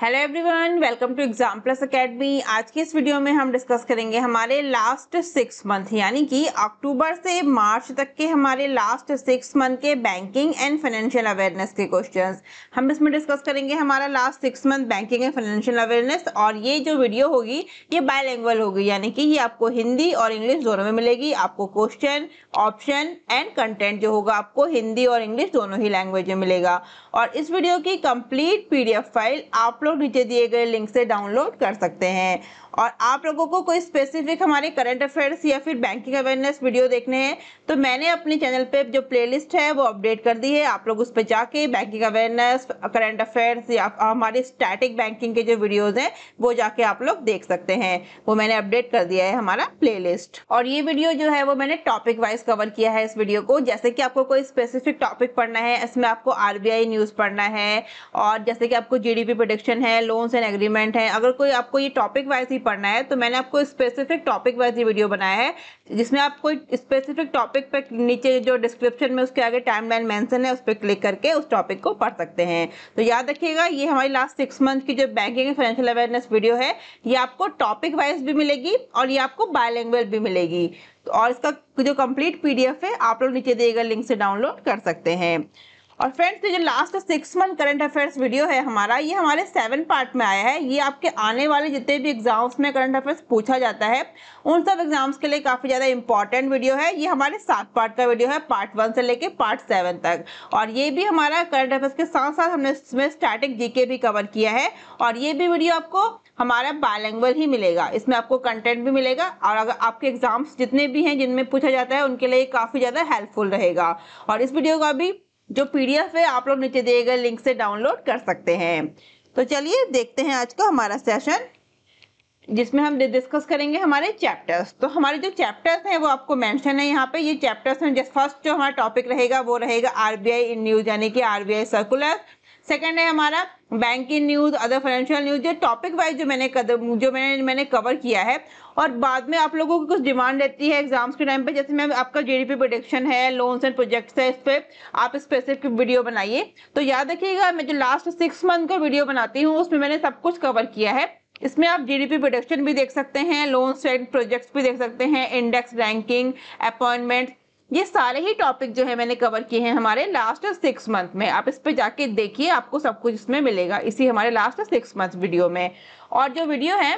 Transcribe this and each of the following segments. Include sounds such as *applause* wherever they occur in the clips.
Hello everyone welcome to Exam Plus Academy आज की इस वीडियो में हम डिस्कस करेंगे हमारे लास्ट सिक्स मंथ यानी कि अक्टूबर से मार्च तक के हमारे लास्ट सिक्स मंथ के बैंकिंग एंड फाइनेंशियल अवेयरनेस के क्वेश्चंस हम इसमें डिस्कस करेंगे हमारा last six month banking and financial awareness और ये जो वीडियो होगी ये बायलैंग्वल होगी यानी कि ये आपको हिंदी और इंग्लिश दोनों में मिलेगी आपको क्वेश्चन ऑप्शन एंड कंटेंट जो होगा आपको हिंदी और इंग्लिश दोनों ही लैंग्वेज में मिलेगा और इस वीडियो की कंप्लीट पी फाइल आप लोग नीचे दिए गए लिंक से डाउनलोड कर सकते हैं और आप लोगों को कोई स्पेसिफिक हमारे करंट अफेयर्स या फिर बैंकिंग अवेयरनेस वीडियो देखने हैं तो मैंने अपने चैनल पे जो प्लेलिस्ट है वो अपडेट कर दी है आप लोग उस पर जाके बैंकिंग अवेयरनेस करंट अफेयर्स या हमारे स्टैटिक बैंकिंग के जो वीडियोज़ हैं वो जाके आप लोग देख सकते हैं वो मैंने अपडेट कर दिया है हमारा प्ले और ये वीडियो जो है वो मैंने टॉपिक वाइज कवर किया है इस वीडियो को जैसे कि आपको कोई स्पेसिफिक टॉपिक पढ़ना है इसमें आपको आर न्यूज़ पढ़ना है और जैसे कि आपको जी डी है लोन्स एंड एग्रीमेंट है अगर कोई आपको ये टॉपिक वाइज ही पढ़ना है तो मैंने आपको स्पेसिफिक टॉपिक वाइज ये वीडियो बनाया है जिसमें आप कोई स्पेसिफिक टॉपिक पर नीचे जो डिस्क्रिप्शन में उसके आगे टाइम लाइन मैंसन है उस पर क्लिक करके उस टॉपिक को पढ़ सकते हैं तो याद रखिएगा ये हमारी लास्ट सिक्स मंथ की जो बैंकिंग फाइनेंशियल अवेयरनेस वीडियो है ये आपको टॉपिक वाइज भी मिलेगी और ये आपको बायलैंग्वेज भी मिलेगी और इसका जो कंप्लीट पीडीएफ है आप लोग नीचे दिए गए लिंक से डाउनलोड कर सकते हैं और फ्रेंड्स ये जो last six month current affairs video है हमारा ये हमारे सेवन पार्ट में आया है ये आपके आने वाले जितने भी एग्जाम्स में करंट अफेयर्स पूछा जाता है उन सब एग्जाम्स के लिए काफ़ी ज़्यादा इंपॉर्टेंट वीडियो है ये हमारे सात पार्ट का वीडियो है पार्ट वन से लेके पार्ट सेवन तक और ये भी हमारा करंट अफेयर्स के साथ साथ हमने इसमें स्टैटिक जीके भी कवर किया है और ये भी वीडियो आपको हमारा बायलैंग्वल ही मिलेगा इसमें आपको कंटेंट भी मिलेगा और अगर आपके एग्जाम्स जितने भी हैं जिनमें पूछा जाता है उनके लिए काफ़ी ज़्यादा हेल्पफुल रहेगा और इस वीडियो का भी जो पीडीएफ है आप लोग नीचे दिए गए लिंक से डाउनलोड कर सकते हैं तो चलिए देखते हैं आज का हमारा सेशन जिसमें हम डिस्कस करेंगे हमारे चैप्टर्स तो हमारे जो चैप्टर्स हैं वो आपको मेंशन है यहाँ पे ये चैप्टर्स हैं जैसे फर्स्ट जो हमारा टॉपिक रहेगा वो रहेगा आरबीआई इन न्यूज़ यानी कि आरबीआई सर्कुलर सेकंड है हमारा banking news other financial news जो टॉपिक वाइज जो मैंने कदम जो मैंने मैंने कवर किया है और बाद में आप लोगों की कुछ डिमांड रहती है एग्जाम्स के टाइम पे जैसे मैं आपका जीडीपी प्रोडक्शन है लोन्स एंड प्रोजेक्ट्स है इस पर आप स्पेसिफिक वीडियो बनाइए तो याद रखिएगा मैं जो लास्ट सिक्स मंथ का वीडियो बनाती हूँ उसमें मैंने सब कुछ कवर किया है इसमें आप पी प्रोडक्शन भी देख सकते हैं लोन्स एंड प्रोजेक्ट्स भी देख सकते हैं इंडेक्स रैंकिंग अपॉइंटमेंट ये सारे ही टॉपिक जो है मैंने कवर किए हैं हमारे लास्ट सिक्स मंथ में आप इस पर जाके देखिए आपको सब कुछ इसमें मिलेगा इसी हमारे लास्ट सिक्स मंथ वीडियो में और जो वीडियो है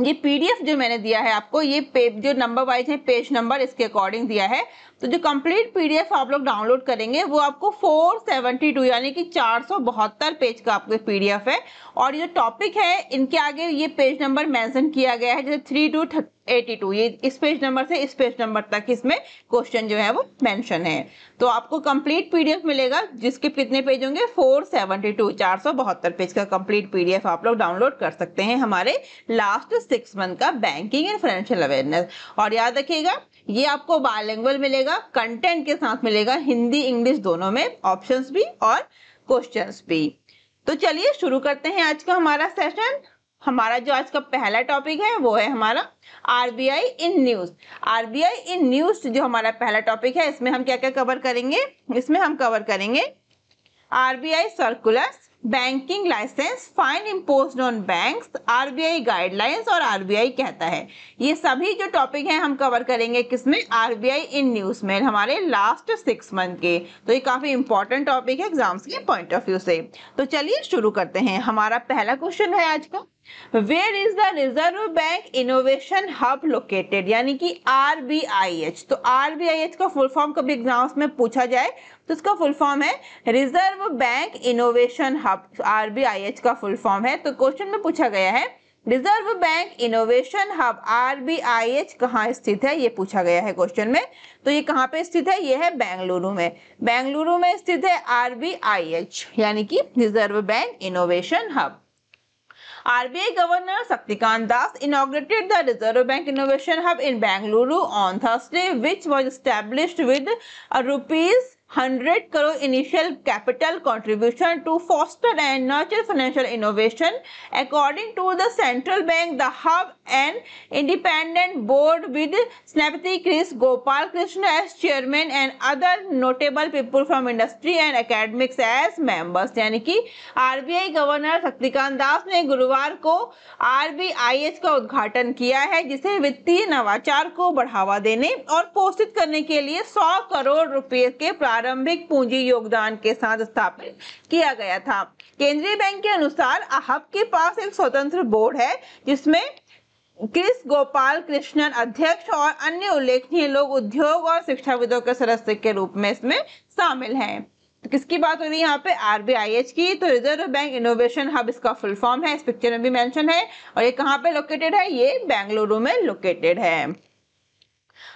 ये पीडीएफ जो मैंने दिया है आपको ये जो नंबर वाइज है पेज नंबर इसके अकॉर्डिंग दिया है तो जो कंप्लीट पीडीएफ आप लोग डाउनलोड करेंगे वो आपको 472 यानी कि चार पेज का आपके पीडीएफ है और ये टॉपिक है इनके आगे ये पेज नंबर मेंशन किया गया है जैसे थ्री टू एटी टू ये इस पेज नंबर से इस पेज नंबर तक इसमें क्वेश्चन जो है वो मेंशन है तो आपको कंप्लीट पीडीएफ मिलेगा जिसके कितने पेज होंगे फोर सेवेंटी टू चार सौ बहत्तर पेज का कंप्लीट पीडीएफ आप लोग डाउनलोड कर सकते हैं हमारे लास्ट सिक्स मंथ का बैंकिंग एंड फाइनेंशियल अवेयरनेस और याद रखिएगा ये आपको बायलैंग्वेज मिलेगा कंटेंट के साथ मिलेगा हिंदी इंग्लिश दोनों में ऑप्शंस भी और क्वेश्चंस भी तो चलिए शुरू करते हैं आज का हमारा सेशन हमारा जो आज का पहला टॉपिक है वो है हमारा RBI in news RBI in news जो हमारा पहला टॉपिक है इसमें हम क्या क्या कवर करेंगे इसमें हम कवर करेंगे RBI circulars banking license fine impose on banks RBI guidelines और आरबीआई कहता है ये सभी जो टॉपिक हैं हम कवर करेंगे किसमें आरबीआई इन न्यूज में हमारे लास्ट सिक्स मंथ के तो ये काफी इंपॉर्टेंट टॉपिक है एग्जाम्स के पॉइंट ऑफ व्यू से तो चलिए शुरू करते हैं हमारा पहला क्वेश्चन है आज का where is the reserve Bank Innovation Hub located यानी कि आर तो आर का फुल फॉर्म कभी एग्जाम्स में पूछा जाए तो इसका फुल फॉर्म है reserve Bank Innovation Hub RBIH का फुल फॉर्म है तो क्वेश्चन में पूछा गया है reserve Bank Innovation Hub H कहाँ स्थित है ये पूछा गया है क्वेश्चन में तो ये कहाँ पे स्थित है ये है बेंगलुरु में बेंगलुरु में स्थित है एच यानी कि Reserve Bank Innovation Hub RBI governor Shaktikanta Das inaugurated the reserve Bank Innovation Hub in Bengaluru on Thursday which was established with a hundred crore initial capital contribution to foster and nurture financial innovation according to the central bank the hub and independent board with Senapathy Kris Gopalakrishnan as chairman and other notable people from industry and academics as members यानी कि R B I governor Shaktikanta Das ने गुरुवार को are B I H का उद्घाटन किया है जिसे वित्तीय नवाचार को बढ़ावा देने और पोषित करने के लिए सौ करोड़ रुपये के प्रार प्रारंभिक पूंजी योगदान के साथ स्थापित किया गया था केंद्रीय बैंक के अनुसार अहब के पास एक स्वतंत्र बोर्ड है जिसमें क्रिस गोपाल कृष्णन अध्यक्ष और अन्य उल्लेखनीय लोग उद्योग और शिक्षाविदों के सदस्य के रूप में इसमें शामिल हैं तो किसकी बात हो रही है यहाँ पे आरबीआईएच की तो रिजर्व बैंक इनोवेशन हब इसका फुल फॉर्म है इस पिक्चर में भी मेंशन है और ये कहाँ पे लोकेटेड है ये बेंगलुरु में लोकेटेड है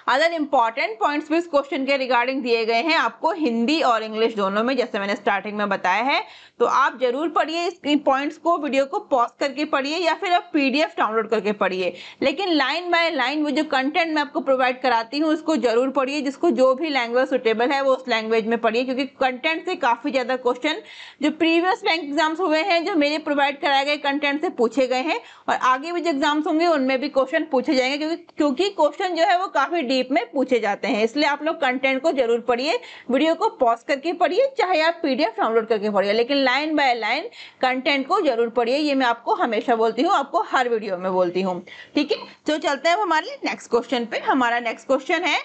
अदर इंपॉर्टेंट पॉइंट्स भी इस क्वेश्चन के रिगार्डिंग दिए गए हैं आपको हिंदी और इंग्लिश दोनों में जैसे मैंने स्टार्टिंग में बताया है तो आप जरूर पढ़िए इस पॉइंट्स को वीडियो को पॉज करके पढ़िए या फिर आप पीडीएफ डाउनलोड करके पढ़िए लेकिन लाइन बाय लाइन वो जो कंटेंट मैं आपको प्रोवाइड कराती हूँ उसको जरूर पढ़िए जिसको जो भी लैंग्वेज सुटेबल है वो उस लैंग्वेज में पढ़िए क्योंकि कंटेंट से काफ़ी ज़्यादा क्वेश्चन जो प्रीवियस बैंक एग्जाम्स हुए हैं जो मेरे प्रोवाइड कराए गए कंटेंट से पूछे गए हैं और आगे भी जो एग्जाम्स होंगे उनमें भी क्वेश्चन पूछे जाएंगे क्योंकि क्योंकि क्वेश्चन जो है वो काफ़ी डीप में पूछे जाते हैं इसलिए आप लोग कंटेंट को जरूर पढ़िए वीडियो को पॉज करके पढ़िए चाहे आप पीडीएफ डाउनलोड करके पढ़िए लेकिन लाइन बाय लाइन कंटेंट को जरूर पढ़िए ये मैं आपको हमेशा बोलती हूँ आपको हर वीडियो में बोलती हूँ ठीक है तो चलते हैं हमारे नेक्स्ट क्वेश्चन पे हमारा नेक्स्ट क्वेश्चन है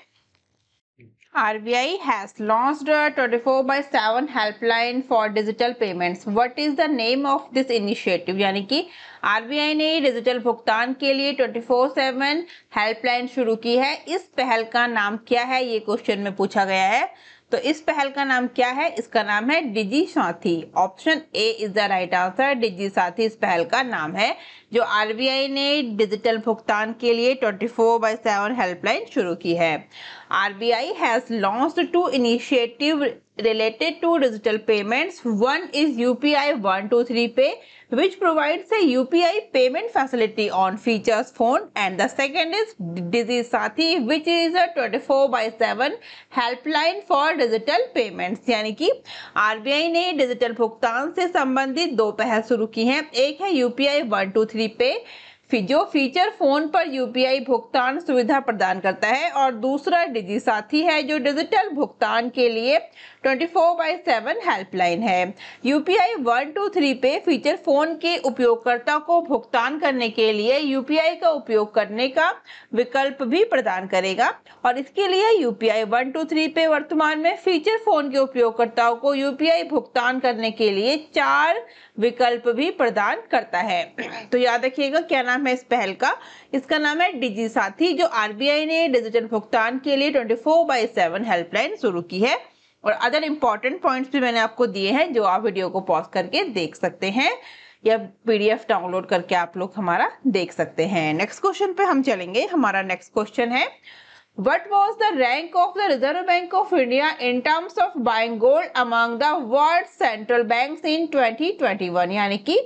RBI has launched a 24 by 7 helpline for digital payments. What is the name of this initiative? यानी कि आरबीआई ने डिजिटल भुगतान के लिए 24/7 हेल्पलाइन शुरू की है इस पहल का नाम क्या है ये क्वेश्चन में पूछा गया है तो इस पहल का नाम क्या है इसका नाम है DigiSaathi option A is the right answer DigiSaathi इस पहल का नाम है जो आरबीआई ने डिजिटल भुगतान के लिए 24 बाई सेवन हेल्पलाइन शुरू की है RBI has launched two initiatives related to digital payments. One is UPI 123 Pay, which provides a UPI payment facility on features phone. And the second is Digi Sathi, which is a 24 by 7 helpline for digital payments. यानी कि RBI ने digital भुगतान से संबंधित दो पहल शुरू की हैं एक है UPI 123 Pay, जो फीचर फोन पर यूपीआई भुगतान सुविधा प्रदान करता है और दूसरा डिजी साथी है जो डिजिटल भुगतान के लिए twenty four by seven helpline है UPI one two three pay feature phone के उपयोगकर्ता को भुगतान करने के लिए यूपीआई का उपयोग करने का विकल्प भी प्रदान करेगा और इसके लिए यूपीआई वन टू थ्री पे वर्तमान में फीचर फोन के उपयोगकर्ताओं को यूपीआई भुगतान करने के लिए चार विकल्प भी प्रदान करता है तो याद रखिएगा क्या नाम है इस पहल का इसका नाम है डिजी साथी जो आरबीआई ने डिजिटल भुगतान के लिए twenty four by seven helpline शुरू की है और अदर इम्पॉर्टेंट पॉइंट्स भी मैंने आपको दिए हैं जो आप वीडियो को पॉज करके देख सकते हैं या पीडीएफ डाउनलोड करके आप लोग हमारा देख सकते हैं नेक्स्ट क्वेश्चन पे हम चलेंगे हमारा नेक्स्ट क्वेश्चन है What was the rank of the Reserve Bank of India in terms of buying gold among the world central banks in 2021? यानी कि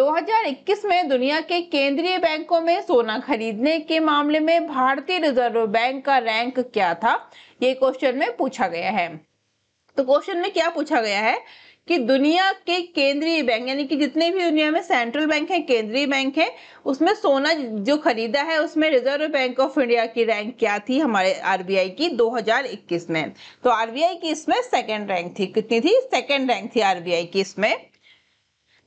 2021 में दुनिया के केंद्रीय बैंकों में सोना खरीदने के मामले में भारतीय रिजर्व बैंक का रैंक क्या था ये क्वेश्चन में पूछा गया है तो क्वेश्चन में क्या पूछा गया है कि दुनिया के केंद्रीय बैंक यानी कि जितने भी दुनिया में सेंट्रल बैंक है केंद्रीय बैंक है उसमें सोना जो खरीदा है उसमें रिजर्व बैंक ऑफ इंडिया की रैंक क्या थी हमारे आरबीआई की 2021 में तो आरबीआई की इसमें सेकंड रैंक थी कितनी थी सेकंड रैंक थी आरबीआई की इसमें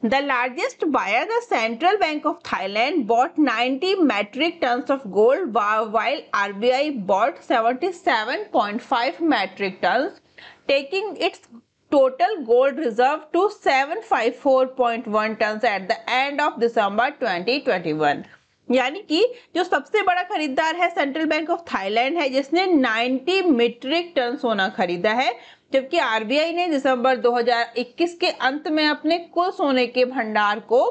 the largest buyer the central bank of Thailand bought 90 metric ton of gold while RBI bought point five metric ton taking its total gold reserve to 754.1 tons at the end of December 2021. यानी कि जो सबसे बड़ा खरीदार है central bank of Thailand है जिसने 90 metric ton सोना खरीदा है जबकि आरबीआई ने दिसंबर 2021 के अंत में अपने कुल सोने के भंडार को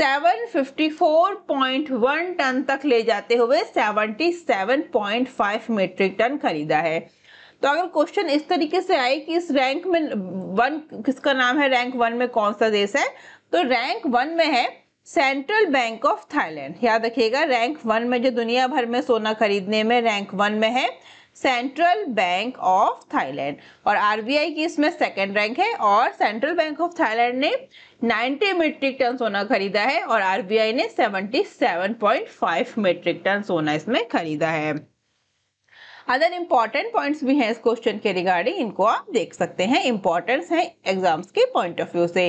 754.1 टन तक ले जाते हुए 77.5 मीट्रिक टन खरीदा है तो अगर क्वेश्चन इस तरीके से आए कि इस रैंक में वन किसका नाम है रैंक वन में कौन सा देश है तो रैंक वन में है सेंट्रल बैंक ऑफ थाईलैंड याद रखिएगा रैंक वन में जो दुनिया भर में सोना खरीदने में रैंक वन में है सेंट्रल बैंक ऑफ थाईलैंड और आरबीआई की इसमें सेकेंड रैंक है और सेंट्रल बैंक ऑफ थाईलैंड ने 90 मीट्रिक टन सोना खरीदा है और आरबीआई ने 77.5 मीट्रिक टन सोना इसमें खरीदा है अदर इम्पॉर्टेंट पॉइंट्स भी हैं इस क्वेश्चन के रिगार्डिंग इनको आप देख सकते हैं इम्पॉर्टेंस है एग्जाम्स के पॉइंट ऑफ व्यू से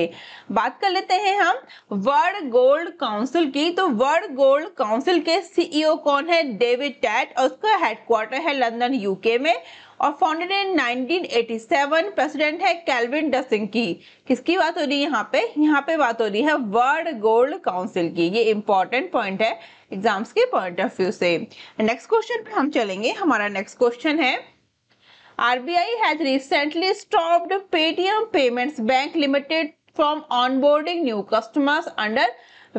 बात कर लेते हैं हम वर्ल्ड गोल्ड काउंसिल की तो वर्ल्ड गोल्ड काउंसिल के सीईओ e कौन है डेविड टैट और उसका हेडक्वार्टर है लंदन यूके में और फाउंडेड इन 1987 प्रेसिडेंट है कैलविन डसिंग की किसकी बात हो रही है यहाँ पे यहाँ पे बात हो रही है वर्ल्ड गोल्ड काउंसिल की ये इंपॉर्टेंट पॉइंट है एग्जाम्स के पॉइंट ऑफ व्यू से नेक्स्ट क्वेश्चन पे हम चलेंगे हमारा नेक्स्ट क्वेश्चन है RBI has recently stopped Paytm Payments Bank Limited from onboarding new customers under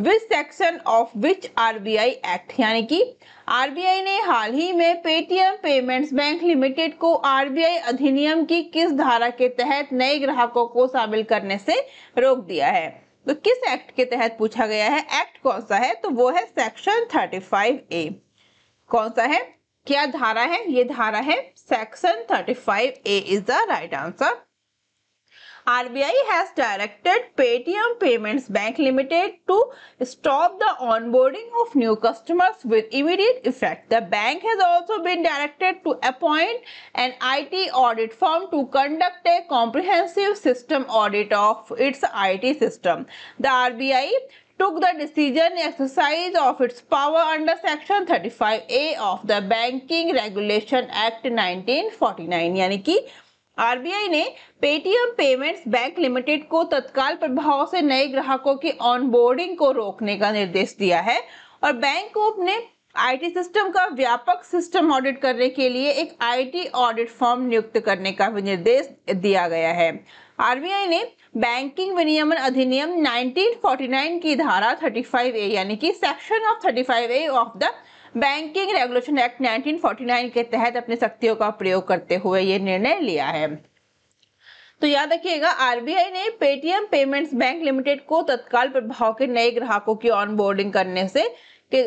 which section of which RBI act यानी कि आरबीआई ने हाल ही में पेटीएम पेमेंट्स बैंक लिमिटेड को आरबीआई अधिनियम की किस धारा के तहत नए ग्राहकों को शामिल करने से रोक दिया है तो किस एक्ट के तहत पूछा गया है एक्ट कौन सा है तो वो है सेक्शन थर्टी फाइव ए कौन सा है क्या धारा है ये धारा है section thirty five A is the right answer RBI has directed Paytm Payments Bank Limited to stop the onboarding of new customers with immediate effect. The bank has also been directed to appoint an IT audit firm to conduct a comprehensive system audit of its IT system. The RBI took the decision exercise of its power under section 35A of the Banking Regulation Act 1949 यानी कि RBI ने Paytm payments bank limited को तत्काल प्रभाव से नए ग्राहकों की ऑनबोर्डिंग को रोकने का निर्देश दिया है और बैंक को अपने आईटी सिस्टम का व्यापक सिस्टम ऑडिट करने के लिए एक आईटी ऑडिट फॉर्म नियुक्त करने का भी निर्देश दिया गया है आरबीआई ने बैंकिंग विनियमन अधिनियम 1949 की धारा 35 ए यानी कि section of 35 A of the banking regulation act 1949 के तहत अपनी शक्तियों का प्रयोग करते हुए ये निर्णय लिया है तो याद रखिएगा आरबीआई ने पेटीएम पेमेंट्स बैंक लिमिटेड को तत्काल प्रभाव के नए ग्राहकों की ऑनबोर्डिंग करने से के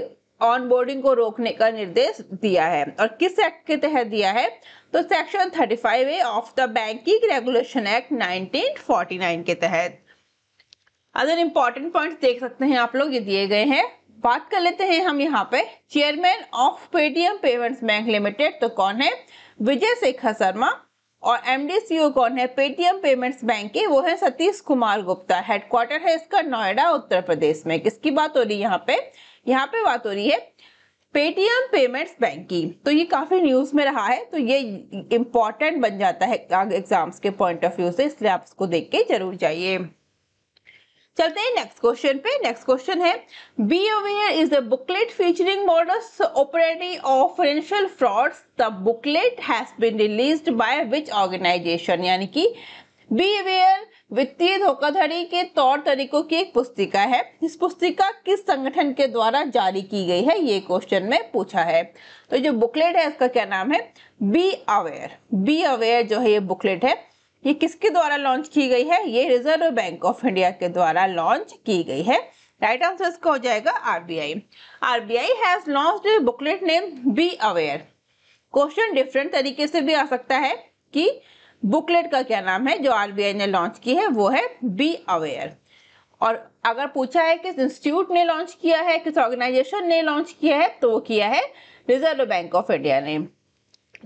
ऑनबोर्डिंग को रोकने का निर्देश दिया है और किस एक्ट के तहत दिया है तो section 35 A of the banking regulation act 1949 के तहत अदर इंपॉर्टेंट पॉइंट्स देख सकते हैं आप लोग ये दिए गए हैं बात कर लेते हैं हम यहाँ पे chairman of Paytm payments bank limited तो कौन है विजय शेखर शर्मा और एमडीसीओ e कौन है पेटीएम पेमेंट्स बैंक के वो है सतीश कुमार गुप्ता हेडक्वार्टर है इसका नोएडा उत्तर प्रदेश में किसकी बात हो रही है यहाँ पे यहाँ पे बात हो रही है पेटीएम पेमेंट्स बैंक की तो ये काफ़ी न्यूज़ में रहा है तो ये इम्पोर्टेंट बन जाता है एग्जाम्स के पॉइंट ऑफ व्यू से इसलिए आप इसको देख के जरूर जाइए चलते हैं नेक्स्ट क्वेश्चन पे नेक्स्ट क्वेश्चन है be aware is the booklet featuring models operating of financial frauds the booklet has been released by which organisation यानी कि बी अवेयर वित्तीय धोखाधड़ी के तौर तरीकों की एक पुस्तिका है इस पुस्तिका किस संगठन के द्वारा जारी की गई है ये क्वेश्चन में पूछा है तो जो बुकलेट है इसका क्या नाम है बी अवेयर बी अवेयर जो है ये बुकलेट है ये किसके द्वारा लॉन्च की गई है ये रिजर्व बैंक ऑफ इंडिया के द्वारा लॉन्च की गई है राइट आंसर इसका हो जाएगा RBI RBI has launch booklet name be aware question different तरीके से भी आ सकता है कि बुकलेट का क्या नाम है जो आरबीआई ने लॉन्च की है वो है बी अवेयर और अगर पूछा है किस इंस्टीट्यूट ने लॉन्च किया है किस ऑर्गेनाइजेशन ने लॉन्च किया है तो वो किया है रिजर्व बैंक ऑफ इंडिया ने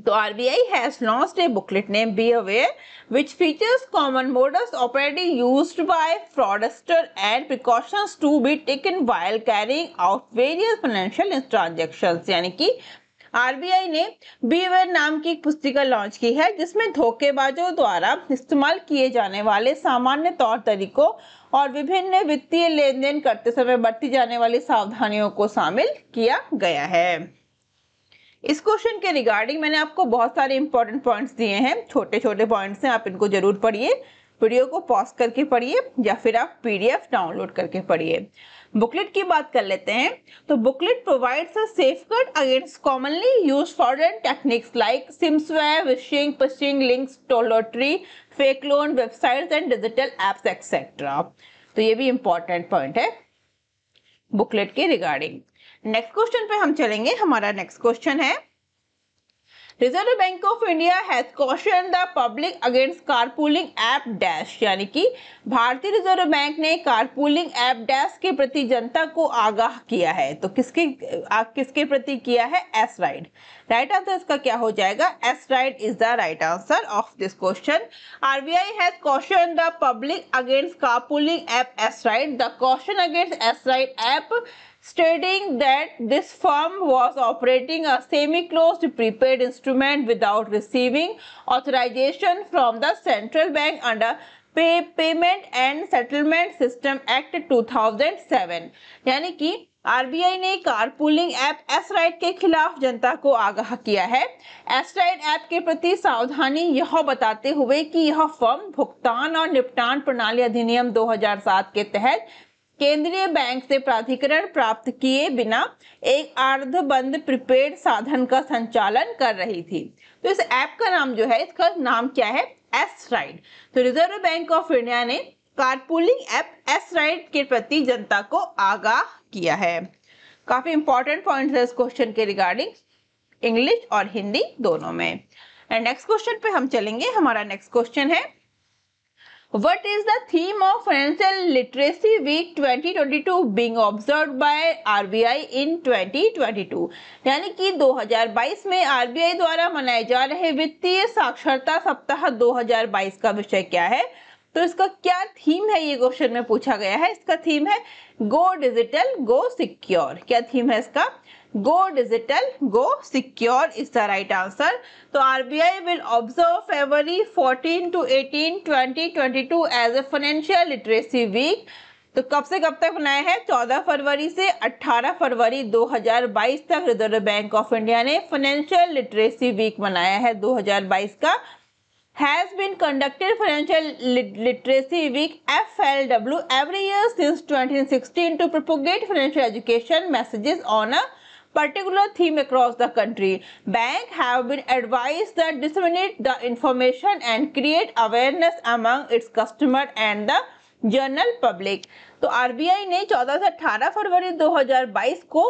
तो RBI has launched a booklet name be aware which features common modus operating used by fraudster and precautions to be taken while carrying out various financial transactions यानी कि RBI ने be aware नाम की एक पुस्तिका launch की है जिसमें धोखेबाजों द्वारा इस्तेमाल किए जाने वाले सामान्य तौर तरीकों और विभिन्न वित्तीय लेन देन करते समय बरती जाने वाली सावधानियों को शामिल किया गया है इस क्वेश्चन के रिगार्डिंग मैंने आपको बहुत सारे इंपॉर्टेंट पॉइंट्स दिए हैं छोटे छोटे पॉइंट्स हैं आप इनको जरूर पढ़िए वीडियो को पॉज करके पढ़िए या फिर आप पीडीएफ डाउनलोड करके पढ़िए बुकलेट की बात कर लेते हैं तो booklet provides a safeguard against commonly use for techniques like SIM swap vishing phishing links lottery fake loan websites and digital apps etcetera तो ये भी इंपॉर्टेंट पॉइंट है बुकलेट के रिगार्डिंग नेक्स्ट क्वेश्चन पे हम चलेंगे हमारा नेक्स्ट क्वेश्चन है reserve bank of India has caution the public against carpooling app dash यानी कि भारतीय रिजर्व बैंक ने कारपूलिंग ऐप डैश के प्रति जनता को आगाह किया है तो किसके किसके प्रति किया है एस राइड राइट आंसर इसका क्या हो जाएगा S ride is the right answer of this question RBI has caution the public against carpooling app S ride the caution against S ride app stating that this firm was operating a semi-closed prepaid instrument without receiving authorization from the central bank under Pay Payment and Settlement System Act 2007 यानी कि RBI ने carpooling app S right के खिलाफ जनता को आगाह किया है एस राइट ऐप के प्रति सावधानी यह बताते हुए कि यह फर्म भुगतान और निपटान प्रणाली अधिनियम 2007 के तहत केंद्रीय बैंक से प्राधिकरण प्राप्त किए बिना एक अर्धबंद प्रीपेड साधन का संचालन कर रही थी तो इस ऐप का नाम जो है इसका नाम क्या है एस राइड तो रिजर्व बैंक ऑफ इंडिया ने कारपूलिंग ऐप एस राइड के प्रति जनता को आगाह किया है काफी इंपॉर्टेंट पॉइंट है इस क्वेश्चन के रिगार्डिंग इंग्लिश और हिंदी दोनों में एंड नेक्स्ट क्वेश्चन पे हम चलेंगे हमारा नेक्स्ट क्वेश्चन है What is the theme of financial literacy week 2022 being observed by RBI in 2022? यानी कि 2022 में आरबीआई द्वारा मनाए जा रहे वित्तीय साक्षरता सप्ताह 2022 का विषय क्या है तो इसका क्या थीम है ये क्वेश्चन में पूछा गया है इसका थीम है गो डिजिटल गो सिक्योर क्या थीम है इसका go digital go secure is the right answer तो R B I will observe February fourteen to eighteen twenty twenty two as a financial literacy week तो कब से कब तक बनाया है 14 फरवरी से 18 फरवरी 2022 तक रिजर्व बैंक ऑफ इंडिया ने फाइनेंशियल लिटरेसी वीक मनाया है दो हजार बाईस का has been conducted financial literacy week F L W every year since 2016 to propagate financial education messages on a particular theme across the country. Bank have been advised that disseminate the information and create awareness among its customer and the general public तो RBI ने 14 से 18 फरवरी 2022 को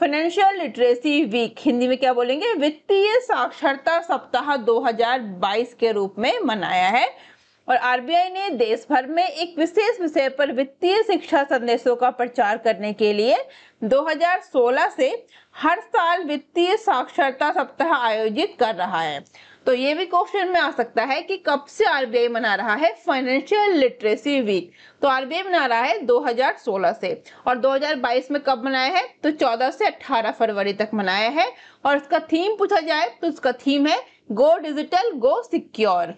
financial literacy week Hindi में क्या बोलेंगे वित्तीय साक्षरता सप्ताह 2022 के रूप में मनाया है और आरबीआई ने देश भर में एक विशेष विषय पर वित्तीय शिक्षा संदेशों का प्रचार करने के लिए 2016 से हर साल वित्तीय साक्षरता सप्ताह आयोजित कर रहा है तो ये भी क्वेश्चन में आ सकता है कि कब से आरबीआई मना रहा है फाइनेंशियल लिटरेसी वीक तो आरबीआई मना रहा है 2016 से और 2022 में कब मनाया है तो 14 से 18 फरवरी तक मनाया है और इसका थीम पूछा जाए तो इसका थीम है go digital go secure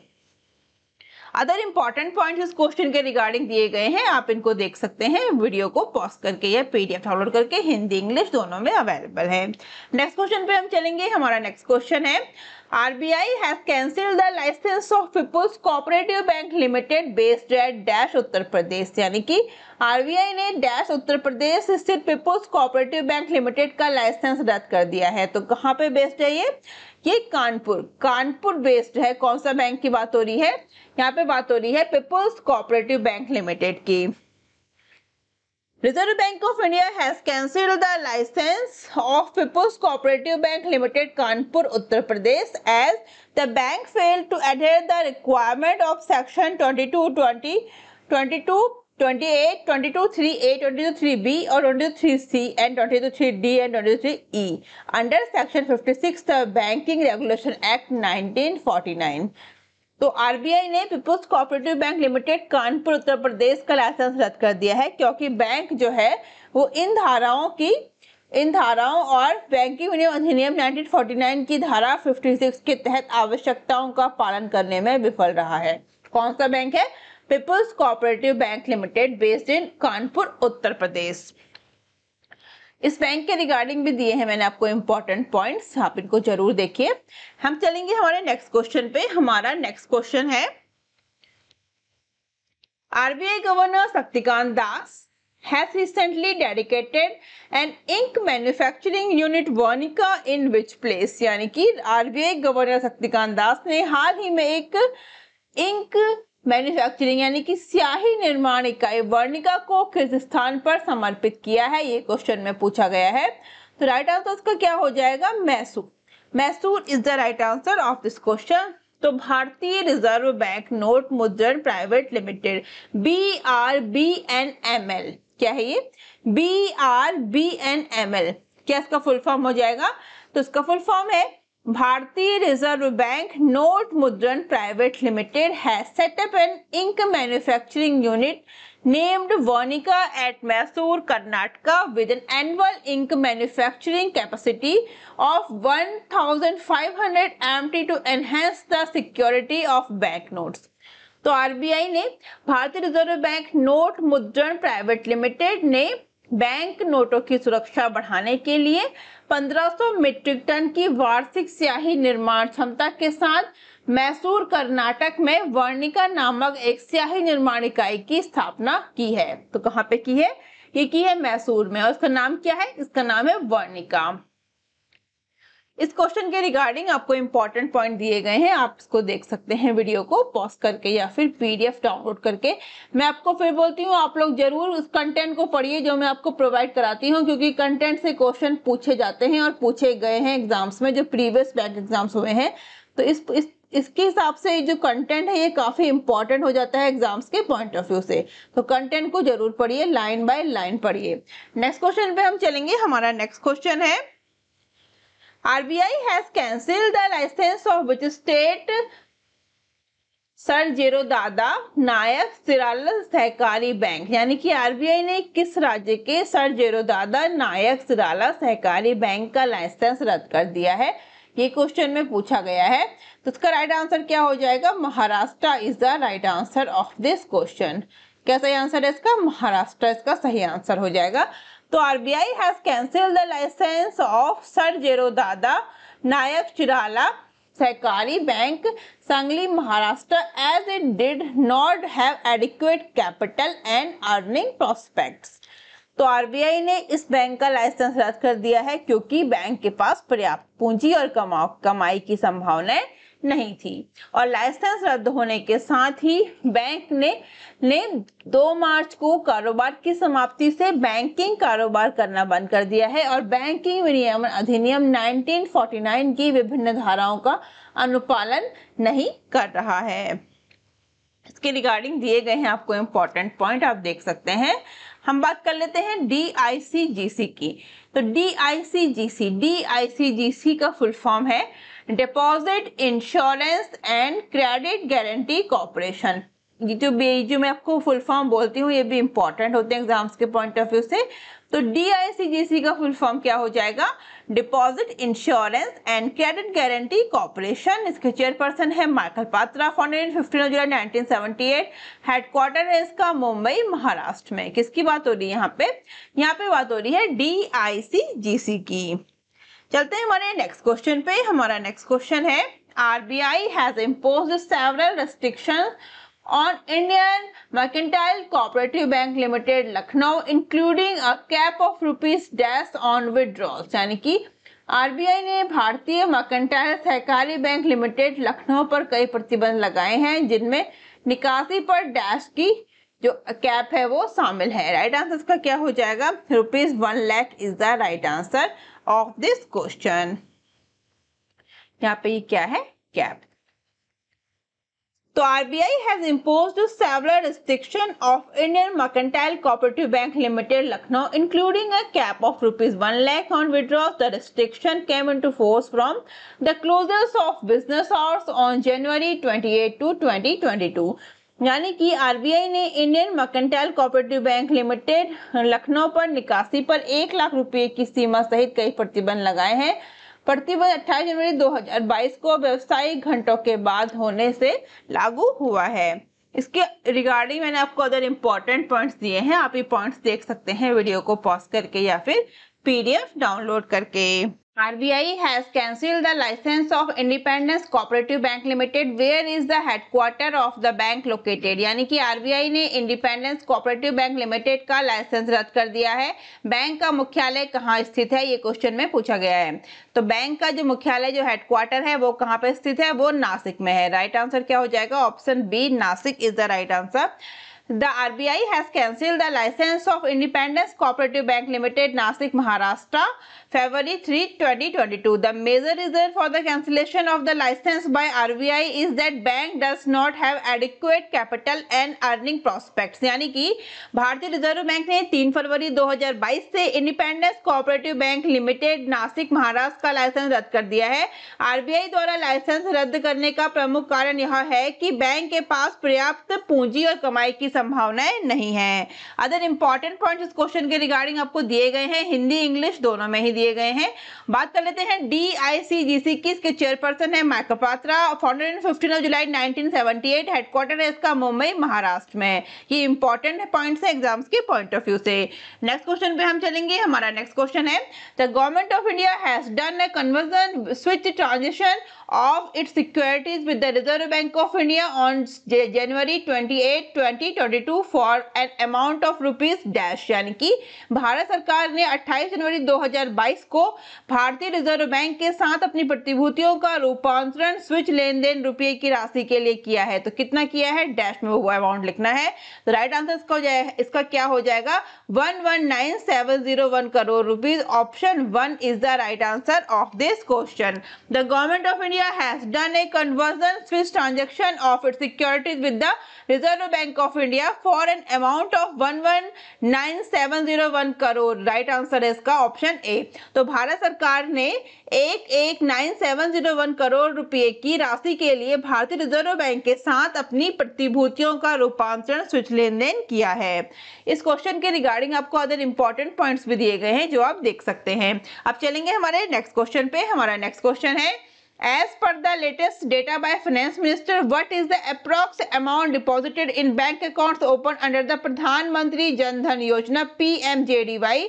other important point इस क्वेश्चन के रिगार्डिंग दिए गए हैं आप इनको देख सकते हैं वीडियो को पॉज करके या पीडीएफ डाउनलोड करके हिंदी इंग्लिश दोनों में अवेलेबल है नेक्स्ट क्वेश्चन पे हम चलेंगे हमारा नेक्स्ट क्वेश्चन है RBI has cancel the licence of people's cooperative bank limited based at dash Uttar Pradesh यानी कि आरबीआई ने डैश उत्तर प्रदेश स्थित पीपुल्स कोऑपरेटिव बैंक लिमिटेड का लाइसेंस रद्द कर दिया है तो कहाँ पे बेस्ड है ये ये कानपुर कानपुर बेस्ड है कौन सा बैंक की बात हो रही है यहाँ पे बात हो रही है पीपल्स कोऑपरेटिव बैंक लिमिटेड की reserve bank of India has cancelled the licence of people's cooperative bank limited Kanpur Uttar Pradesh as the bank fail to adhere the requirement of section twenty twenty two twenty eight twenty two three A twenty two three B और twenty two three C and twenty two three D and twenty three E under section fifty six banking regulation act nineteen forty nine तो RBI ने people's cooperative bank limited Kanpur Uttar Pradesh का licence रद्द कर दिया है क्योंकि bank जो है वो इन धाराओं की इन धाराओं और बैंकिंग अधिनियम 1949 की धारा 56 के तहत आवश्यकताओं का पालन करने में विफल रहा है कौन सा बैंक है people's cooperative bank limited based in Kanpur Uttar Pradesh इस बैंक के रिगार्डिंग भी दिए हैं मैंने आपको इम्पोर्टेंट पॉइंट्स आप इनको जरूर देखिए हम चलेंगे हमारे नेक्स्ट क्वेश्चन पे हमारा नेक्स्ट क्वेश्चन है RBI governor Shaktikanta Das has recently dedicated an ink manufacturing unit Varnika in which place यानी कि आरबीआई गवर्नर शक्तिकांत दास ने हाल ही में एक इंक मैन्युफैक्चरिंग यानी कि स्याही निर्माण इकाई वर्णिका को किस स्थान पर समर्पित किया है ये क्वेश्चन में पूछा गया है तो राइट आंसर उसका क्या हो जाएगा Mysore Mysore is the right answer of this question तो भारतीय reserve bank note Mudran private limited B R B N M L क्या है ये B R B N M L क्या इसका फुल फॉर्म हो जाएगा तो इसका फुल फॉर्म है Bharatiya reserve bank note Mudran private limited है set up an ink manufacturing unit named Varnika at Mysore Karnataka with an annual ink manufacturing capacity of 1,500 thousand to enhance the security of bank notes तो RBI ने Bharatiya reserve bank note Mudran private limited ने bank नोटों की सुरक्षा बढ़ाने के लिए 1500 मीट्रिक टन की वार्षिक स्याही निर्माण क्षमता के साथ मैसूर कर्नाटक में वर्णिका नामक एक स्याही निर्माण इकाई की स्थापना की है तो कहाँ पे की है ये की है मैसूर में और इसका नाम क्या है इसका नाम है वर्णिका इस क्वेश्चन के रिगार्डिंग आपको इंपॉर्टेंट पॉइंट दिए गए हैं आप इसको देख सकते हैं वीडियो को पॉज करके या फिर पीडीएफ डाउनलोड करके मैं आपको फिर बोलती हूँ आप लोग जरूर उस कंटेंट को पढ़िए जो मैं आपको प्रोवाइड कराती हूँ क्योंकि कंटेंट से क्वेश्चन पूछे जाते हैं और पूछे गए हैं एग्जाम्स में जो प्रीवियस बैंक एग्जाम्स हुए हैं तो इस, इस इसके हिसाब से जो कंटेंट है ये काफ़ी इंपॉर्टेंट हो जाता है एग्जाम्स के पॉइंट ऑफ व्यू से तो कंटेंट को जरूर पढ़िए लाइन बाय लाइन पढ़िए नेक्स्ट क्वेश्चन पे हम चलेंगे हमारा नेक्स्ट क्वेश्चन है RBI has cancelled the license of which state Sarjerao Dada Naik सिराल सहकारी बैंक यानी कि आरबीआई ने किस राज्य के सर जेरो दादा नायक सिराल सहकारी बैंक का लाइसेंस रद्द कर दिया है ये क्वेश्चन में पूछा गया है तो इसका राइट आंसर क्या हो जाएगा Maharashtra is the right answer of this question क्या सही आंसर है इसका महाराष्ट्र इसका सही आंसर हो जाएगा तो RBI has cancel the licence of Sarjerao Dada Naik Shirala Sahakari bank Sangli Maharashtra as it did not have adequate capital and earning prospects तो आरबीआई ने इस बैंक का लाइसेंस रद्द कर दिया है क्योंकि बैंक के पास पर्याप्त पूंजी और कमाई की संभावनाएं नहीं थी और लाइसेंस रद्द होने के साथ ही बैंक ने ने 2 मार्च को कारोबार की समाप्ति से बैंकिंग कारोबार करना बंद कर दिया है और बैंकिंग विनियमन अधिनियम 1949 की विभिन्न धाराओं का अनुपालन नहीं कर रहा है इसके रिगार्डिंग दिए गए हैं आपको इम्पोर्टेंट पॉइंट आप देख सकते हैं हम बात कर लेते हैं डी आई सी जी सी की तो D I C G C D I C G C का फुल फॉर्म है deposit insurance and credit guarantee corporation ये जो बी जो मैं आपको फुल फॉर्म बोलती हूँ ये भी इंपॉर्टेंट होते हैं एग्जाम्स के पॉइंट ऑफ व्यू से तो डी का फुल फॉर्म क्या हो जाएगा deposit insurance and credit guarantee corporation इसके चेयरपर्सन है Michael Patra founded fifteen July nineteen seventy eight headquarter है इसका मुंबई महाराष्ट्र में किसकी बात हो रही है यहाँ पे यहाँ पे बात हो रही है डी की चलते हैं हमारे नेक्स्ट क्वेश्चन पे हमारा नेक्स्ट क्वेश्चन है RBI has impose several restriction on Indian mercantile cooperative bank limited Lucknow including a cap of rupees dash on withdrawals यानी कि आरबीआई ने भारतीय मर्केंटाइल सहकारी बैंक लिमिटेड लखनऊ पर कई प्रतिबंध लगाए हैं जिनमें निकासी पर डैश की जो कैप है वो शामिल है राइट आंसर इसका क्या हो जाएगा rupees one lakh is the right answer of this question यहाँ पे ये क्या है कैप तो RBI has impose several restriction of Indian mercantile cooperative bank limited Lucknow including a cap of rupees one lakh on withdraw the restriction came into force from the closures of business hours on January twenty eight two twenty twenty two यानी कि RBI ने Indian mercantile cooperative bank limited Lucknow पर निकासी पर एक लाख रुपए की सीमा सहित कई प्रतिबंध लगाए हैं प्रतिबंध 28 जनवरी 2022 को व्यवसायिक घंटों के बाद होने से लागू हुआ है इसके रिगार्डिंग मैंने आपको अदर इम्पॉर्टेंट पॉइंट्स दिए हैं आप ये पॉइंट्स देख सकते हैं वीडियो को पॉज करके या फिर पीडीएफ डाउनलोड करके RBI has cancelled the license of Independence Cooperative Bank Limited where is the headquarter of the bank located यानी कि RBI ने Independence Cooperative Bank Limited का लाइसेंस रद्द कर दिया है बैंक का मुख्यालय कहाँ स्थित है ये क्वेश्चन में पूछा गया है तो बैंक का जो मुख्यालय जो हेडक्वार्टर है वो कहाँ पे स्थित है वो नासिक में है राइट right आंसर क्या हो जाएगा option B Nashik is the right answer The RBI has cancelled the license of Independence Cooperative Bank Limited, Nasik, Maharashtra. February 3, 2022. The major reason for the cancellation of the license by RBI is that bank does not have adequate capital and earning prospects. यानी कि भारतीय reserve bank ने 3 फरवरी 2022 से independence cooperative bank limited Nashik Maharashtra का licence रद्द कर दिया है RBI द्वारा लाइसेंस रद्द करने का प्रमुख कारण यह है कि बैंक के पास पर्याप्त पूंजी और कमाई की संभावनाएं नहीं है अदर इंपॉर्टेंट पॉइंट इस क्वेश्चन के रिगार्डिंग आपको दिए गए हैं हिंदी इंग्लिश दोनों में ही दिए गए हैं बात कर लेते हैं डी आई सी जी सी किस के चेयरपर्सन है मैकपात्रा founded in fifteen of July at headquarter है इसका मुंबई महाराष्ट्र में ये इंपॉर्टेंट है पॉइंट्स है एग्जाम्स के पॉइंट ऑफ व्यू से नेक्स्ट क्वेश्चन पे हम चलेंगे हमारा नेक्स्ट क्वेश्चन है the government of India has done a conversion switch transition of its securities with the Reserve Bank of India on January 28, 2022 for an amount of rupees dash यानी कि भारत सरकार ने 28 जनवरी 2022 को भारतीय रिजर्व बैंक के साथ अपनी प्रतिभूतियों का रूपांतरण स्विच लेन देन रुपये की राशि के लिए किया है तो कितना किया है डैश में वो अमाउंट लिखना है तो राइट आंसर इसका हो जाएगा इसका क्या हो जाएगा 119701 crore rupees option one is the right answer of this question the government of India India has done a conversion switch transaction of its securities with the Reserve Bank of India for an amount of 119701 crore right answer है इसका option A तो भारत सरकार ने एक एक nine seven zero one crore रुपए की राशि के लिए भारतीय रिजर्व बैंक के साथ अपनी प्रतिभूतियों का रूपांतरण स्विच लेन देन किया है इस क्वेश्चन के रिगार्डिंग आपको अदर इंपॉर्टेंट पॉइंट्स भी दिए गए हैं जो आप देख सकते हैं अब चलेंगे हमारे नेक्स्ट क्वेश्चन पे हमारा नेक्स्ट क्वेश्चन है As per the latest data by Finance Minister, what is the approx amount deposited in bank accounts opened under the Pradhan Mantri Jan Dhan Yojana PMJDY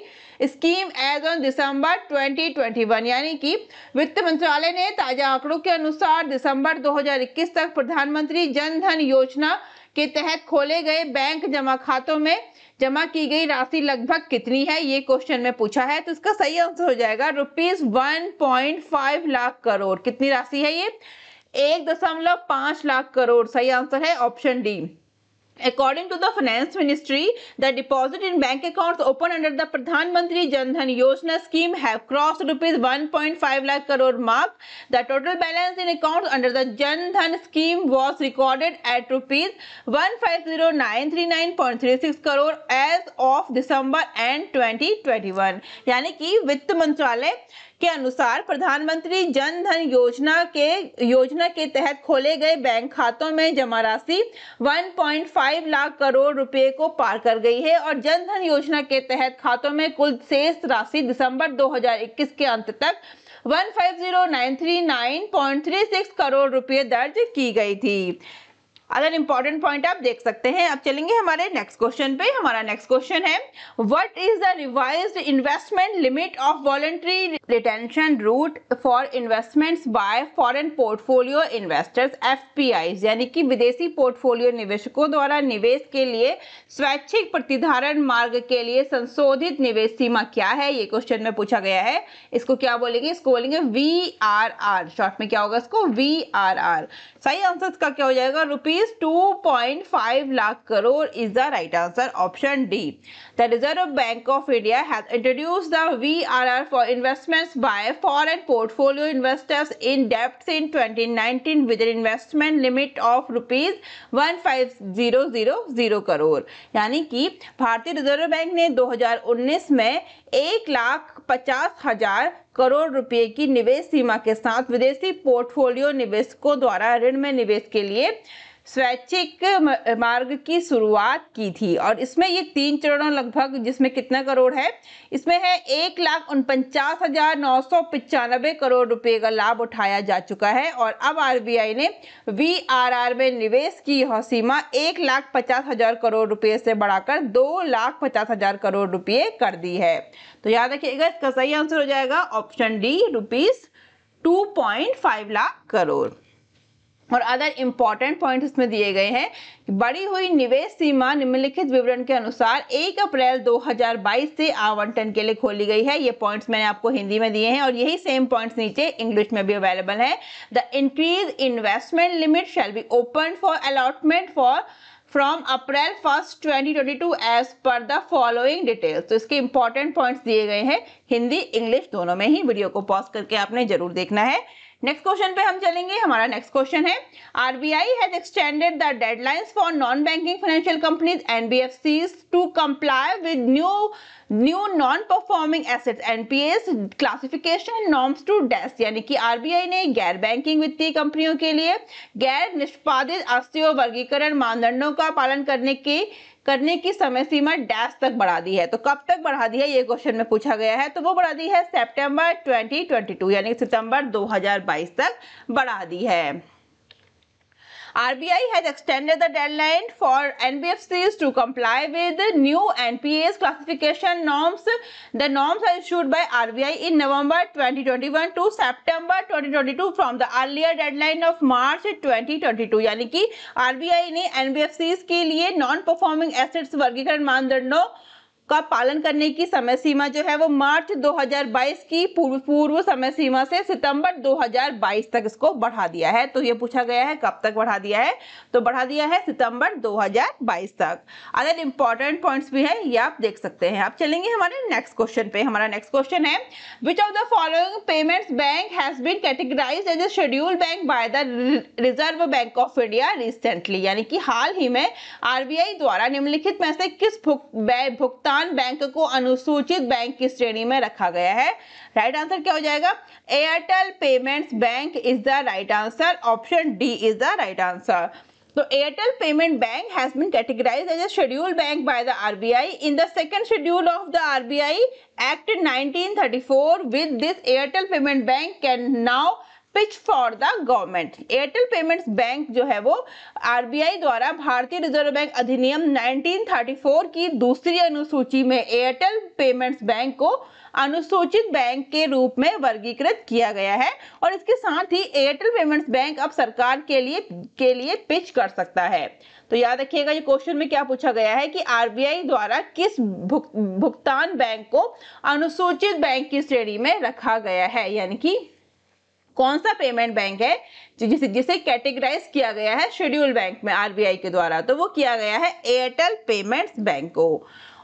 scheme as on December 2021 यानी कि वित्त मंत्रालय ने ताजा आंकड़ों के अनुसार दिसंबर 2021 तक प्रधानमंत्री जन धन योजना के तहत खोले गए बैंक जमा खातों में जमा की गई राशि लगभग कितनी है ये क्वेश्चन में पूछा है तो इसका सही आंसर हो जाएगा rupees one point five lakh crore कितनी राशि है ये एक दशमलव पांच लाख करोड़ सही आंसर है option D According to the finance ministry, the deposit in bank accounts open under the Pradhan Mantri Jan Dhan Yojana scheme have crossed rupees 1.5 lakh crore mark. The total balance in accounts under the Jan Dhan scheme was recorded at rupees 150939.36 crore as of December end 2021. यानी कि वित्त मंत्रालय के अनुसार प्रधानमंत्री जन धन योजना के योजना के तहत खोले गए बैंक खातों में जमा राशि 1.5 लाख करोड़ रुपए को पार कर गई है और जन धन योजना के तहत खातों में कुल शेष राशि दिसंबर 2021 के अंत तक 150939.36 करोड़ रुपए दर्ज की गई थी अदर इंपॉर्टेंट पॉइंट आप देख सकते हैं अब चलेंगे हमारे नेक्स्ट क्वेश्चन पे हमारा नेक्स्ट क्वेश्चन है what is the revise investment limit of voluntary retention route for investments by foreign portfolio investors F यानी कि विदेशी पोर्टफोलियो निवेशकों द्वारा निवेश के लिए स्वैच्छिक प्रतिधारण मार्ग के लिए संशोधित निवेश सीमा क्या है ये क्वेश्चन में पूछा गया है इसको क्या बोलेंगे इसको बोलेंगे वी आर आर शॉर्ट में क्या होगा इसको वी आर आर सही आंसर का क्या हो जाएगा rupees rupees two point five lakh crore is the right answer option D the reserve bank of India has introduce the V R R for investment by foreign portfolio investors in depth in twenty with investment limit of rupees one crore यानी कि भारतीय reserve bank ने दो हजार उन्नीस में एक लाख पचास हजार करोड़ रुपए की निवेश सीमा के साथ विदेशी पोर्टफोलियो निवेशकों द्वारा ऋण में निवेश के लिए स्वैच्छिक मार्ग की शुरुआत की थी और इसमें ये तीन चरणों लगभग जिसमें कितना करोड़ है इसमें है एक लाख उनपचास हजार नौ सौ पचानबे करोड़ रुपए का लाभ उठाया जा चुका है और अब आरबीआई ने वीआरआर में निवेश की यह सीमा एक लाख पचास हजार करोड़ रुपए से बढ़ाकर दो लाख पचास हजार करोड़ रुपये कर दी है तो याद रखिएगा इसका सही आंसर हो जाएगा option D rupees two point five lakh crore और अदर इम्पॉर्टेंट पॉइंट इसमें दिए गए हैं बड़ी बढ़ी हुई निवेश सीमा निम्नलिखित विवरण के अनुसार 1 अप्रैल 2022 से आवंटन के लिए खोली गई है ये पॉइंट्स मैंने आपको हिंदी में दिए हैं और यही सेम पॉइंट्स नीचे इंग्लिश में भी अवेलेबल है the increase investment limit shall be open for allotment for from April first 2022 as per the following details तो इसके इंपॉर्टेंट पॉइंट्स दिए गए हैं हिंदी इंग्लिश दोनों में ही वीडियो को पॉज करके आपने जरूर देखना है नेक्स्ट क्वेश्चन पे हम चलेंगे हमारा नेक्स्ट क्वेश्चन है RBI has extended the deadlines for non banking financial companies NBFCs to comply with new new non performing assets NPAs classification norms to डेस्ट यानी कि आरबीआई ने गैर बैंकिंग वित्तीय कंपनियों के लिए गैर निष्पादित अस्थियों वर्गीकरण मानदंडों का पालन करने के करने की समय सीमा डैश तक बढ़ा दी है तो कब तक बढ़ा दी है ये क्वेश्चन में पूछा गया है तो वो बढ़ा दी है सितंबर 2022 यानी सितंबर 2022 तक बढ़ा दी है RBI has extended the deadline for NBFCs to comply with the new NPAs classification norms. The norms are issued by RBI in November 2021 to September 2022 from the earlier deadline of March 2022 यानी कि RBI ने NBFCs के लिए non-performing assets वर्गीकरण मानदंडों का पालन करने की समय सीमा जो है वो मार्च 2022 की पूर्व पूर्व समय सीमा से सितंबर 2022 तक इसको बढ़ा दिया है तो ये पूछा गया है कब तक बढ़ा दिया है तो बढ़ा दिया है सितंबर 2022 तक अदर इंपॉर्टेंट पॉइंट्स भी है ये आप देख सकते हैं आप चलेंगे हमारे नेक्स्ट क्वेश्चन पे हमारा नेक्स्ट क्वेश्चन है which of the following payments bank has been categorise as a schedule bank by the reserve bank of India recently यानी कि हाल ही में आरबीआई द्वारा निम्नलिखित में से किस भुगतान किसान बैंक को अनुसूचित बैंक की श्रेणी में रखा गया है राइट आंसर क्या हो जाएगा Airtel payments bank is the right answer option D is the right answer तो Airtel payment bank has been categorise as a schedule bank by the RBI in the second schedule of the RBI act 1934 with this Airtel payment bank can now pitch for the government Airtel payments bank जो है वो RBI द्वारा भारतीय reserve bank अधिनियम 1934 की दूसरी अनुसूची में एयरटेल पेमेंट्स बैंक को अनुसूचित बैंक के रूप में वर्गीकृत किया गया है और इसके साथ ही एयरटेल पेमेंट्स बैंक अब सरकार के लिए के लिए पिच कर सकता है तो याद रखिएगा ये क्वेश्चन में क्या पूछा गया है कि आरबीआई द्वारा किस भुक, भुगतान बैंक को अनुसूचित बैंक की श्रेणी में रखा गया है यानी कि कौन सा पेमेंट बैंक है जिसे जिसे कैटेगराइज किया गया है शेड्यूल बैंक में आरबीआई के द्वारा तो वो किया गया है एयरटेल पेमेंट्स बैंक को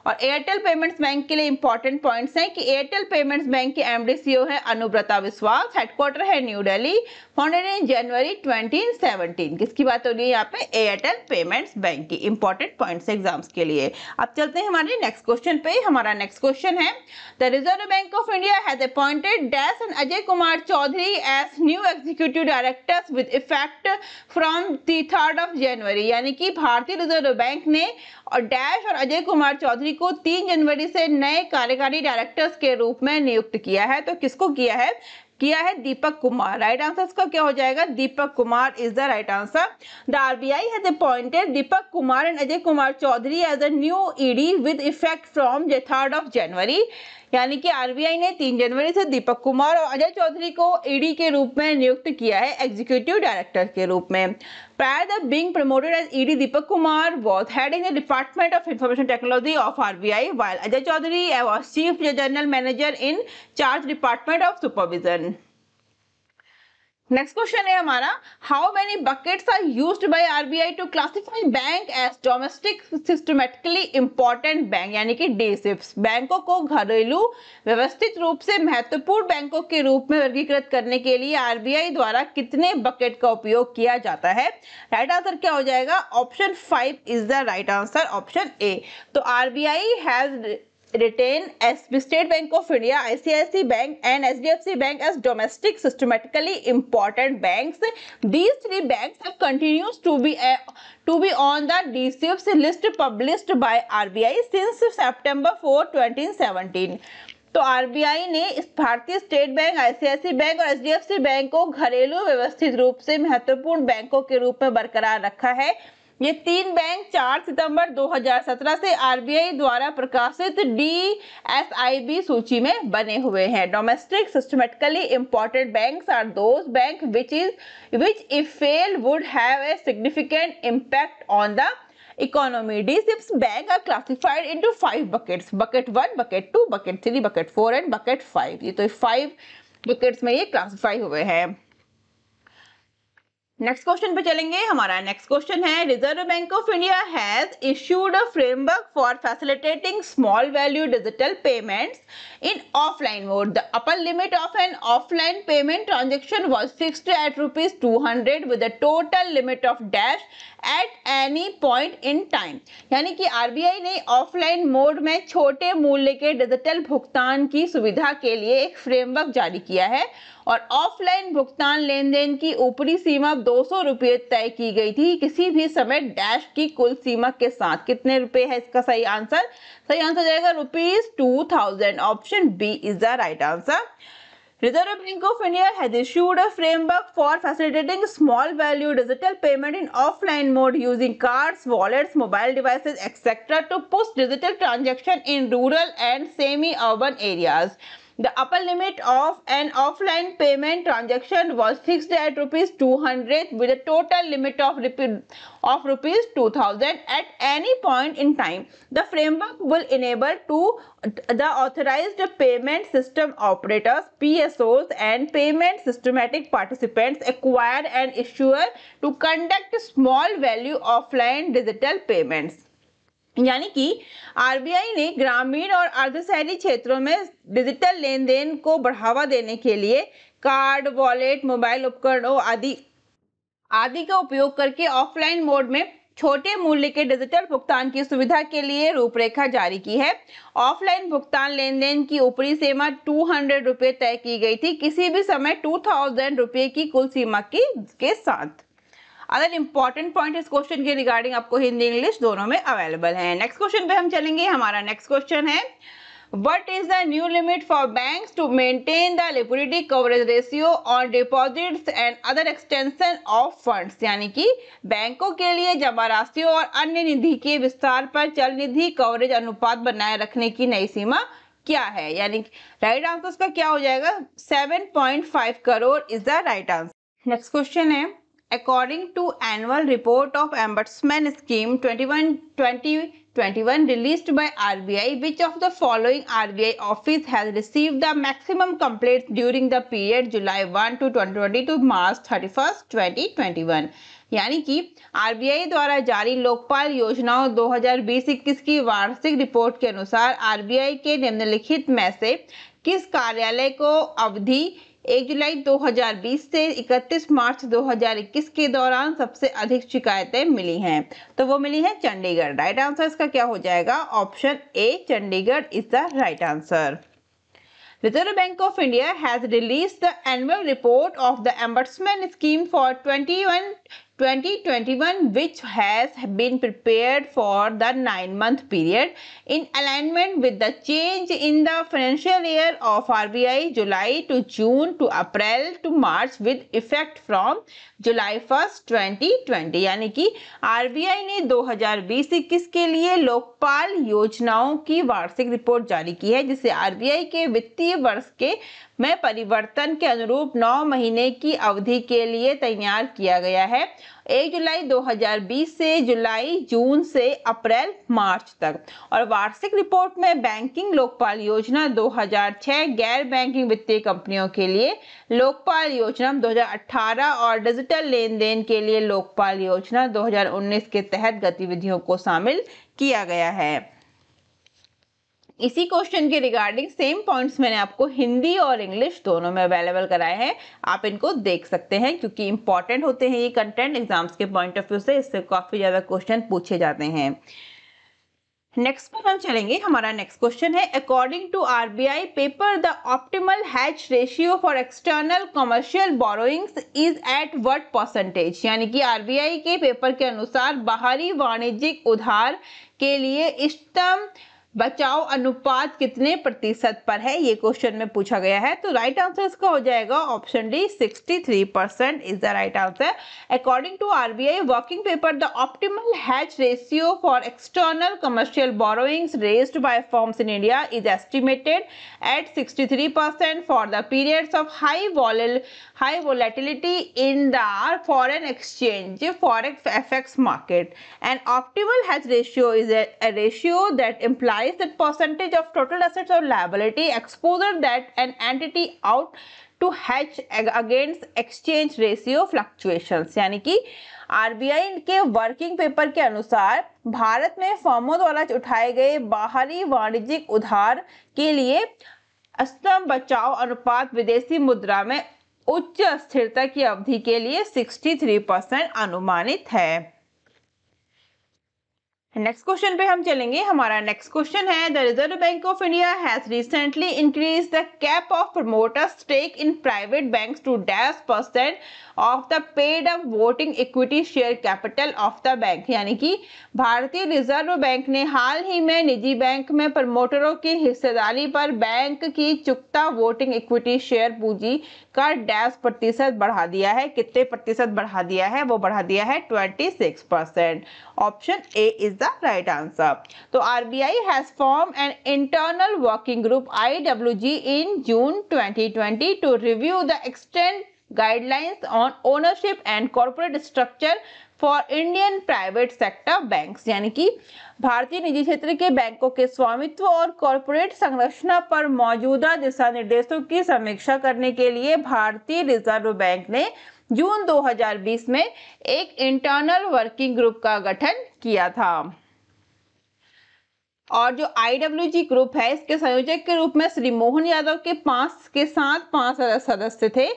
और एयरटेल पेमेंट्स बैंक के लिए इंपॉर्टेंट पॉइंट्स हैं कि एयरटेल पेमेंट्स बैंक के एमडी e सीईओ है अनुब्रता विश्वास हेडक्वार्टर है New Delhi founded in January 2017 किसकी बात हो रही है यहाँ पे एयरटेल पेमेंट्स बैंक की इंपॉर्टेंट पॉइंट्स एग्जाम्स के लिए अब चलते हैं हमारे नेक्स्ट क्वेश्चन पे हमारा नेक्स्ट क्वेश्चन है the reserve bank of India has appointed dash and Ajay Kumar Chaudhary as new executive directors with effect from the third of January यानी कि भारतीय रिजर्व बैंक ने और डैश और अजय कुमार चौधरी को तीन जनवरी से नए कार्यकारी डायरेक्टर्स के रूप में नियुक्त किया है तो किसको किया है किया है दीपक कुमार राइट आंसर इसका क्या हो जाएगा Deepak Kumar is the right answer the RBI has appointed Deepak Kumar and Ajay Kumar Chaudhary as a new ED with effect from third of January यानी कि आरबीआई ने 3 जनवरी से दीपक कुमार और अजय चौधरी को ईडी के रूप में नियुक्त किया है एग्जीक्यूटिव डायरेक्टर के रूप में prior the being promoted as ED Deepak Kumar was head in the department of information technology of RBI while Ajay Chaudhary was chief general manager in charge department of supervision next question है हमारा how many buckets are used by RBI to classify bank as domestic systematically important bank यानी कि डेसिप्स बैंकों को घरेलू व्यवस्थित रूप से महत्वपूर्ण बैंकों के रूप में वर्गीकृत करने के लिए आरबीआई द्वारा कितने बकेट का उपयोग किया जाता है राइट right आंसर क्या हो जाएगा option five is the right answer option A तो R B I has retain SB State Bank of India, ICIC Bank and HDFC Bank as domestic systematically important banks. These three banks have continues to be uh, to be on the DCFC list published by RBI since September 4, 2017. तो RBI ने इस भारतीय State Bank ICICI bank और H bank को घरेलू व्यवस्थित रूप से महत्वपूर्ण बैंकों के रूप में बरकरार रखा है ये तीन बैंक 4 सितंबर 2017 से आरबीआई द्वारा प्रकाशित डी सूची में बने हुए हैं domestic systematically important banks are those bank which is which if fail would have a significant impact on the economy D SIBs bank are classified into five buckets bucket one bucket two bucket three bucket four and bucket five ये तो five buckets में ये classify हुए हैं next question पे चलेंगे हमारा next question है reserve bank of India has issued a framework for facilitating small value digital payments in offline mode the upper limit of an offline payment transaction was fixed at rupees with a total limit of dash at any point in time यानी कि are ने offline mode में छोटे मूल्य के digital भुगतान की सुविधा के लिए एक फ्रेमवर्क जारी किया है और ऑफलाइन भुगतान लेन देन की ऊपरी सीमा दो सौ तय की गई थी किसी भी समय डैश की कुल सीमा के साथ कितने रुपए है इसका सही आंसर सही आंसर जाएगा rupees two thousand option B is the right answer Reserve Bank of India has issued a framework for facilitating small value digital payment in offline mode using cards, wallets, mobile devices, etc. to push digital transaction in rural and semi-urban areas. The upper limit of an offline payment transaction was fixed at rupees 200 with a total limit of, of rupees 2000 at any point in time. The framework will enable to the authorized payment system operators PSOs and payment systematic participants acquire and issuer to conduct small value offline digital payments. यानी कि RBI ने ग्रामीण और अर्धशहरी क्षेत्रों में digital लेन then को बढ़ावा देने के लिए कार्ड वॉलेट मोबाइल उपकरणों आदि आदि का उपयोग करके ऑफलाइन मोड में छोटे मूल्य के डिजिटल भुगतान की सुविधा के लिए रूपरेखा जारी की है ऑफलाइन भुगतान लेन देन की ऊपरी सीमा टू हंड्रेड रुपये तय की गई थी किसी भी समय टू थाउजेंड रुपये की कुल सीमा की के साथ अदर इंपॉर्टेंट पॉइंट इस क्वेश्चन के रिगार्डिंग आपको हिंदी इंग्लिश दोनों में अवेलेबल है नेक्स्ट क्वेश्चन पे हम चलेंगे हमारा नेक्स्ट क्वेश्चन है what is the new limit for bank to maintain the liquidity coverage ratio on deposits and other extension of fund यानी कि बैंकों के लिए जमा राशियों और अन्य निधि के विस्तार पर चल निधि कवरेज अनुपात बनाए रखने की नई सीमा क्या है यानी राइट आंसर उसका क्या हो जाएगा seven point five crore is the right answer next question है according to annual report of ombudsman scheme released by RBI which of the following RBI office has receive the maximum complaint during the period July one two twenty two March thirty first twenty यानी कि RBI द्वारा जारी लोकपाल योजनाओं दो हजार बीस इक्कीस की वार्षिक रिपोर्ट के अनुसार आरबीआई के निम्नलिखित में से किस कार्यालय को अवधि एक जुलाई 2020 से 31 मार्च 2021 के दौरान सबसे अधिक शिकायतें मिली हैं तो वो मिली है चंडीगढ़ राइट आंसर इसका क्या हो जाएगा option A Chandigarh is the right answer Reserve bank of India has release the annual report of the ombudsman scheme for 21 2021 which has been prepared for the 9-month period in alignment with the change in the financial year of RBI July to June to April to March with effect from July first 2020 यानी कि RBI ने 2020-21 के लिए लोकपाल योजनाओं की वार्षिक report जारी की है जिसे आरबीआई के वित्तीय वर्ष के में परिवर्तन के अनुरूप नौ महीने की अवधि के लिए तैयार किया गया है एक जुलाई 2020 से जुलाई जून से अप्रैल मार्च तक और वार्षिक रिपोर्ट में बैंकिंग लोकपाल योजना 2006 गैर बैंकिंग वित्तीय कंपनियों के लिए लोकपाल योजना 2018 और डिजिटल लेन देन के लिए लोकपाल योजना 2019 के तहत गतिविधियों को शामिल किया गया है इसी क्वेश्चन के रिगार्डिंग सेम पॉइंट्स मैंने आपको हिंदी और इंग्लिश दोनों में अवेलेबल कराए हैं आप इनको देख सकते हैं क्योंकि इंपॉर्टेंट होते हैं ये कंटेंट एग्जाम्स के पॉइंट ऑफ व्यू से इससे काफ़ी ज़्यादा क्वेश्चन पूछे जाते हैं नेक्स्ट पर हम चलेंगे हमारा नेक्स्ट क्वेश्चन है according to RBI paper the optimal hedge ratio for external commercial borrowings is at what percentage यानी कि आरबीआई के पेपर के अनुसार बाहरी वाणिज्यिक उधार के लिए इष्टतम बचाव अनुपात कितने प्रतिशत पर है ये क्वेश्चन में पूछा गया है तो राइट आंसर इसका हो जाएगा option D 63 percent is the right answer according to RBI working paper the optimal hedge ratio for external commercial borrowings raised by firms in India is estimated at sixty four the periods of high vol high volatility in the foreign exchange for FX market and optimal hedge ratio is a ratio that implies implies that percentage of total assets or liability exposure that an entity out to hedge against exchange ratio fluctuations यानी कि RBI के working paper के अनुसार भारत में फर्मों द्वारा उठाए गए बाहरी वाणिज्यिक उधार के लिए अस्तम बचाव अनुपात विदेशी मुद्रा में उच्च स्थिरता की अवधि के लिए 63 अनुमानित है नेक्स्ट क्वेश्चन पे हम चलेंगे हमारा नेक्स्ट क्वेश्चन है the reserve bank of India has recently increase the cap of promoter stake in private banks to dash percent of the paid up voting equity share capital of the bank यानी कि भारतीय reserve bank ने हाल ही में निजी bank में प्रमोटरों की हिस्सेदारी पर बैंक की चुकता वोटिंग इक्विटी शेयर पूंजी का डैश प्रतिशत बढ़ा दिया है कितने प्रतिशत बढ़ा दिया है वो बढ़ा दिया है twenty option A is the right answer तो R has form an internal working group I in June twenty to review the extend guidelines on ownership and corporate structure for Indian private sector banks यानी कि भारतीय निजी क्षेत्र के बैंकों के स्वामित्व और कॉरपोरेट संरचना पर मौजूदा दिशा निर्देशों की समीक्षा करने के लिए भारतीय रिजर्व बैंक ने जून 2020 में एक इंटरनल वर्किंग ग्रुप का गठन किया था और जो आईडब्ल्यूजी ग्रुप है इसके संयोजक के रूप में श्री मोहन यादव के पांच के साथ पांच सदस्य थे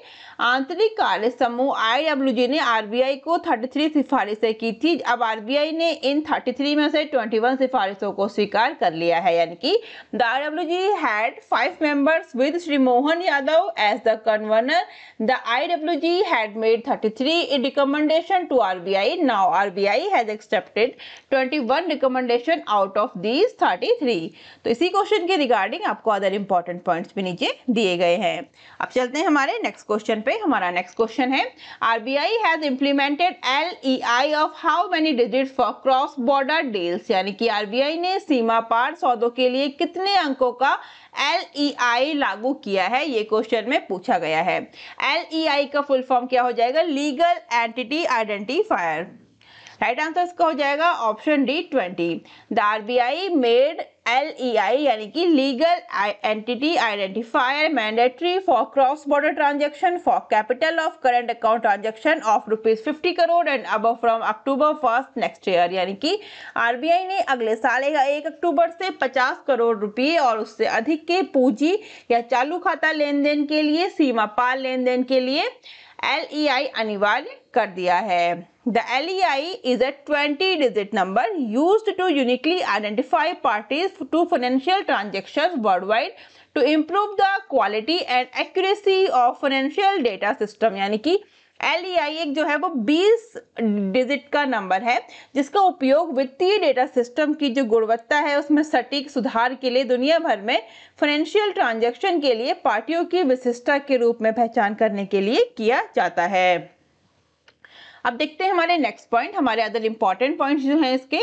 आंतरिक कार्य समूह आईडब्ल्यूजी ने आरबीआई को 33 सिफारिशें की थी अब आरबीआई ने इन 33 में से 21 सिफारिशों को स्वीकार कर लिया है यानी कि the IWG had five members with Shri Mohan Yadav as the convener the IWG had made 33 recommendation to RBI now RBI has accepted 21 recommendation out of these 33 तो इसी क्वेश्चन के रिगार्डिंग आपको अदर इंपॉर्टेंट पॉइंट्स भी नीचे दिए गए हैं अब चलते हैं हमारे नेक्स्ट क्वेश्चन पे हमारा नेक्स्ट क्वेश्चन है R B I has implemented L E I of how many digit for cross border deals यानी कि आर बी आई ने सीमा पार सौदों के लिए कितने अंकों का एल ई आई लागू किया है ये क्वेश्चन में पूछा गया है एल ई आई का फुल फॉर्म क्या हो जाएगा legal entity identifier right answer इसका हो जाएगा option D twenty the R B I made L E I यानी कि legal entity identifier mandatory for cross border transaction for capital of current account transaction of rupees fifty crore and अब from October first next year यानी कि R B I ने अगले साल एक अक्टूबर से पचास करोड़ रुपये और उससे अधिक के पूंजी या चालू खाता लेन देन के लिए सीमा पार लेन देन के लिए एल ई आई अनिवार्य कर दिया है the L E I is a twenty digit number use to uniquely identify party to financial transaction world wide to improve the quality and accuracy of financial data system यानी कि L e एक जो है वो 20 digit का number है जिसका उपयोग वित्तीय डेटा सिस्टम की जो गुणवत्ता है उसमें सटीक सुधार के लिए दुनिया भर में फाइनेंशियल ट्रांजैक्शन के लिए पार्टियों की विशिष्टता के रूप में पहचान करने के लिए किया जाता है अब देखते हैं हमारे नेक्स्ट पॉइंट हमारे अदर इंपॉर्टेंट पॉइंट जो है इसके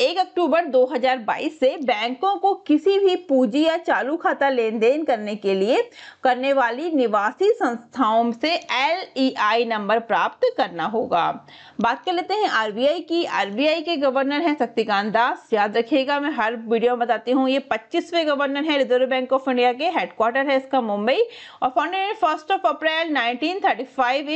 एक अक्टूबर 2022 से बैंकों को किसी भी पूंजी या चालू खाता लेन देन करने के लिए करने वाली निवासी संस्थाओं से एल नंबर प्राप्त करना होगा बात कर लेते हैं आर की आर के गवर्नर हैं शक्तिकांत दास याद रखिएगा मैं हर वीडियो में बताती हूँ ये पच्चीसवें गवर्नर है रिजर्व बैंक ऑफ इंडिया के हेडक्वार्टर है इसका मुंबई और founded first of April nineteen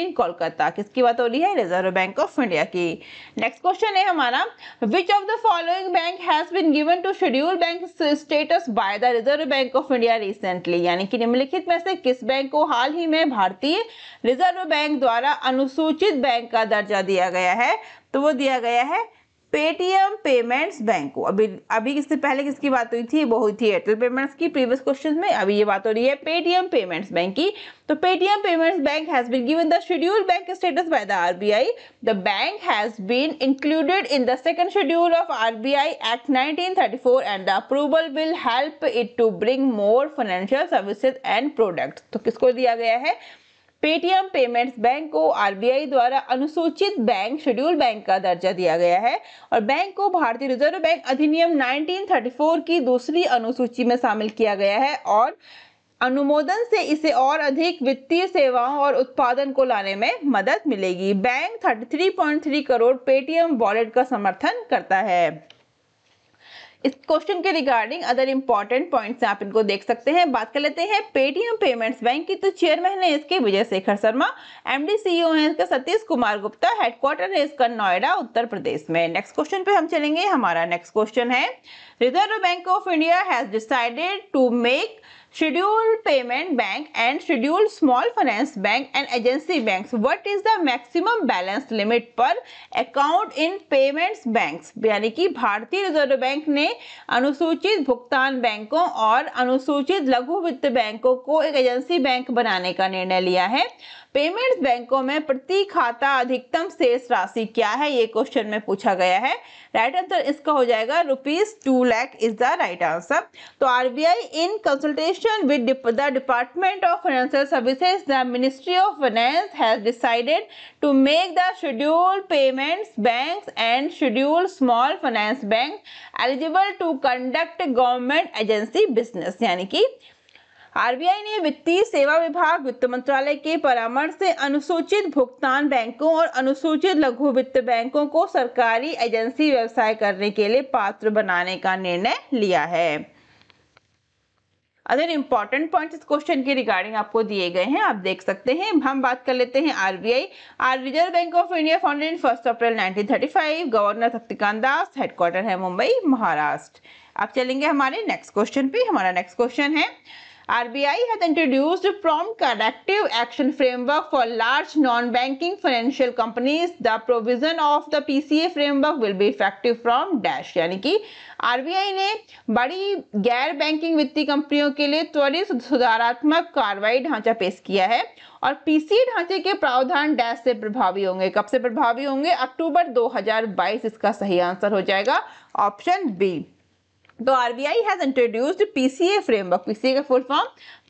in Kolkata किसकी बात हो रही है रिजर्व बैंक ऑफ इंडिया की नेक्स्ट क्वेश्चन है हमारा which of the following bank has been given to schedule bank status by the Reserve Bank of India recently यानी कि निम्नलिखित में से किस बैंक को हाल ही में भारतीय रिजर्व बैंक द्वारा अनुसूचित बैंक का दर्जा दिया गया है तो वो दिया गया है पेटीएम पेमेंट्स बैंक को अभी अभी इससे पहले किसकी बात हुई थी वो हुई थी एयरटेल पेमेंट्स की प्रीवियस क्वेश्चन में अभी ये बात हो रही है पेटीएम पेमेंट्स बैंक की तो Paytm payments bank has been given the schedule bank status by the RBI the bank has been included in the second schedule of RBI act 1934 and the approval will help it to bring more financial services and product तो किसको दिया गया है Paytm payments bank को RBI द्वारा अनुसूचित bank schedule bank का दर्जा दिया गया है और बैंक को भारतीय रिजर्व बैंक अधिनियम 1934 की दूसरी अनुसूची में शामिल किया गया है और अनुमोदन से इसे और अधिक वित्तीय सेवाओं और उत्पादन को लाने में मदद मिलेगी बैंक 33.3 करोड़ पेटीएम वॉलेट का समर्थन करता है इस क्वेश्चन के रिगार्डिंग अदर इंपॉर्टेंट पॉइंट्स आप इनको देख सकते हैं बात कर लेते हैं पेटीएम पेमेंट्स बैंक की तो चेयरमैन है इसके Vijay Shekhar Sharma MD CEO e हैं इसका सतीश कुमार गुप्ता हेडक्वार्टर है इसका नोएडा उत्तर प्रदेश में नेक्स्ट क्वेश्चन पे हम चलेंगे हमारा नेक्स्ट क्वेश्चन है reserve bank of India has decided to make schedule payment bank and schedule small finance bank and agency bank what is the maximum balance limit per account in payments bank यानी कि भारतीय reserve bank ने अनुसूचित भुगतान बैंकों और अनुसूचित लघु वित्त बैंकों को एक एजेंसी बैंक बनाने का निर्णय लिया है पेमेंट्स बैंकों में प्रति खाता अधिकतम शेष राशि क्या है ये क्वेश्चन में पूछा गया है राइट आंसर इसका हो जाएगा rupees two lakh is the right answer तो RBI in consultation with the department of financial services the ministry of finance has decided to make the schedule payments bank and schedule small finance bank eligible to conduct government agency business यानी कि RBI ने वित्तीय सेवा विभाग वित्त मंत्रालय के परामर्श से अनुसूचित भुगतान बैंकों और अनुसूचित लघु वित्त बैंकों को सरकारी एजेंसी व्यवसाय करने के लिए पात्र बनाने का निर्णय लिया है अदर इम्पॉर्टेंट पॉइंट इस क्वेश्चन के रिगार्डिंग आपको दिए गए हैं आप देख सकते हैं हम बात कर लेते हैं RBI or Reserve bank of India founded first April 1935 governor Shaktikanta Das headquarter है मुंबई महाराष्ट्र आप चलेंगे हमारे नेक्स्ट क्वेश्चन पे हमारा नेक्स्ट क्वेश्चन है RBI has introduced a prompt corrective action framework for large non-banking financial companies. The provision of the PCA framework will be effective from dash यानी कि RBI ने बड़ी गैर बैंकिंग वित्तीय कंपनियों के लिए त्वरित सुधारात्मक कार्रवाई ढांचा पेश किया है और पीसी ढांचे के प्रावधान डैश से प्रभावी होंगे कब से प्रभावी होंगे अक्टूबर 2022 इसका सही आंसर हो जाएगा ऑप्शन बी तो R B I has introduced P C A framework पी सी ए का full form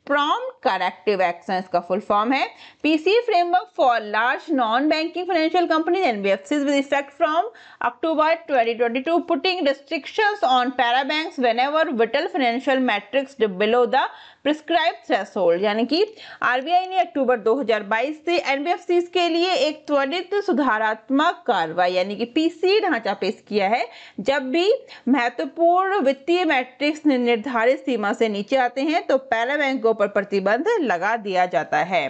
prompt corrective action का फुल फॉर्म है P C A framework for large non banking financial companies B F NBFCs with effect from October twenty twenty two putting restrictions on para whenever vital financial matrix below the prescribed threshold यानी कि RBI ने अक्टूबर 2022 से NBFC के लिए एक त्वरित सुधारात्मक कार्रवाई यानी कि पीसी ढांचा पेश किया है जब भी महत्वपूर्ण वित्तीय मैट्रिक्स निर्धारित सीमा से नीचे आते हैं तो पैरा बैंकों पर प्रतिबंध लगा दिया जाता है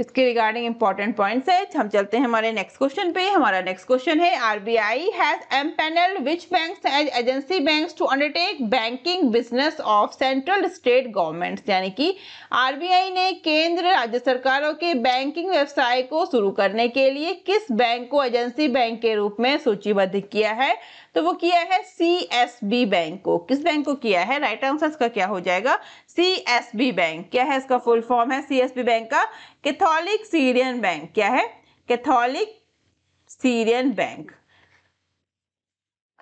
इसके रिगार्डिंग इंपॉर्टेंट पॉइंट्स है हम चलते हैं हमारे नेक्स्ट क्वेश्चन पे हमारा नेक्स्ट क्वेश्चन है RBI has empanelled which bank as agency bank to undertake banking business of central state governments यानी कि आरबीआई ने केंद्र राज्य सरकारों के बैंकिंग व्यवसाय को शुरू करने के लिए किस बैंक को एजेंसी बैंक के रूप में सूचीबद्ध किया है तो वो किया है सी एस बी बैंक को किस बैंक को किया है राइट right आंसर इसका क्या हो जाएगा सी एस बी बैंक क्या है इसका फुल फॉर्म है सी एस बी बैंक का कैथोलिक सीरियन बैंक क्या है कैथोलिक सीरियन बैंक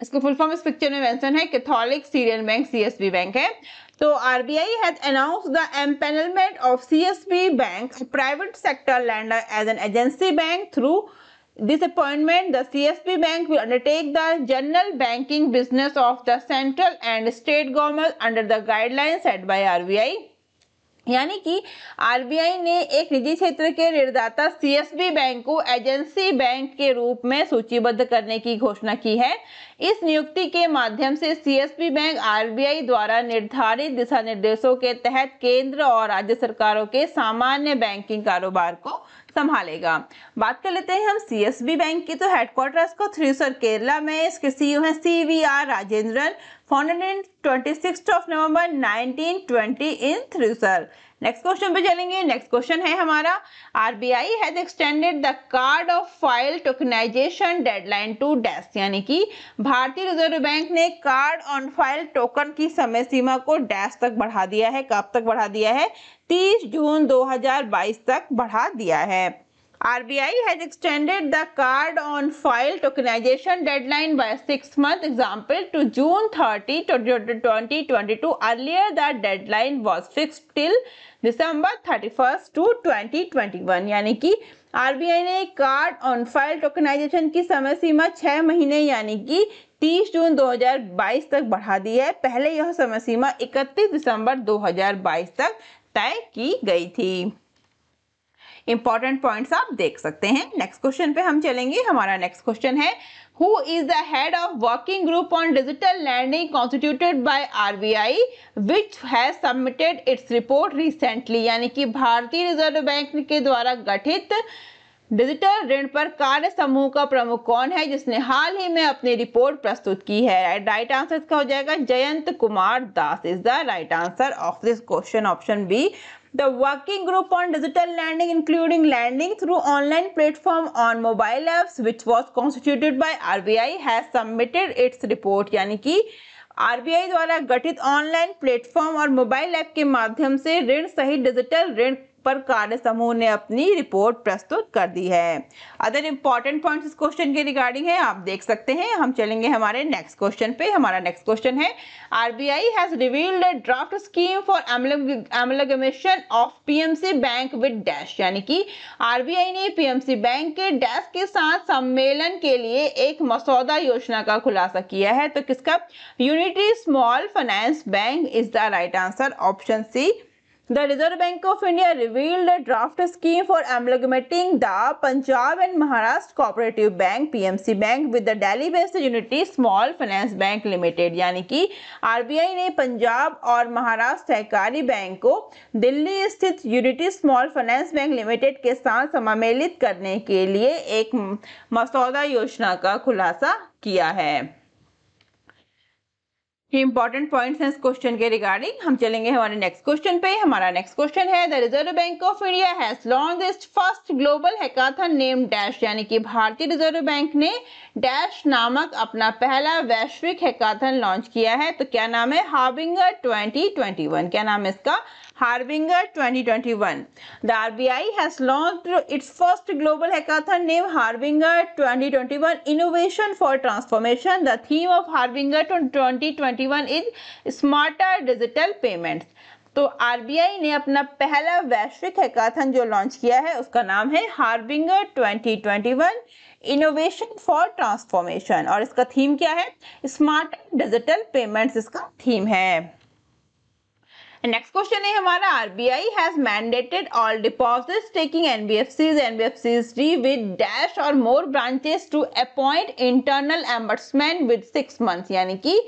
इसका फुल फॉर्म इस पिक्चर में मेंशन है Catholic Syrian bank CSB bank है तो RBI has announce the empanelment of CSB bank private sector lender as an agency bank through this appointment, the CSB Bank will undertake the general banking business of the central and state government under the guidelines set by RBI. यानी कि are ने एक निजी क्षेत्र के ऋणदाता C bank को agency bank के रूप में सूचीबद्ध करने की घोषणा की है इस नियुक्ति के माध्यम से सी बैंक आर द्वारा निर्धारित दिशा निर्देशों के तहत केंद्र और राज्य सरकारों के सामान्य बैंकिंग कारोबार को संभालेगा बात कर लेते हैं हम सीएसबी बैंक की तो हेडक्वार्टर को थ्रीसर केरला में इसके सीईओ e हैं C V R Rajendran founded in twenty of November 1920 in Thrissur next question पे चलेंगे नेक्स्ट क्वेश्चन है हमारा RBI has extended the card of file tokenisation deadline to dash यानी कि भारतीय रिजर्व बैंक ने कार्ड ऑन फाइल टोकन की समय सीमा को डैश तक बढ़ा दिया है कब तक बढ़ा दिया है 30 जून 2022 तक बढ़ा दिया है RBI has extended the card on file tokenization deadline by 6 month example to June 30 2022 earlier the deadline was fixed till December first two one यानी कि आरबीआई ने कार्ड ऑन फाइल टोकनाइजेशन की समय सीमा छः महीने यानी कि तीस जून 2022 तक बढ़ा दी है पहले यह समय सीमा इकतीस दिसंबर 2022 तक तय की गई थी इंपॉर्टेंट पॉइंट्स आप देख सकते हैं नेक्स्ट क्वेश्चन पे हम चलेंगे हमारा नेक्स्ट क्वेश्चन है who is the head of working group on digital lending constituted by RBI which has submitted its report recently यानी कि भारतीय रिजर्व बैंक के द्वारा गठित डिजिटल ऋण पर कार्य समूह का प्रमुख कौन है जिसने हाल ही में अपनी रिपोर्ट प्रस्तुत की है राइट आंसर इसका हो जाएगा Jayant Kumar Das is the right answer of this question option B The working group on digital lending including lending through online platform on mobile apps which was constituted by RBI has submitted its report यानी कि RBI द्वारा गठित online platform और mobile app के माध्यम से ऋण सहित डिजिटल ऋण पर कार्य समूह ने अपनी रिपोर्ट प्रस्तुत कर दी है अदर इंपॉर्टेंट पॉइंट्स इस क्वेश्चन के रिगार्डिंग है आप देख सकते हैं हम चलेंगे हमारे नेक्स्ट क्वेश्चन पे हमारा नेक्स्ट क्वेश्चन है RBI has revealed draft scheme for amalgamation of PMC bank with dash यानी कि आरबीआई ने पीएमसी बैंक के डैश के साथ सम्मेलन के लिए एक मसौदा योजना का खुलासा किया है तो किसका Unity small finance bank is the right answer option C The Reserve Bank of India revealed a draft scheme for amalgamating the Punjab and Maharashtra Cooperative Bank PMC Bank with the Delhi-based Unity Small Finance Bank Limited यानी कि RBI ने पंजाब और महाराष्ट्र सहकारी bank को दिल्ली स्थित Unity small finance bank limited के साथ समामेलित करने के लिए एक मसौदा योजना का खुलासा किया है इंपॉर्टेंट पॉइंट्स हैं इस क्वेश्चन के रिगार्डिंग हम चलेंगे हमारे नेक्स्ट क्वेश्चन पे हमारा नेक्स्ट क्वेश्चन है the reserve bank of India has longest first global hackathon name dash यानी कि भारतीय रिजर्व बैंक ने डैश नामक अपना पहला वैश्विक हैकाथन लॉन्च किया है तो क्या नाम है हाबिंगर 2021 क्या नाम है इसका Harbinger 2021. The RBI has launched its first global hackathon named Harbinger 2021 Innovation for Transformation. The theme of Harbinger 2021 is Smarter Digital Payments. तो आर ने अपना पहला वैश्विक हैकाथन जो लॉन्च किया है उसका नाम है हार्बिंगर 2021 इनोवेशन फॉर ट्रांसफॉर्मेशन और इसका थीम क्या है स्मार्ट डिजिटल पेमेंट्स इसका थीम है नेक्स्ट क्वेश्चन है हमारा RBI has mandated all deposits taking NBFCs NBFCs D with dash or more branches to appoint internal ombudsman with six months यानी कि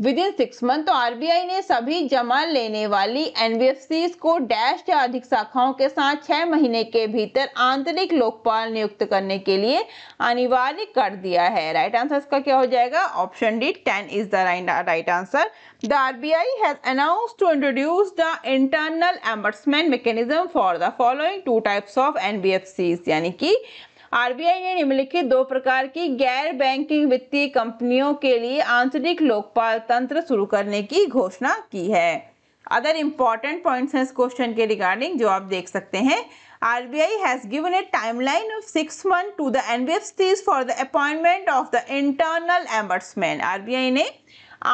विद इन सिक्स मंथ तो RBI ने सभी जमा लेने वाली एनबीएफसी को डैश या अधिक शाखाओं के साथ छह महीने के भीतर आंतरिक लोकपाल नियुक्त करने के लिए अनिवार्य कर दिया है राइट आंसर इसका क्या हो जाएगा option D ten is the right answer the RBI has announce to introduce the internal ombudsman mechanism for the following two types of C यानी कि आरबीआई ने निम्नलिखित दो प्रकार की गैर बैंकिंग वित्तीय कंपनियों के लिए आंतरिक लोकपाल तंत्र शुरू करने की घोषणा की है अदर इम्पॉर्टेंट पॉइंट्स हैं इस क्वेश्चन के रिगार्डिंग जो आप देख सकते हैं RBI has given a timeline of 6 months to the NBFCs for the appointment of the internal ombudsman. RBI ने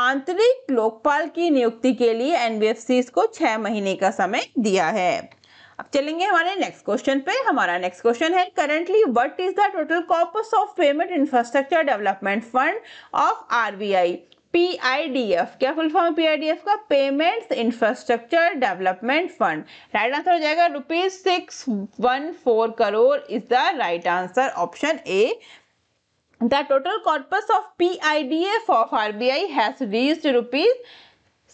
आंतरिक लोकपाल की नियुक्ति के लिए एनबीएफसीज को 6 महीने का समय दिया है अब चलेंगे हमारे नेक्स्ट क्वेश्चन पे हमारा नेक्स्ट क्वेश्चन है currently what is the total corpus of payment infrastructure development fund of RBI PIDF क्या फुल फॉर्म पीआईडीएफ का payments infrastructure development fund right answer हो जाएगा rupees six one four crore is the right answer option A the total corpus of PIDF of RBI has reached rupees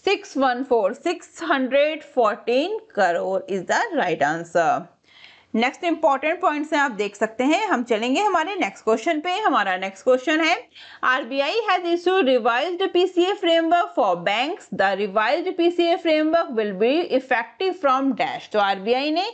614 614 crore is the right answer. Next important points हैं आप देख सकते हैं हम चलेंगे हमारे नेक्स्ट क्वेश्चन पे हमारा नेक्स्ट क्वेश्चन है RBI has issue revised PCA framework for banks the revised PCA framework will be effective from dash तो आरबीआई ने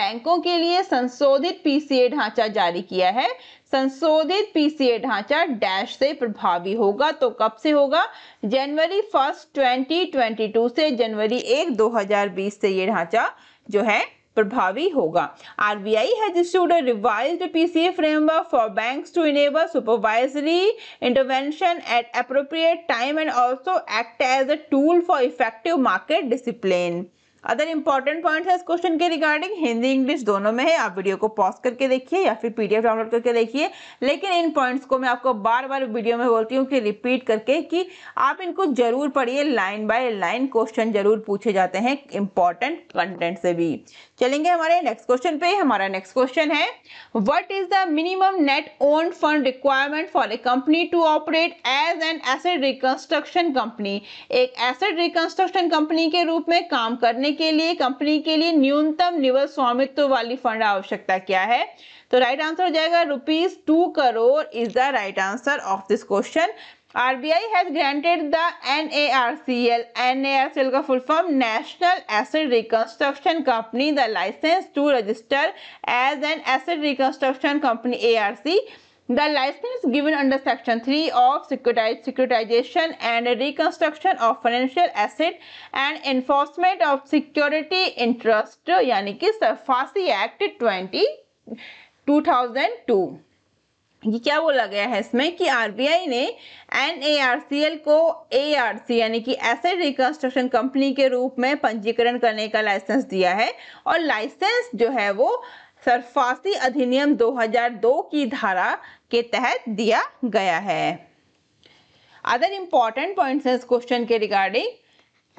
बैंकों के लिए संशोधित पीसीए ढांचा जारी किया है संशोधित पीसीए ढांचा डैश से प्रभावी होगा तो कब से होगा जनवरी फर्स्ट 2022 से जनवरी 1 2020 से ये ढांचा जो है प्रभावी होगा आरबीआई है जिसूडर revise PCA framework for bank supervisory intervention at appropriate time and also act as a tool for effective market discipline other important point है इस क्वेश्चन के रिगार्डिंग हिंदी इंग्लिश दोनों में है आप वीडियो को पॉज करके देखिए या फिर पीडीएफ डाउनलोड करके देखिए लेकिन इन पॉइंट्स को मैं आपको बार बार वीडियो में बोलती हूँ कि रिपीट करके कि आप इनको जरूर पढ़िए लाइन बाय लाइन क्वेश्चन जरूर पूछे जाते हैं इंपॉर्टेंट कंटेंट से भी चलेंगे हमारे नेक्स्ट क्वेश्चन पे हमारा नेक्स्ट क्वेश्चन है what is the minimum net own fund requirement for a company to operate as an asset reconstruction company एक एसेड रिकंस्ट्रक्शन कंपनी के रूप में काम करने के लिए कंपनी के लिए न्यूनतम निवल स्वामित्व वाली फंड आवश्यकता क्या है तो राइट आंसर हो जाएगा rupees two crore is the right answer of this question RBI has granted the NARCL, NARCL का full form National Asset Reconstruction Company, the license to register as an asset reconstruction company ARC. The license given under Section 3 of Securitization and Reconstruction of Financial Asset and Enforcement of Security Interest यानी कि SARFAESI act 20 2002 ये क्या बोला गया है इसमें कि RBI ने एन को एआरसी यानी कि एसेट रिकंस्ट्रक्शन कंपनी के रूप में पंजीकरण करने का लाइसेंस दिया है और लाइसेंस जो है वो सरफासी अधिनियम 2002 की धारा के तहत दिया गया है अदर इम्पॉर्टेंट पॉइंट्स हैं इस क्वेश्चन के रिगार्डिंग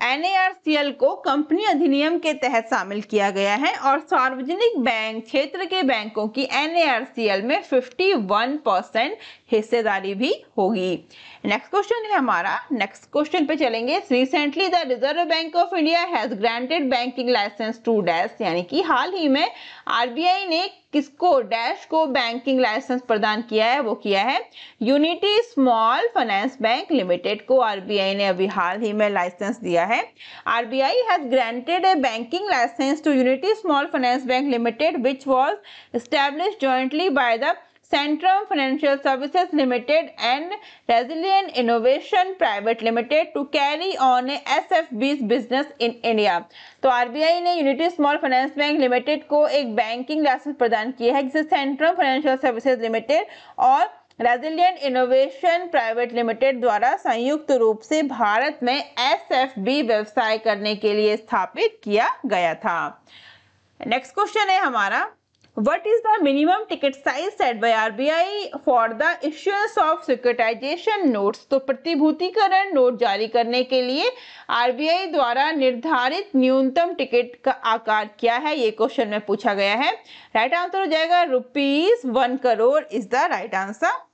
एन को कंपनी अधिनियम के तहत शामिल किया गया है और सार्वजनिक बैंक क्षेत्र के बैंकों की एन में 51 परसेंट हिस्सेदारी भी होगी नेक्स्ट क्वेश्चन है हमारा नेक्स्ट क्वेश्चन पे चलेंगे recently the reserve bank of India has granted banking licence to dash यानी कि हाल ही में आरबीआई ने किसको डैश को बैंकिंग लाइसेंस प्रदान किया है वो किया है Unity small finance bank limited को आरबीआई ने अभी हाल ही में लाइसेंस दिया है RBI has granted a banking licence to Unity small finance bank limited which was establish jointly by the services limited and resilient innovation private limited to carry on a S F Bs business in India तो R B I ने Unity small finance bank limited को एक banking licence प्रदान किया है जिसे Centrum financial services limited और resilient innovation private limited द्वारा संयुक्त रूप से भारत में एस एफ बी व्यवसाय करने के लिए स्थापित किया गया था नेक्स्ट क्वेश्चन है हमारा What is the minimum ticket size set by RBI for the issuance of securitization notes? तो प्रतिभूतिकरण नोट जारी करने के लिए RBI द्वारा निर्धारित न्यूनतम टिकट का आकार क्या है ये क्वेश्चन में पूछा गया है राइट आंसर हो जाएगा rupees one crore is the right answer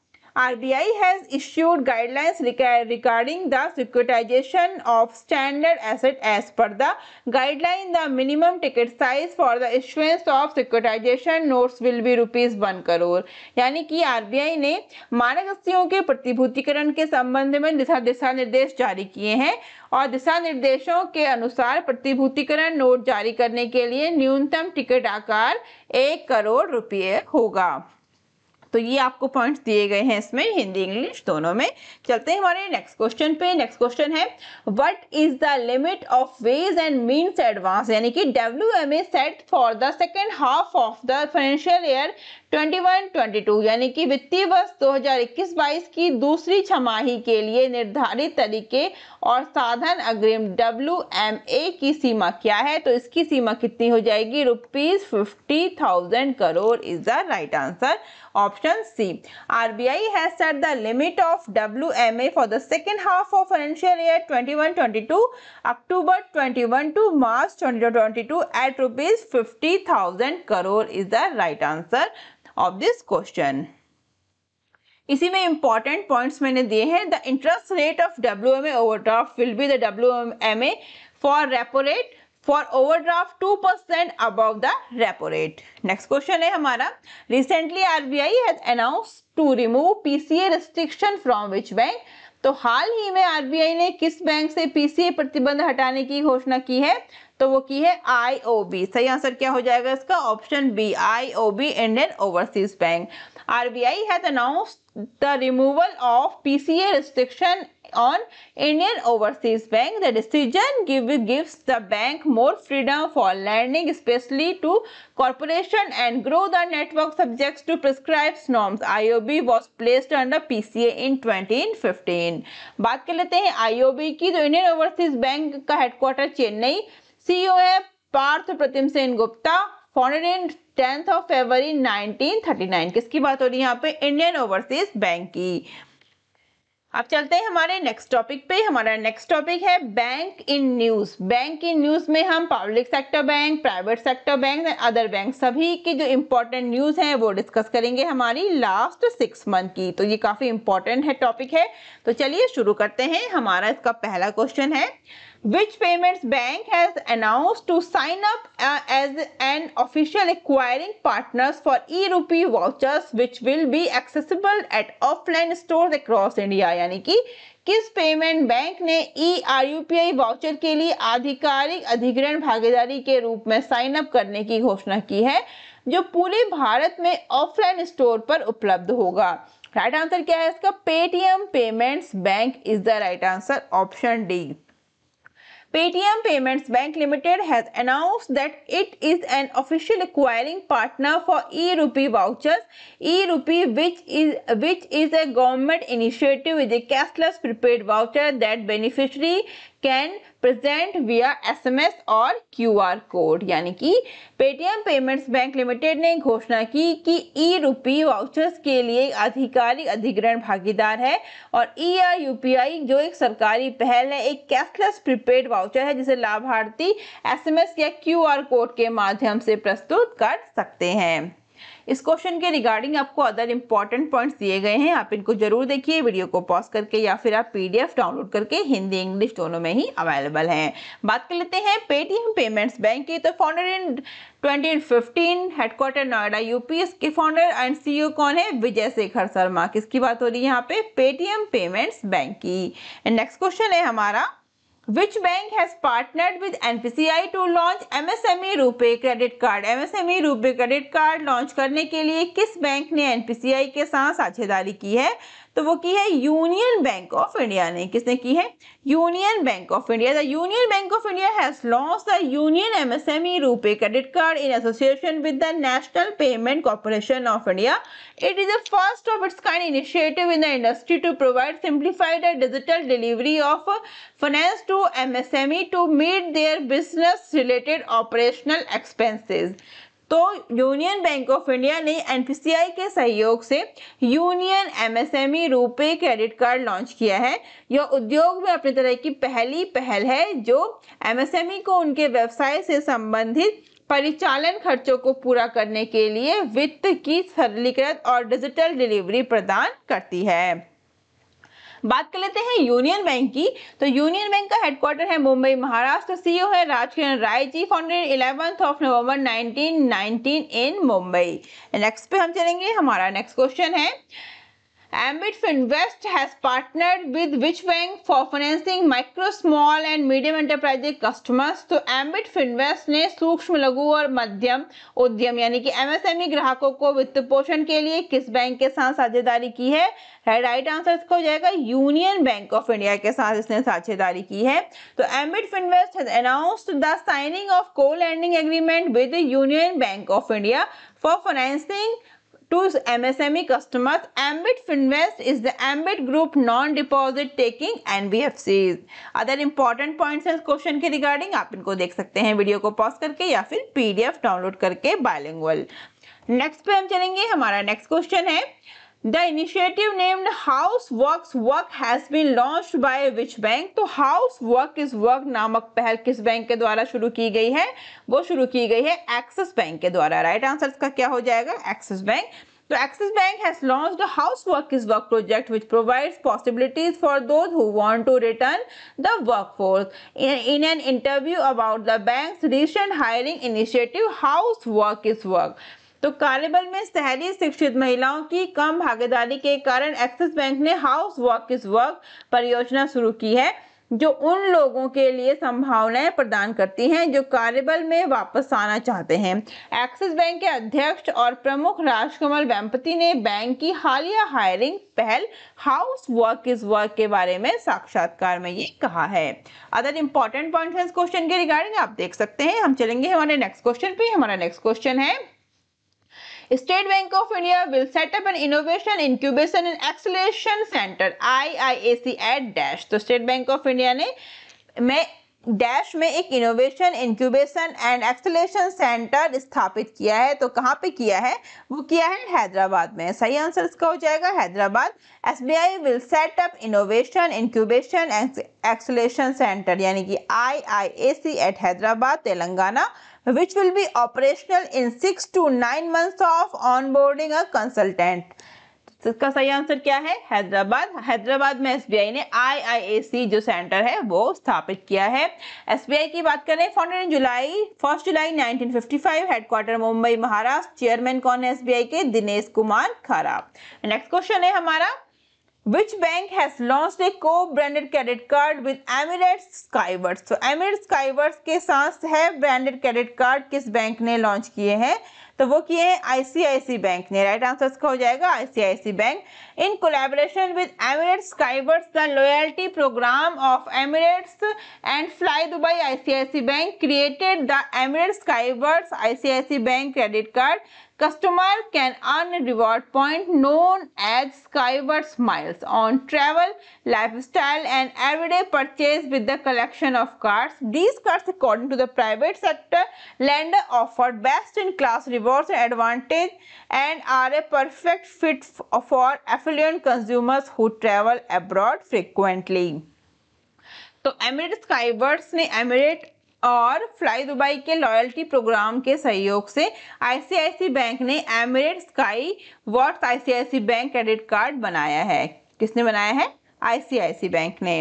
RBI has issued guidelines regarding the securitization of standard asset as per the guideline the minimum ticket size for the issuance of securitization notes will be rupees 1 crore yani ki RBI ne manak मानकस्तियों ke pratibhutikaran ke sambandh mein disha disha nirdesh jari kiye hain और दिशा निर्देशों के अनुसार प्रतिभूतिकरण note जारी करने के लिए न्यूनतम टिकट आकार एक करोड़ रुपये होगा तो ये आपको पॉइंट्स दिए गए हैं इसमें हिंदी इंग्लिश दोनों में चलते हैं हमारे नेक्स्ट क्वेश्चन पे नेक्स्ट क्वेश्चन है what is the limit of ways and means advance यानी कि W M A set for the second half of the financial year 21-22 यानी कि वित्तीय वर्ष 2021-22 की दूसरी छमाही के लिए निर्धारित तरीके और साधन अग्रिम डब्ल्यू की सीमा क्या है तो इसकी सीमा कितनी हो जाएगी rupees fifty thousand crore is the right answer option C RBI has set the limit of W M A for the second half of financial year twenty 22 October 21 to March twenty twenty two at rupees fifty thousand crore is the right answer of this question इसी में important points मैंने दिए हैं the interest rate of W M A overdraft will be the W M A for repo rate for overdraft two percent above the repo rate next question है हमारा recently R B I has announce to remove P C A restriction from which bank तो हाल ही में RBI ने किस bank से PCA प्रतिबंध हटाने की घोषणा की है तो वो की है आई ओ बी सही आंसर क्या हो जाएगा इसका option B I O B Indian Overseas bank R B I has removal of P C A restriction on Indian Overseas bank the decision gives the bank more freedom for lending especially to corporation and grow the network subject to prescribe norms I O B was placed under P C A in twenty fifteen बात कर लेते हैं I O B की तो Indian Overseas bank का headquarter Chennai CEO e है Partha Pratim Sen Gupta founded in tenth of February 1939 किसकी बात हो रही है यहाँ पे इंडियन ओवरसीज बैंक की अब चलते हैं हमारे नेक्स्ट टॉपिक पे हमारा नेक्स्ट टॉपिक है bank in news bank in news में हम public sector bank private sector bank and other bank सभी की जो इम्पोर्टेंट न्यूज है वो डिस्कस करेंगे हमारी लास्ट सिक्स मंथ की तो ये काफी इंपॉर्टेंट है टॉपिक है तो चलिए शुरू करते हैं हमारा इसका पहला क्वेश्चन है which payments bank has announced to sign up uh, as an official acquiring partners for e-rupee vouchers which will be accessible at offline stores across India यानी कि किस पेमेंट बैंक ने E R U P I voucher के लिए आधिकारिक अधिग्रहण भागीदारी के रूप में साइन अप करने की घोषणा की है जो पूरे भारत में ऑफलाइन स्टोर पर उपलब्ध होगा राइट आंसर क्या है इसका Paytm payments bank is the right answer option D Paytm Payments Bank Limited has announced that it is an official acquiring partner for e-rupee vouchers. E-rupee, which is which is a government initiative, with a cashless prepaid voucher that beneficiary can present via SMS or QR code यानी कि Paytm payments bank limited ने घोषणा की कि ई रूपी vouchers के लिए आधिकारिक अधिग्रहण भागीदार है और ई आर यूपीआई जो एक सरकारी पहल है एक कैशलेस प्रीपेड वाउचर है जिसे लाभार्थी एसएमएस या क्यूआर कोड के माध्यम से प्रस्तुत कर सकते हैं इस क्वेश्चन के रिगार्डिंग आपको अदर इंपॉर्टेंट पॉइंट्स दिए गए हैं आप इनको जरूर देखिए वीडियो को पॉज करके या फिर आप पीडीएफ डाउनलोड करके हिंदी इंग्लिश दोनों में ही अवेलेबल हैं बात कर लेते हैं पेटीएम पेमेंट्स बैंक की तो founder in 2015 headquarter Noida UP इसके फाउंडर एंड सीईओ कौन है विजय शेखर शर्मा किसकी बात हो रही है यहाँ पे पेटीएम पेमेंट्स बैंक की नेक्स्ट क्वेश्चन है हमारा Which bank has partnered with NPCI to launch MSME RuPay credit card MSME RuPay credit card launch करने के लिए किस बैंक ने NPCI के साथ साझेदारी की है तो वो की है यूनियन बैंक ऑफ इंडिया ने किसने की है union bank of India the Union bank of India has launch the Union MSME RuPay credit card in association with the national payment corporation of India it is the first of its kind initiative in the industry to provide simplified digital delivery of finance to to MSME to meet their business related operational expenses. तो Union bank of India ने NPCI के सहयोग से Union MSME RuPay credit card launch किया है यह उद्योग में अपनी तरह की पहली पहल है जो एमएसएमई e को उनके व्यवसाय से संबंधित परिचालन खर्चों को पूरा करने के लिए वित्त की सरलीकृत और डिजिटल डिलीवरी प्रदान करती है बात कर लेते हैं यूनियन बैंक की तो यूनियन बैंक का हेडक्वार्टर है मुंबई महाराष्ट्र सीईओ e है Rajkiran Rai ji founded eleventh of November 1919 in Mumbai next पे हम चलेंगे हमारा नेक्स्ट क्वेश्चन है Ambit Finvest has partnered with which bank for financing micro, small and medium enterprise customers? तो Ambit Finvest ने सूक्ष्म लघु और मध्यम उद्यम यानी कि एमएसएमई e ग्राहकों को वित्त पोषण के लिए किस बैंक के साथ साझेदारी की है राइट आंसर इसका हो जाएगा यूनियन बैंक ऑफ इंडिया के साथ इसने साझेदारी की है तो Ambit Finvest has announced the signing of co lending agreement with Union bank of India for financing to MSME customers, Ambit Finvest is the Ambit Group non-deposit taking NBFCs. Other important points हैं question के regarding आप इनको देख सकते हैं video को pause करके या फिर पीडीएफ डाउनलोड करके बायलिंगुअल नेक्स्ट पे हम चलेंगे हमारा नेक्स्ट क्वेश्चन है the initiative named house work work has been launch by which bank तो हाउस वर्क इज वर्क नामक पहल किस बैंक के द्वारा शुरू की गई है वो शुरू की गई है एक्सिस बैंक के द्वारा राइट आंसर इसका क्या हो जाएगा एक्सिस बैंक तो Axis bank has launch the house work is work project which provides possibilities for those who want to return the workforce in an interview about the bank recent hiring initiative house work is work तो कार्यबल में शहरी शिक्षित महिलाओं की कम भागीदारी के कारण एक्सिस बैंक ने हाउस वर्क इज वर्क परियोजना शुरू की है जो उन लोगों के लिए संभावनाएं प्रदान करती हैं जो कार्यबल में वापस आना चाहते हैं एक्सिस बैंक के अध्यक्ष और प्रमुख राजकमल वेम्पति ने बैंक की हालिया हायरिंग पहल हाउस वर्क इज वर्क के बारे में साक्षात्कार में ये कहा है अदर इंपॉर्टेंट पॉइंट क्वेश्चन के रिगार्डिंग आप देख सकते हैं हम चलेंगे हमारे नेक्स्ट क्वेश्चन पे हमारा नेक्स्ट क्वेश्चन है state bank of India will set up an innovation incubation and acceleration centre I I A C at dash तो स्टेट बैंक ऑफ इंडिया ने मैं डैश में एक innovation incubation and acceleration centre स्थापित किया है तो कहाँ पे किया है वो किया है हैदराबाद में सही आंसर इसका हो जाएगा Hyderabad S B I will set up innovation incubation and acceleration centre यानी कि I I A C at Hyderabad Telangana which will be operational in six to nine months of on boarding a consultant तो इसका सही answer क्या है हैदराबाद हैदराबाद में SBI ने आईआईएसी जो सेंटर है वो स्थापित किया है एसबीआई की बात करें founded in July first July 1955 headquarter Mumbai Maharashtra chairman कौन है एसबीआई के दिनेश कुमार खारा नेक्स्ट क्वेश्चन है हमारा Which bank has launched a co-branded credit card with Emirates Skywards? So Emirates Skywards के साथ है branded credit card किस बैंक ने लॉन्च किए हैं तो वो किए हैं आईसीआईसी बैंक ने राइट आंसर इसका हो जाएगा ICICI bank in collaboration with Emirates Skywards the loyalty programme of Emirates and fly Dubai ICICI bank created the Emirates Skywards ICICI bank credit card Customer can earn reward point known as Skyward Smiles on travel, lifestyle and everyday purchase with the collection of cards. These cards according to the private sector lender offer best in class rewards and advantage and are a perfect fit for affluent consumers who travel abroad frequently. तो Emirate Skywards, ने Emirate और fly Dubai के loyalty programme के सहयोग से ICICI bank ने Emirate Skywards ICICI bank credit card बनाया है किसने बनाया है आईसीआईसी बैंक ने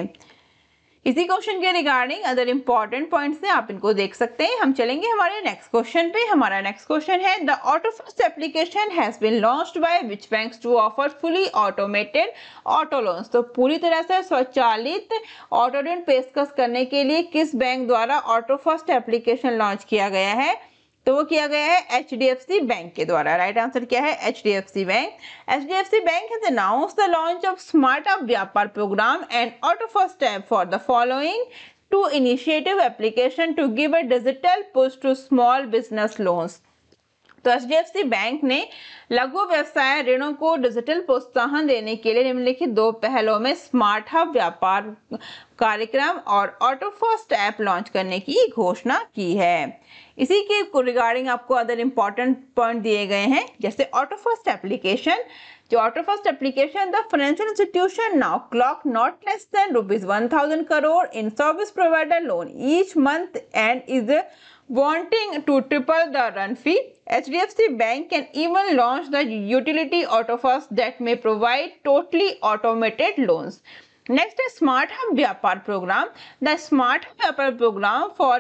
इसी क्वेश्चन के रिगार्डिंग अदर इम्पॉर्टेंट पॉइंट्स हैं आप इनको देख सकते हैं हम चलेंगे हमारे नेक्स्ट क्वेश्चन पे हमारा नेक्स्ट क्वेश्चन है the auto first application has been launched by which banks to offer fully automated auto loans तो पूरी तरह से स्वचालित ऑटो ऋण पेशकश करने के लिए किस बैंक द्वारा ऑटो फर्स्ट एप्लीकेशन लॉन्च किया गया है तो वो किया गया है H D F C bank के द्वारा राइट आंसर क्या है H D F C bank H D bank has announce the launch of smart up Vyapaar programme and auto first step for the following two initiative application to give a digital push to small business loans तो H D F C bank ने लघु व्यवसाय ऋणों को digital प्रोत्साहन देने के लिए निम्नलिखित दो पहलों में स्मार्ट हब व्यापार कार्यक्रम और ऑटो फर्स्ट ऐप लॉन्च करने की घोषणा की है इसी के रिगार्डिंग आपको अदर इंपॉर्टेंट पॉइंट दिए गए हैं जैसे ऑटो फर्स्ट एप्लीकेशन जो auto first application the financial institution now clock not less than rupees one thousand crore in service provider loan each month and is wanting to triple the run fee, HDFC Bank can even launch the utility autofast that may provide totally automated loans. Next is Smart Hub Vyapar program. The Smart Hub Vyapar program for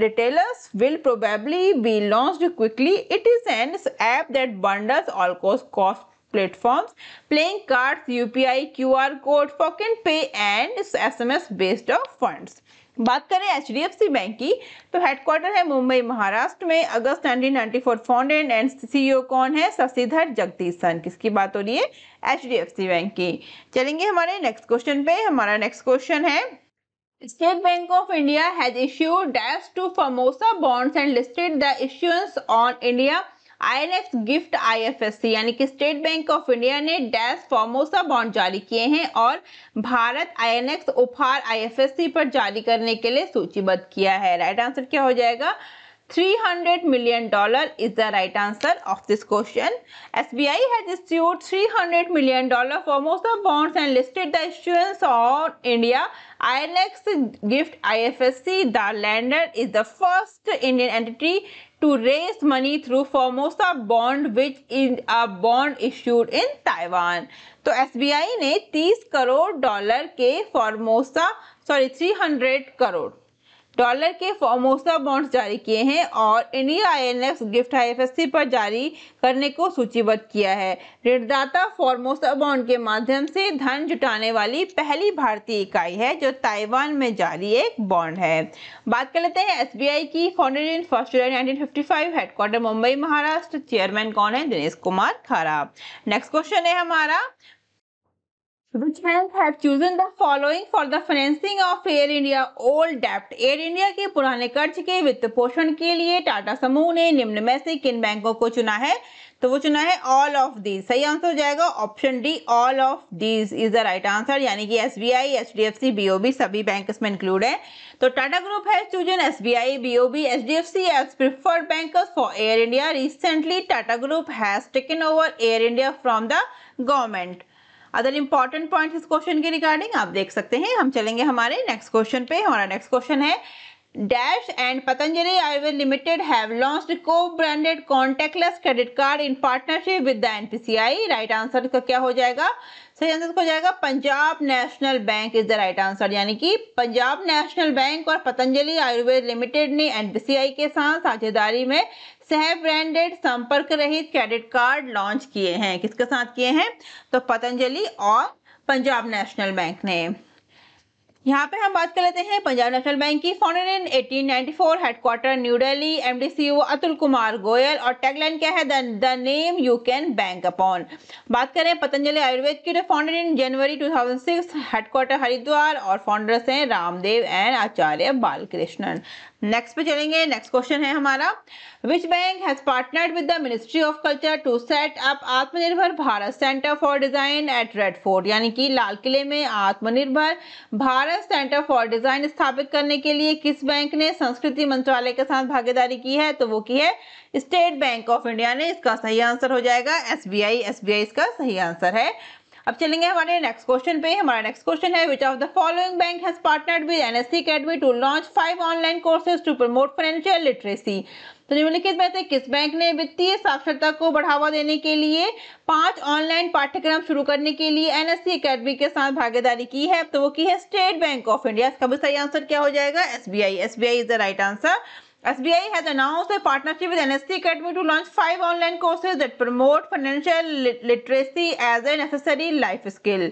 retailers will probably be launched quickly. It is an app that bundles all cost cost platforms, playing cards, UPI, QR code, pocket pay and SMS based of funds. बात करें H D F C bank की तो headquarter है मुंबई महाराष्ट्र में अगस्त 1994 founded and CEO कौन है शशिधर जगदीश सन किसकी बात हो रही है H D F C bank की चलेंगे हमारे नेक्स्ट क्वेश्चन पे हमारा नेक्स्ट क्वेश्चन है state bank of India has issued debs to Formosa bonds and listed the issuance on India आईएनएफ गिफ्ट आईएफएससी यानी कि स्टेट बैंक ऑफ इंडिया ने डेस फॉर्मोसा बॉन्ड जारी किए हैं और भारत आईएनएक्स उपहार आईएफएससी पर जारी करने के लिए सूचीबद्ध किया है राइट आंसर क्या हो जाएगा 300 million dollar is the right answer of this question S B I has issued hundred million dollar Formosa bonds and listed the issuance on India INX gift IFSC, the lender is the first Indian entity to raise money through Formosa bond which is a bond issued in Taiwan. तो SBI ने 30 crore dollar के Formosa sorry 300 crore dollar के Formosa bonds जारी किए हैं और India INX gift IFSC पर जारी करने को सूचीबद्ध किया है ऋणदाता फॉर्मोसा बॉन्ड के माध्यम से धन जुटाने वाली पहली भारतीय इकाई है जो ताइवान में जारी एक बॉन्ड है बात कर लेते हैं एसबीआई की founded in first July nineteen headquarter Mumbai Maharashtra chairman कौन है दिनेश कुमार खारा नेक्स्ट क्वेश्चन है हमारा Which हैंस have chosen the following for the financing of Air India old debt? Air India के पुराने कर्ज के वित्त पोषण के लिए टाटा समूह ने निम्न में से किन बैंकों को चुना है तो वो चुना है ऑल ऑफ दीज सही आंसर हो जाएगा option D all of these is the right answer यानी कि S B I H D F C B O B सभी बैंक इसमें इंक्लूड है तो टाटा ग्रुप है chosen S B I B O B H D F C as preferred bank for Air India recently Tata group has taken over Air India from the government other important point इस question के regarding आप देख सकते हैं हम चलेंगे हमारे next question पे हमारा नेक्स्ट क्वेश्चन है dash and Patanjali Ayurved limited have launched co-branded contactless credit card in partnership with the NPCI right answer का क्या हो जाएगा सही आंसर हो जाएगा Punjab national bank is the right answer यानी कि पंजाब नेशनल बैंक और पतंजलि आयुर्वेद लिमिटेड ने एनपीसीआई के साथ साझेदारी में सह ब्रांडेड संपर्क रहित क्रेडिट कार्ड लॉन्च किए हैं किसके साथ किए हैं तो पतंजलि और पंजाब नेशनल बैंक ने यहाँ पे हम बात कर लेते हैं पंजाब नेशनल बैंक की founder in 1894 headquarter new Delhi MD CEO Atul Kumar Goyal और टैगलाइन क्या है the name you can bank upon बात करें पतंजलि आयुर्वेद की तो founder in January 2006 headquarter Haridwar और फाउंडर्स हैं रामदेव एंड आचार्य बालकृष्णन नेक्स्ट पे चलेंगे नेक्स्ट क्वेश्चन है हमारा which bank has partnered with the ministry of culture to set up Atmanirbhar Bharat centre for design at red fort यानी कि लाल किले में आत्मनिर्भर भारत सेंटर फॉर डिजाइन स्थापित करने के लिए किस बैंक ने संस्कृति मंत्रालय के साथ भागीदारी की है तो वो की है स्टेट बैंक ऑफ इंडिया ने इसका सही आंसर हो जाएगा एस बी इसका सही आंसर है अब चलेंगे हमारे नेक्स्ट क्वेश्चन पे हमारा नेक्स्ट क्वेश्चन है which of the following bank has partnered with NSC academy to launch five online courses to promote financial literacy तो निम्नलिखित में से किस बैंक ने वित्तीय साक्षरता को बढ़ावा देने के लिए पांच ऑनलाइन पाठ्यक्रम शुरू करने के लिए एनएससी अकेडमी के साथ भागीदारी की है तो वो की है स्टेट बैंक ऑफ इंडिया इसका भी सही आंसर क्या हो जाएगा SBI SBI is the right answer SBI has announced a partnership with NST Academy to launch five online courses that promote financial literacy as a necessary life skill.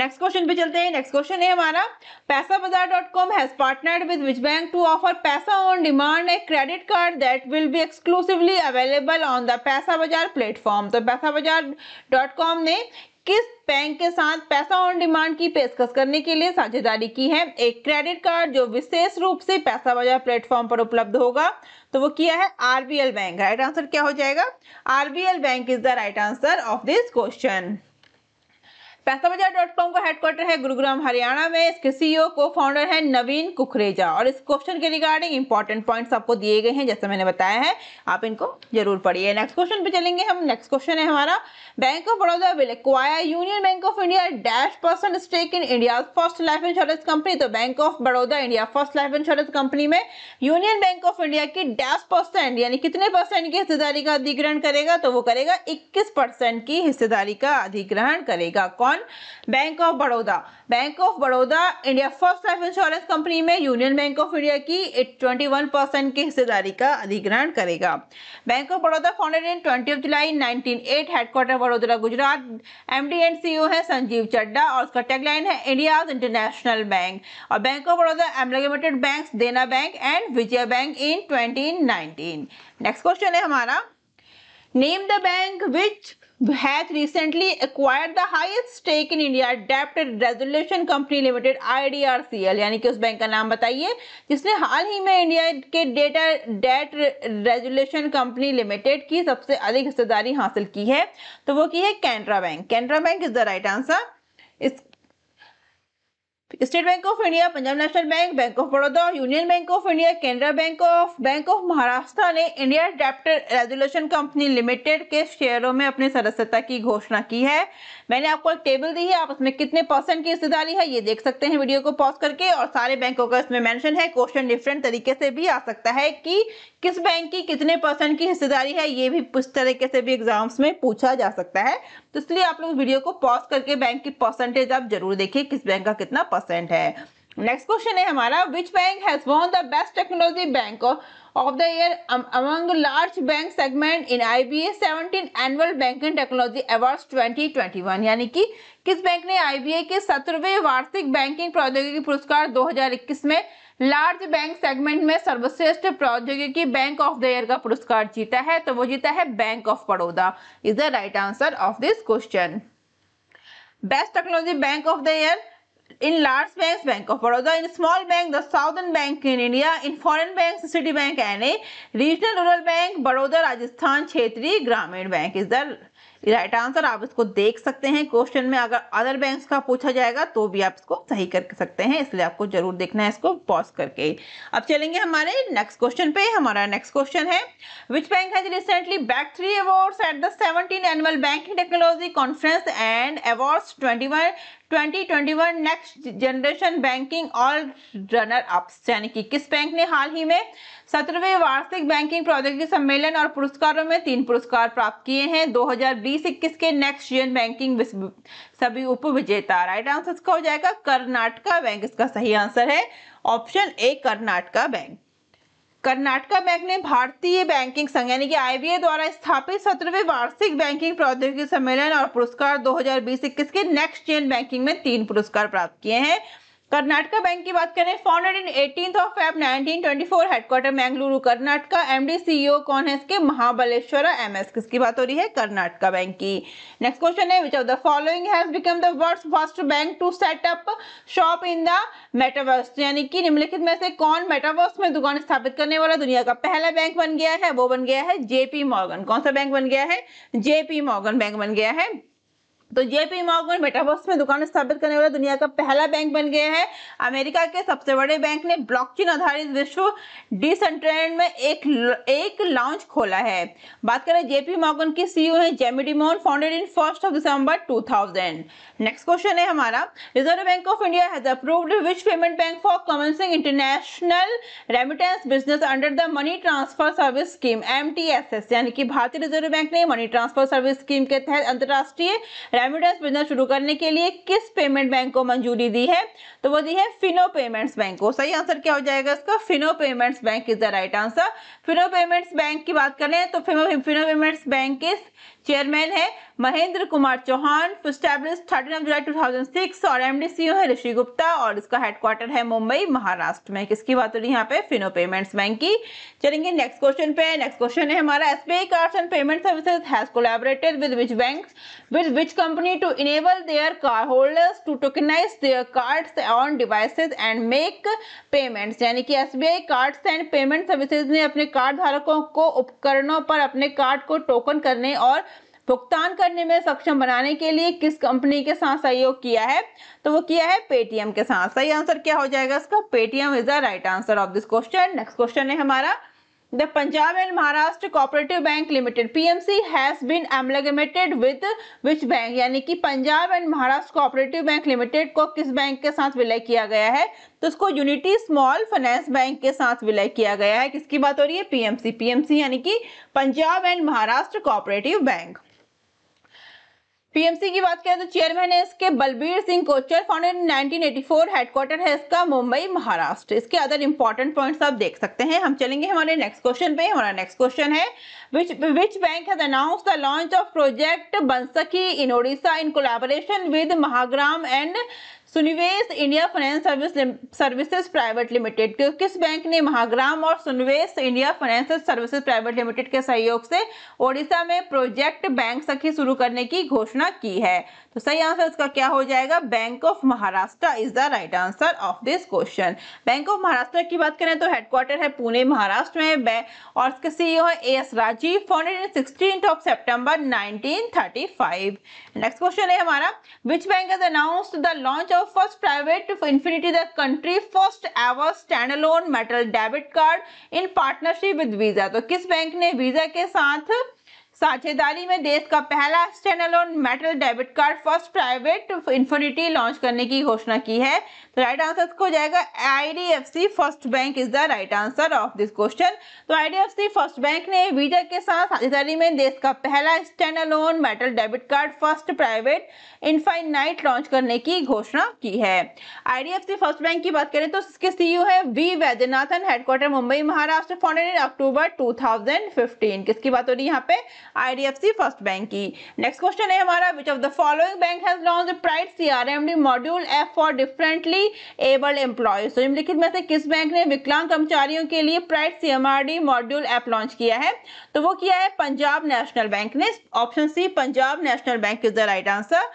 Next question पे चलते हैं next question है हमारा Paisa Bazaar dot com has partnered with which bank to offer Paisa on demand a credit card that will be exclusively available on the Paisa Bazaar platform तो पैसा Bazaar dot com ने किस bank के साथ पैसा ऑन डिमांड की पेशकश करने के लिए साझेदारी की है एक क्रेडिट कार्ड जो विशेष रूप से पैसा बाजार प्लेटफॉर्म पर उपलब्ध होगा तो वो किया है आरबीएल बैंक राइट आंसर क्या हो जाएगा RBL bank is the right answer of this question Paisa Bazaar dot com का हेडक्वार्टर है गुरुग्राम हरियाणा में इसके सीईओ को फाउंडर है नवीन कुखरेजा और इस क्वेश्चन के रिगार्डिंग इंपॉर्टेंट पॉइंट्स आपको दिए गए हैं जैसे मैंने बताया है आप इनको जरूर पढ़िए नेक्स्ट क्वेश्चन पे चलेंगे हम नेक्स्ट क्वेश्चन है हमारा bank of Baroda will acquire union bank of India dash percent stake in India first life insurance company तो bank of Baroda India first life insurance company में यूनियन बैंक ऑफ इंडिया की dash percent यानी कितने percent की हिस्सेदारी का अधिग्रहण करेगा तो वो करेगा इक्कीस की हिस्सेदारी का अधिग्रहण करेगा कौन on bank of Baroda bank of Baroda India first life insurance company में यूनियन बैंक ऑफ इंडिया की ट्वेंटी वन परसेंट की हिस्सेदारी का अधिग्रहण करेगा bank of Baroda founded in twenty July nineteen eight headquarter Baroda Gujarat M D and C O है संजीव चड्डा और उसका टैगलाइन है इंडिया इंटरनेशनल बैंक और bank of Baroda amalgamated bank Dena bank and Vijaya bank in twenty next question है हमारा name the bank which has recently acquired the highest stake in India Debt Resolution Company Limited IDRCL यानी कि उस bank का नाम बताइए जिसने हाल ही में इंडिया के data debt resolution company limited की सबसे अधिक हिस्सेदारी हासिल की है तो वो की है Canara bank Canara bank is the right answer इस state bank of India Punjab national bank bank of Baroda union bank of India Canara bank of bank of Maharashtra ने इंडिया डेप्ट रेजुलेशन कंपनी लिमिटेड के शेयरों में अपनी सदस्यता की घोषणा की है मैंने आपको एक टेबल दी है आप उसमें कितने परसेंट की हिस्सेदारी है ये देख सकते हैं वीडियो को पॉज करके और सारे बैंकों का इसमें मेंशन है क्वेश्चन डिफरेंट तरीके से भी आ सकता है कि किस बैंक की कितने परसेंट की हिस्सेदारी है ये भी कुछ तरीके से भी एग्जाम्स में पूछा जा सकता है तो इसलिए आप लोग वीडियो को पॉज करके बैंक की परसेंटेज आप जरूर देखिए किस बैंक का कितना परसेंट है नेक्स्ट क्वेश्चन है हमारा which bank has won the best technology bank of the year um, among large bank segment in IBA 17 annual banking technology awards 2021 यानी कि किस बैंक ने IBA के 17वें वार्षिक बैंकिंग प्रौद्योगिकी पुरस्कार 2021 में लार्ज बैंक सेगमेंट में सर्वश्रेष्ठ प्रौद्योगिकी बैंक ऑफ द ईयर का पुरस्कार जीता है तो वो जीता है bank of Baroda is the right answer of this question best technology bank of the year in large banks bank of baroda in small bank the southern bank in india in foreign banks city bank and a regional rural bank baroda rajasthan kshetri gramin bank is the right answer आप इसको देख सकते हैं question में अगर other banks का पूछा जाएगा तो भी आप इसको सही कर सकते हैं इसलिए आपको जरूर देखना है इसको पॉज करके अब चलेंगे हमारे नेक्स्ट क्वेश्चन पे हमारा नेक्स्ट क्वेश्चन है which bank has recently bagged three awards at the seventeen annual banking technology conference and awards twenty 2021 next generation banking all runner ups यानी कि किस बैंक ने हाल ही में सत्रहवें वार्षिक बैंकिंग प्रौद्योगिकी सम्मेलन और पुरस्कारों में तीन पुरस्कार प्राप्त किए हैं बीस इक्कीस के नेक्स्ट जन बैंकिंग सभी उप विजेता राइट आंसर इसका हो जाएगा कर्नाटका बैंक इसका सही आंसर है option A Karnataka bank Karnataka bank ने भारतीय बैंकिंग संघ यानी कि आई द्वारा स्थापित सत्रहवें वार्षिक बैंकिंग प्रौद्योगिकी सम्मेलन और पुरस्कार बीस इक्कीस के नेक्स्ट जेन बैंकिंग में तीन पुरस्कार प्राप्त किए हैं कर्नाटका बैंक की बात करें founded in eighteen of Feb 1924 headquarter Mangaluru Karnataka MD CEO e कौन है इसके महाबलेश्वरा एस किसकी बात हो रही है कर्नाटका बैंक की नेक्स्ट क्वेश्चन है which of the following has become the world's first bank to set up shop in the metaverse यानी कि निम्नलिखित में से कौन मेटावर्स में दुकान स्थापित करने वाला दुनिया का पहला बैंक बन गया है वो बन गया है जेपी मॉर्गन कौन सा बैंक बन गया है जेपी मॉर्गन बैंक बन गया है तो जेपी मॉर्गन मेटावर्स में दुकान स्थापित करने वाला दुनिया का पहला बैंक बन गया है अमेरिका के सबसे बड़े बैंक ने ब्लॉकचेन आधारित विश्व डिसेंट्रेंड में एक एक लॉन्च खोला है बात करें जेपी मॉर्गन के सीईओ हैं Jamie Dimon founded in first of December 2000 next question है हमारा reserve bank of India has approved which payment bank for commencing international remittance business under the money transfer service scheme एम यानी कि भारतीय reserve bank ने money transfer service scheme के तहत अंतर्राष्ट्रीय रेमिटेंस बिजनेस शुरू करने के लिए किस पेमेंट बैंक को मंजूरी दी है तो वो दी है फिनो पेमेंट्स बैंक को सही आंसर क्या हो जाएगा इसका Fino payments bank is the right answer Fino payments bank की बात करें तो फिनो पेमेंट्स बैंक के चेयरमैन है Mahendra Kumar Chauhan establish thirteen July 2006 और एमडी सीओ है ऋषि गुप्ता और इसका हेडक्वार्टर है मुंबई महाराष्ट्र में किसकी बात हो रही है यहाँ पे फिनो पेमेंट्स बैंक की चलेंगे नेक्स्ट क्वेश्चन पे नेक्स्ट क्वेश्चन है हमारा S SBI card and payment services has collaborated with which bank with which company to enable their card holders to tokenise their cards on devices and make payments यानी कि S cards and payment services ने अपने card धारकों को उपकरणों पर अपने card को टोकन करने और भुगतान करने में सक्षम बनाने के लिए किस कंपनी के साथ सहयोग किया है तो वो किया है पेटीएम के साथ सही आंसर क्या हो जाएगा इसका Paytm is the right answer of this question next question है हमारा the Punjab and Maharashtra cooperative bank limited PMC has been amalgamated with which bank यानी कि Punjab and Maharashtra cooperative bank limited को किस बैंक के साथ विलय किया गया है तो इसको यूनिटी स्मॉल फाइनेंस बैंक के साथ विलय किया गया है किसकी बात हो रही है पीएमसी पीएमसी यानी कि Punjab and Maharashtra cooperative bank PMC की बात करें तो चेयरमैन है इसके बलबीर सिंह कोचर फाउंडेड 1984 हेडक्वार्टर है इसका मुंबई महाराष्ट्र इसके अदर इंपॉर्टेंट पॉइंट्स आप देख सकते हैं हम चलेंगे हमारे नेक्स्ट क्वेश्चन पे हमारा नेक्स्ट क्वेश्चन है which which bank has announce the launch of project Banski in Odisha in collaboration with Mahagram and Sunivesh India finance service services private limited किस बैंक ने महाग्राम और Sunivesh India finance services private limited के सहयोग से ओडिशा में प्रोजेक्ट बैंक सखी शुरू करने की घोषणा की है तो सही आंसर इसका क्या हो जाएगा bank of Maharashtra is the right answer of this question bank of Maharashtra की बात करें तो हेडक्वार्टर है पुणे महाराष्ट्र में और इसके सीईओ e है A S Rajeev founded in sixteen of September nineteen next question है हमारा which bank is announced the launch of first private infinity the country first ever stand metal debit card in partnership with Visa तो किस bank ने Visa के साथ साझेदारी में देश का पहला standalone metal debit card first private infinity launch करने की घोषणा की है तो राइट आंसर हो जाएगा IDFC first bank is the right answer of this question तो आईडीएफसी फर्स्ट बैंक ने वीजा के साथ साझेदारी में देश का पहला standalone metal debit card first private infinite launch करने की घोषणा की है आई फर्स्ट बैंक की बात करें तो इसके सीईओ है V Vaidyanathan headquarter Mumbai Maharashtra founded in October two किसकी बात हो रही है यहाँ पे आईडीएफसी फर्स्ट बैंक की नेक्स्ट क्वेश्चन है हमारा which of the following bank has launch pride CRMD module F for differently abled employees निम्नलिखित में से किस बैंक ने विकलांग कर्मचारियों के लिए pride CMRD module app launch किया है तो वो किया है पंजाब नेशनल बैंक ने option C Punjab national bank is the right answer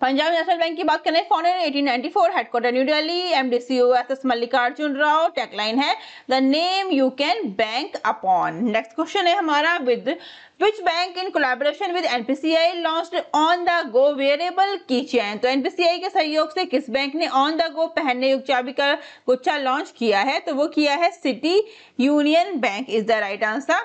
Punjab national bank की बात करें founded eighteen ninety four headquarter new Delhi M D C O S S Mallikarjun Rao tagline है the name you can bank upon next question है हमारा with which bank in collaboration with NPCI launch on the go wearable keychain तो NPCI के सहयोग से किस bank ने on the गो पहनने युक्त चाबी का गुच्छा लॉन्च किया है तो वो किया है city union bank is the right answer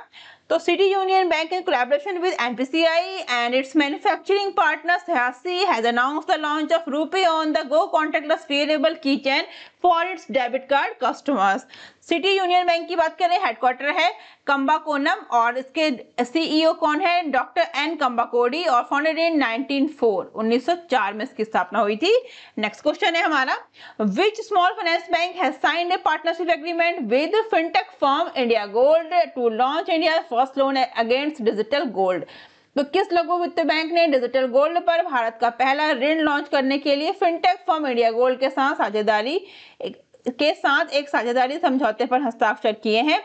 So, City Union Bank in collaboration with NPCI and its manufacturing partner Sahyasi has announced the launch of Rupee on the Go contactless payable keychain for its debit card customers city union bank की बात करें headquarter है कम्बाकोनम और इसके CEO e कौन है doctor N कम्बाकोडी और founded इन 1904 1904 में इसकी स्थापना हुई थी नेक्स्ट क्वेश्चन है हमारा which small finance bank has signed a partnership agreement with fintech form India gold to launch India first loan against digital gold तो किस लघु वित्त बैंक ने डिजिटल गोल्ड पर भारत का पहला ऋण लॉन्च करने के लिए फिनटेक फॉर्म इंडिया गोल्ड के साथ साझेदारी के साथ एक साझेदारी समझौते पर हस्ताक्षर किए हैं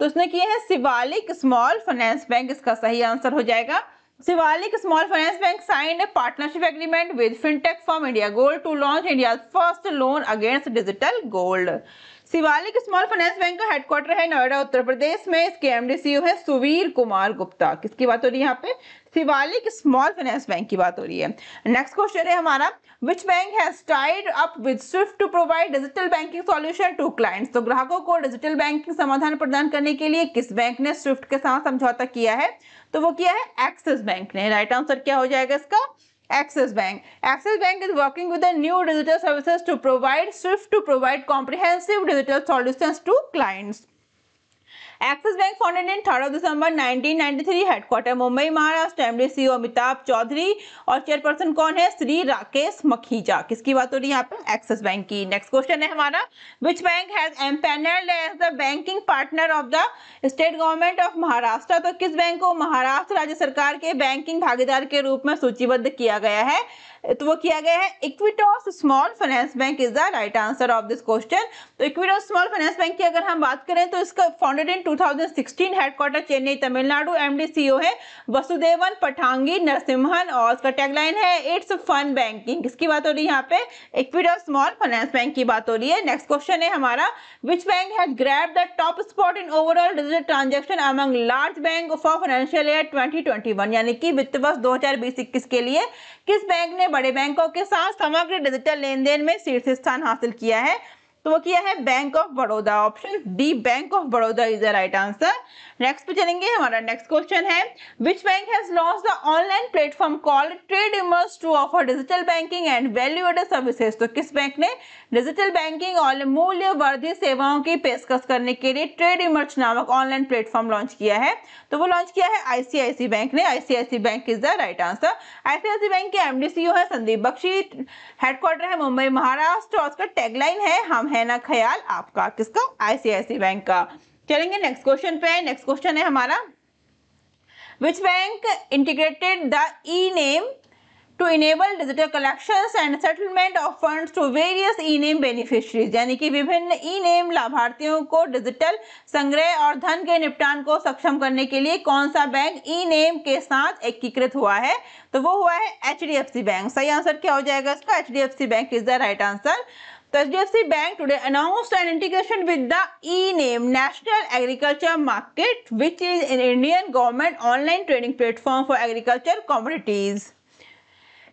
तो उसने किए हैं शिवालिक स्मॉल फाइनेंस बैंक इसका सही आंसर हो जाएगा Shivalik small finance bank signed partnership agreement with fintech form India gold to launch India first loan against digital gold Shivalik small finance bank का हेडक्वार्टर है नोएडा उत्तर प्रदेश में इसके एमडीसीयू है सुवीर कुमार गुप्ता किसकी बात हो रही है यहाँ पे शिवालिक स्मॉल फाइनेंस बैंक की बात हो रही है नेक्स्ट क्वेश्चन है हमारा which bank has tied up with SWIFT to provide digital banking solution to clients तो ग्राहकों को डिजिटल बैंकिंग समाधान प्रदान करने के लिए किस बैंक ने स्विफ्ट के साथ समझौता किया है तो वो किया है एक्सिस बैंक ने राइट आंसर क्या हो जाएगा इसका Access Bank. Access Bank is working with the new digital services to provide SWIFT to provide comprehensive digital solutions to clients. Axis bank founded in third December 1993 headquarter Mumbai Maharashtra MD CEO Amitabh Chaudhary और chairperson कौन है श्री राकेश मखीजा किसकी बात हो रही है यहाँ पे एक्सिस बैंक की नेक्स्ट क्वेश्चन है हमारा which bank has empanelled as the banking partner of the state government of Maharashtra तो किस बैंक को महाराष्ट्र राज्य सरकार के बैंकिंग भागीदार के रूप में सूचीबद्ध किया गया है तो वो किया गया है Equitas small finance bank is the right answer of this question तो इक्विटॉस स्मॉल फाइनेंस बैंक की अगर हम बात करें तो इसका founded in 2016 headquarter Chennai Tamil Nadu MD CEO है वसुदेवन पठांगी नरसिम्हन और इसका टैगलाइन है इट्स फन बैंकिंग किसकी बात हो रही है यहाँ पे इक्विटॉस स्मॉल फाइनेंस बैंक की बात हो रही है नेक्स्ट क्वेश्चन है हमारा which bank has grab the top spot in overall digital transaction among large bank for financial year 2021 यानी कि वित्त वर्ष 2020 के लिए किस बैंक ने बड़े बैंकों के साथ समग्र डिजिटल लेन देन में शीर्ष स्थान हासिल किया है तो वो किया है bank of Baroda option D bank of Baroda is the right answer next पे चलेंगे हमारा नेक्स्ट क्वेश्चन है which bank has launch the online platform called trade emerge to offer digital banking and value added services तो किस bank ने digital banking और मूल्य वर्धित सेवाओं की पेशकश करने के लिए ट्रेड इमर्स नामक ऑनलाइन प्लेटफॉर्म लॉन्च किया है तो वो लॉन्च किया है आईसीआईसी बैंक ने ICICI bank is the right answer ICICI bank के एमडीसीओ e है संदीप बख्शी हेडक्वार्टर है मुंबई महाराष्ट्र और उसका टैगलाइन है हम है ना ख्याल आपका किसका आईसीआईसी बैंक का चलेंगे नेक्स्ट क्वेश्चन पे नेक्स्ट क्वेश्चन है हमारा which bank integrated the e NAM to enable digital collections and settlement of funds to various e NAM beneficiaries यानी कि विभिन्न ई नेम लाभार्थियों को डिजिटल संग्रह और धन के निपटान को सक्षम करने के लिए कौन सा बैंक ई नेम के साथ एकीकृत हुआ है तो वो हुआ है एच बैंक सही आंसर क्या हो जाएगा इसका H bank is the right answer The HDFC Bank today announced an integration with the e-name National Agriculture Market which is an Indian government online trading platform for agriculture commodities.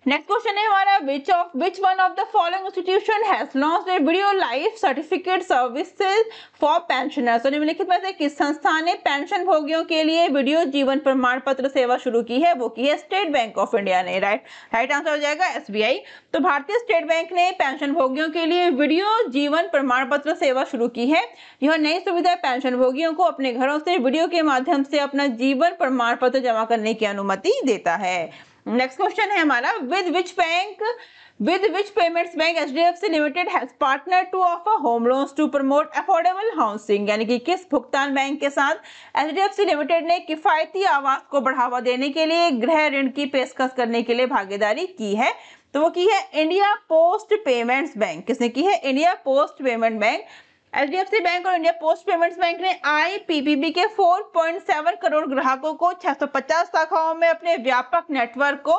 Next question है हमारा which of which one of the following institution has launch the video life certificate services for pensioners तो निम्नलिखित में से किस संस्था ने pension भोगियों के लिए वीडियो जीवन प्रमाण पत्र सेवा शुरू की है वो की है स्टेट बैंक ऑफ इंडिया ने राइट राइट आंसर हो जाएगा एस तो भारतीय स्टेट बैंक ने पेंशन भोगियों के लिए वीडियो जीवन प्रमाण पत्र सेवा शुरू की है यह नई सुविधा पेंशन भोगियों को अपने घरों से वीडियो के माध्यम से अपना जीवन प्रमाण पत्र जमा करने की अनुमति देता है नेक्स्ट क्वेश्चन है हमारा with which bank with which payments bank H D F C limited partner to offer home loans to promote affordable housing यानी कि किस भुगतान बैंक के साथ H D F C limited ने किफायती आवास को बढ़ावा देने के लिए गृह ऋण की पेशकश करने के लिए भागीदारी की है तो वो की है इंडिया पोस्ट पेमेंट्स बैंक किसने की है India post payment bank H bank और इंडिया पोस्ट पेमेंट्स बैंक ने आईपीपीबी के 4.7 करोड़ ग्राहकों को 650 शाखाओं में अपने व्यापक नेटवर्क को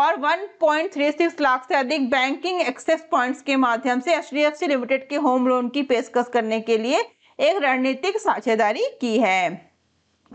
और 1.36 लाख से अधिक बैंकिंग एक्सेस पॉइंट्स के माध्यम से एच लिमिटेड के होम लोन की पेशकश करने के लिए एक रणनीतिक साझेदारी की है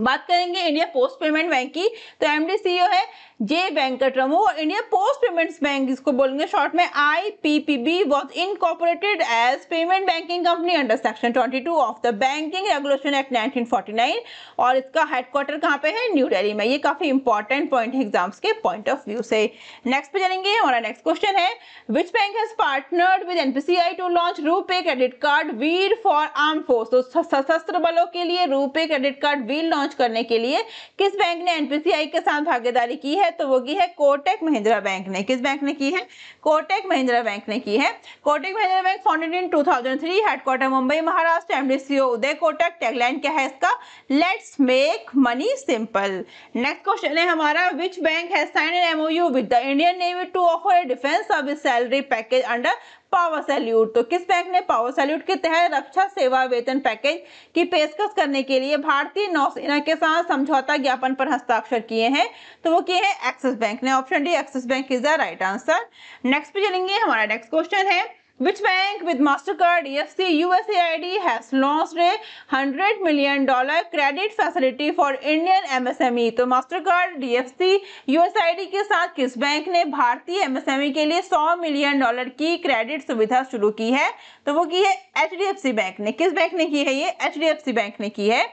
बात करेंगे इंडिया पोस्ट पेमेंट बैंक की तो एमडी सीईओ है जे वेंकटरमू और इंडिया पोस्ट पेमेंट्स बैंक इसको बोलेंगे शॉर्ट में I P P B was incorporated as payment banking company under section 22 of the banking regulation act 1949 और इसका हेडक्वार्टर कहाँ पे है न्यू दिल्ली में ये काफी इंपॉर्टेंट पॉइंट है एग्जाम्स के पॉइंट ऑफ व्यू से नेक्स्ट पे चलेंगे हमारा नेक्स्ट क्वेश्चन है which bank has partnered with NPCI to launch RuPay credit card Veer for arm force तो सशस्त्र बलों के लिए RuPay credit card Veer launch करने के लिए किस बैंक ने एनपीसीआई के साथ भागीदारी की है है तो वो की है कोटेक महिंद्रा बैंक ने किस बैंक ने की है कोटेक महिंद्रा बैंक ने की है Kotak Mahindra bank founded in 2003 headquarter Mumbai Maharashtra MD CEO Uday Kotak tagline क्या है इसका let's make money simple next question है हमारा विच बैंक है sign an MOU with the Indian navy to offer a defence service salary package under power salute तो किस pack ने power salute के तहत रक्षा सेवा वेतन पैकेज की पेशकश करने के लिए भारतीय नौसेना के साथ समझौता ज्ञापन पर हस्ताक्षर किए हैं तो वो किए हैं एक्सिस बैंक ने option D axis bank is the right answer next पे चलेंगे हमारा नेक्स्ट क्वेश्चन है Which bank with MasterCard, EFC, USAID has launched a 100 million dollar credit facility for Indian MSME? तो MasterCard, DFC, USAID के साथ किस bank ने भारतीय MSME के लिए 100 million dollar की credit सुविधा शुरू की है तो वो की है hdfc bank ने किस bank ने की है ये hdfc bank ने की है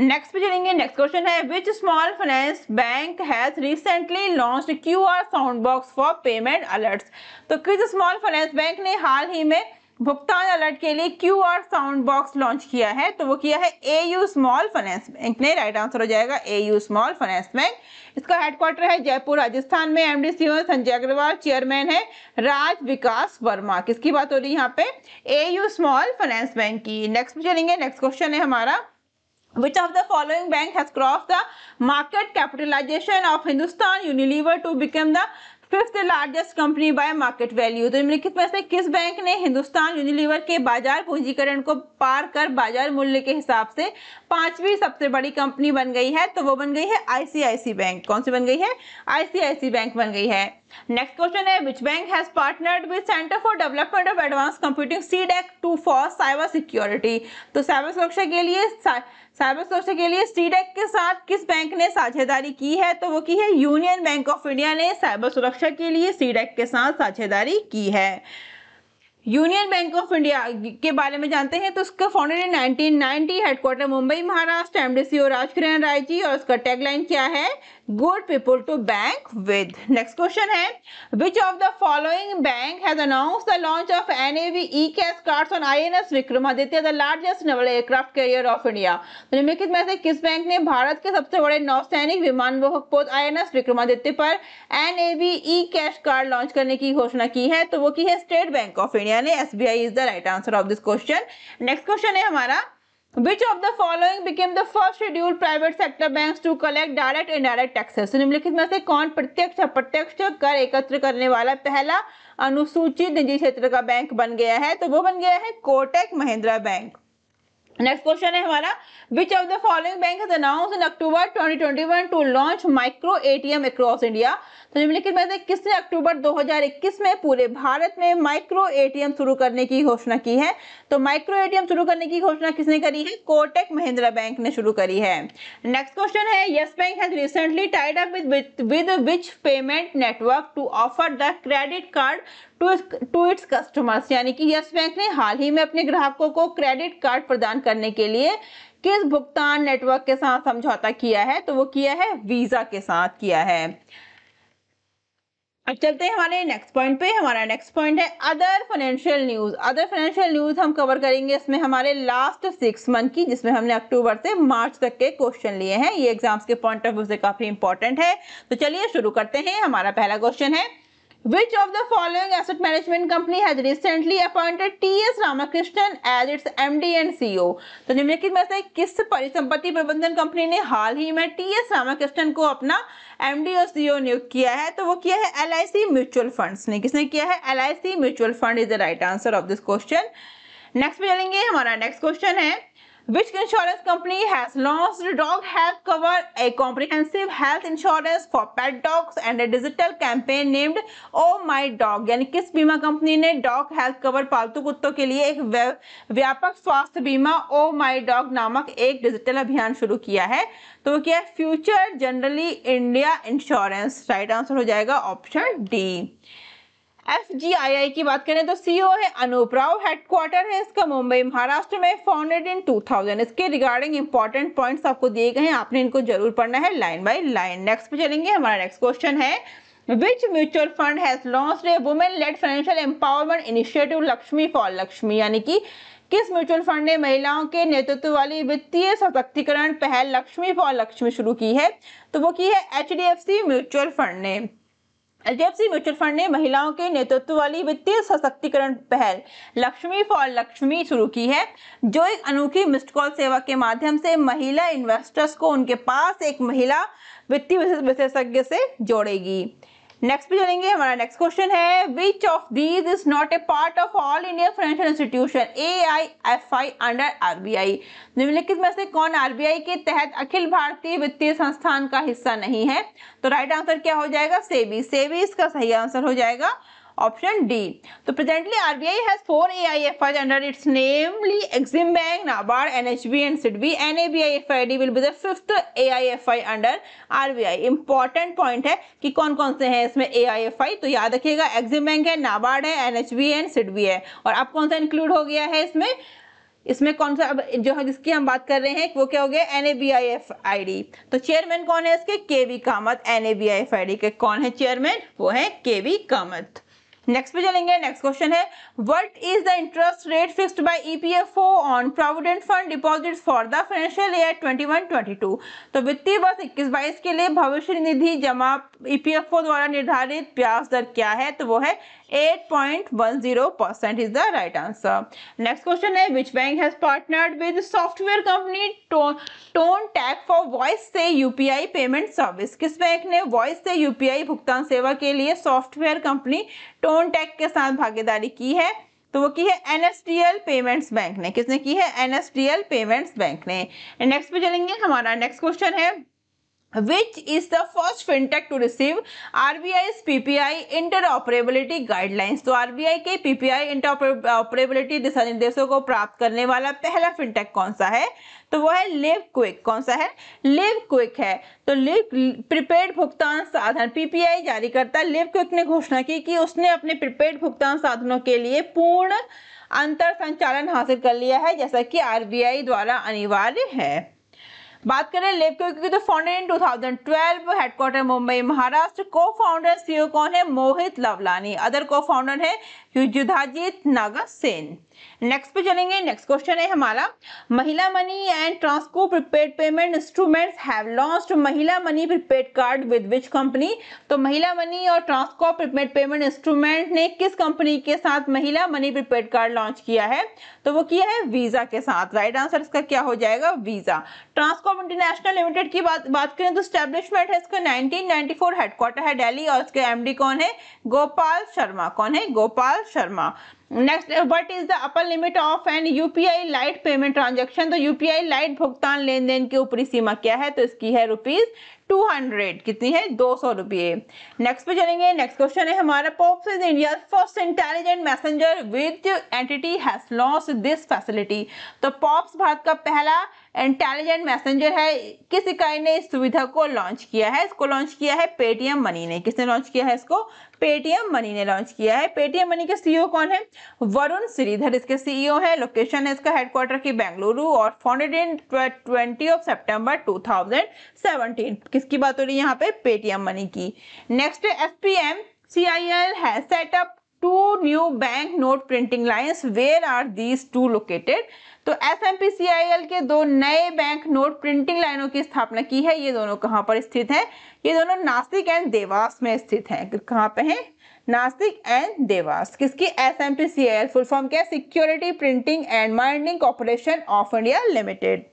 नेक्स्ट पे चलेंगे नेक्स्ट क्वेश्चन है which small finance bank has recently launch Q R sound box for payment alert तो किस स्मॉल फाइनेंस बैंक ने हाल ही में भुगतान अलर्ट के लिए Q R sound box launch किया है तो वो किया है A U small finance bank ने राइट आंसर हो जाएगा A U small finance bank इसका हेडक्वार्टर है जयपुर राजस्थान में M D CEO Sanjay Agarwal chairman है राज विकास वर्मा किसकी बात हो रही है यहाँ पे A U small finance bank की नेक्स्ट चलेंगे नेक्स्ट क्वेश्चन है हमारा Which of the following bank has crossed the market capitalization of Hindustan Unilever to become the fifth largest company by market value तो निम्नलिखित में से किस बैंक ने हिंदुस्तान यूनिलीवर के बाजार पूंजीकरण को पार कर बाजार मूल्य के हिसाब से पांचवी सबसे बड़ी कंपनी बन गई है तो वो बन गई है आईसीआईसी बैंक कौन सी बन गई है आईसीआईसी बैंक बन गई है नेक्स्ट क्वेश्चन है which bank has partnered with centre for development of advance computing C DAC to for cyber security तो साइबर सुरक्षा के लिए साइबर सुरक्षा के लिए सी डेक e के साथ किस बैंक ने साझेदारी की है तो वो की है यूनियन बैंक ऑफ इंडिया ने साइबर सुरक्षा के लिए सी डेक e के साथ साझेदारी की है यूनियन बैंक ऑफ इंडिया के बारे में जानते हैं तो उसका फाउंडर है nineteen ninety headquarter Mumbai Maharashtra MDC और राजकिरण राय जी और उसका टैगलाइन क्या है good people to bank with next question है which of the following bank has announce the launch of N A V E cash card on I N S Vikramaditya the largest naval aircraft carrier of India तो निम्नलिखित में से किस bank ने भारत के सबसे बड़े नौसैनिक विमान वाहक पोत आई एन एस विक्रमादित्य पर N A V E cash card launch करने की घोषणा की है तो वो की है स्टेट बैंक ऑफ इंडिया यानी S B I is the right answer of this question next question है हमारा which of the following became the first schedule private sector bank to collect direct and indirect taxes? निम्नलिखित में से कौन प्रत्यक्ष अप्रत्यक्ष कर एकत्र करने वाला पहला अनुसूचित निजी क्षेत्र का बैंक बन गया है तो वो बन गया है Kotak Mahindra bank next question है हमारा which of the following bank has announce in October 2021 to launch micro ATM across India तो निम्नलिखित में से किसने अक्टूबर 2021 में पूरे भारत में माइक्रो एटीएम शुरू करने की घोषणा की है तो माइक्रो एटीएम शुरू करने की घोषणा किसने करी है कोटेक महिंद्रा बैंक ने शुरू करी है नेक्स्ट क्वेश्चन है yes bank has recently tied up with with which payment network to offer the credit card to its customers यानी कि यस बैंक ने हाल ही में अपने ग्राहकों को क्रेडिट कार्ड प्रदान करने के लिए किस भुगतान नेटवर्क के साथ समझौता किया है तो वो किया है वीज़ा के साथ किया है अब चलते हैं हमारे नेक्स्ट पॉइंट पे हमारा नेक्स्ट पॉइंट है other financial news other financial news हम कवर करेंगे इसमें हमारे लास्ट सिक्स मंथ की जिसमें हमने अक्टूबर से मार्च तक के क्वेश्चन लिए हैं ये एग्जाम्स के पॉइंट ऑफ व्यू से काफ़ी इंपॉर्टेंट है तो चलिए शुरू करते हैं हमारा पहला क्वेश्चन है Which of the following asset management company has recently appointed T.S. Ramakrishnan as its MD and CEO? तो निम्नलिखित में से किस परिसंपत्ति प्रबंधन कंपनी ने हाल ही में T.S. Ramakrishnan को अपना MD और CEO नियुक्त किया है तो वो किया है LIC Mutual Funds ने किसने किया है LIC Mutual Fund is the right answer of this question. Next पे चलेंगे हमारा next question है Which insurance company has launched Dog Health Cover, a comprehensive health insurance for pet dogs and a digital campaign named Oh My Dog? यानी किस बीमा company ने dog health cover पालतू कुत्तों के लिए एक व्यापक स्वास्थ्य बीमा oh my dog नामक एक डिजिटल अभियान शुरू किया है तो क्या future Generali India insurance right answer हो जाएगा option D F G I I की बात करें तो सीईओ है अनूप राव हेडक्वार्टर है इसका मुंबई महाराष्ट्र में फाउंडेड इन 2000 इसके रिगार्डिंग इंपॉर्टेंट पॉइंट्स आपको दिए गए हैं आपने इनको जरूर पढ़ना है लाइन बाय लाइन नेक्स्ट पे चलेंगे हमारा नेक्स्ट क्वेश्चन है which mutual fund has launch a women led financial empowerment initiative Lakshmi for Lakshmi यानी कि किस म्यूचुअल फंड ने महिलाओं के नेतृत्व वाली वित्तीय सशक्तिकरण पहल लक्ष्मी फॉर लक्ष्मी शुरू की है तो वो की है एच म्यूचुअल फंड ने एचडीएफसी म्यूचुअल फंड ने महिलाओं के नेतृत्व वाली वित्तीय सशक्तिकरण पहल लक्ष्मी फॉर लक्ष्मी शुरू की है जो एक अनोखी मिस्ड कॉल सेवा के माध्यम से महिला इन्वेस्टर्स को उनके पास एक महिला वित्तीय विशेषज्ञ से जोड़ेगी नेक्स्ट पे चलेंगे हमारा नेक्स्ट क्वेश्चन है which of these is not a part of all India financial institution A I F I under R B I निम्नलिखित में से कौन आर बी आई के तहत अखिल भारतीय वित्तीय संस्थान का हिस्सा नहीं है तो राइट आंसर क्या हो जाएगा सेबी सेबी इसका सही आंसर हो जाएगा ऑप्शन डी तो presently RBI has four AIFIs under its namely EXIM bank NABARD NHB and SIDBI NABFID will be the fifth AIFI under RBI important point है कि कौन कौन से हैं इसमें एआईएफआई तो याद रखिएगा एक्सिम बैंक है नाबार्ड है एनएचबी एंड सिडबी है और अब कौन सा इंक्लूड हो गया है इसमें इसमें कौन सा अब जो है जिसकी हम बात कर रहे हैं वो क्या हो गया N A B I F I D तो चेयरमैन कौन है इसके K V Kamath N A B I F I D के कौन है चेयरमैन वो है के वी कामत नेक्स्ट पे चलेंगे नेक्स्ट क्वेश्चन है what is the interest rate fixed by EPFO on provident fund deposit for the financial year 21-22 तो वित्तीय वर्ष इक्कीस बाईस के लिए भविष्य निधि जमा ईपीएफओ e द्वारा निर्धारित ब्याज दर क्या है तो वो है 8.10 percent is the right answer. Next question है which bank has partnered with software company Tone Tech for voice से UPI payment service. किस बैंक ने voice से UPI भुगतान सेवा के लिए सॉफ्टवेयर कंपनी टोन टेक के साथ भागीदारी की है तो वो की है एनएसडीएल पेमेंट्स बैंक ने किसने की है एनएसडीएल पेमेंट्स बैंक ने नेक्स्ट पे चलेंगे हमारा नेक्स्ट क्वेश्चन है which is the first fintech to receive RBI's PPI interoperability guidelines तो RBI के PPI interoperability दिशा निर्देशों को प्राप्त करने वाला पहला फिनटेक कौन सा है तो वो है लिव क्विक कौन सा है लिव क्विक है तो लिव प्रीपेड भुगतान साधन पीपीआई जारी करता लिव क्विक ने घोषणा की कि उसने अपने प्रीपेड भुगतान साधनों के लिए पूर्ण अंतर संचालन हासिल कर लिया है जैसा कि आरबीआई द्वारा अनिवार्य है बात करें लेपको की तो founded in 2012 headquarter Mumbai Maharashtra को फाउंडर सीईओ कौन है मोहित लवलानी अदर को फाउंडर है युद्धाजीत नागासेन नेक्स्ट पे चलेंगे नेक्स्ट क्वेश्चन है हमारा Mahila money and Transcorp prepaid payment instruments have launched Mahila money prepaid card with which company तो महिला मनी और ट्रांसको प्रीपेड पेमेंट इंस्ट्रूमेंट ने किस कंपनी के साथ महिला मनी प्रीपेड कार्ड लॉन्च किया है तो वो किया है वीजा के साथ राइट right आंसर इसका क्या हो जाएगा वीजा ट्रांसकॉम इंटरनेशनल लिमिटेड की बात बात करें तो स्टैब्लिशमेंट है इसका 1994 हेडक्वार्टर है डेली और इसके एमडी कौन है गोपाल शर्मा कौन है Gopal Sharma next what is the upper limit of an UPI lite payment transaction तो यूपीआई लाइट भुगतान लेन देन की ऊपरी सीमा क्या है तो इसकी है रुपीज टू हंड्रेड कितनी है दो सौ रुपये नेक्स्ट पे चलेंगे नेक्स्ट क्वेश्चन है हमारा pops is India first intelligent messenger with entity has launch this facility तो पॉप्स भारत का पहला इंटेलिजेंट मैसेंजर है किस इकाई ने इस सुविधा को लॉन्च किया है इसको लॉन्च किया है पेटीएम मनी ने किसने लॉन्च किया है इसको पेटीएम मनी ने लॉन्च किया है पेटीएम मनी के सीईओ e कौन है वरुण श्रीधर इसके सीईओ है लोकेशन है इसका हेडक्वार्टर की बेंगलुरु और founded in twenty of September two किसकी बात हो रही है यहाँ पे पेटीएम मनी की next S P M C I L है setup to new bank note printing lines where are these two located तो एस के दो नए बैंक नोट प्रिंटिंग लाइनों की स्थापना की है ये दोनों कहाँ पर स्थित हैं ये दोनों नास्तिक एंड देवास में स्थित हैं कहाँ पे हैं नास्तिक एंड देवास किसकी S M P C L full form क्या है security printing and mining corporation of India limited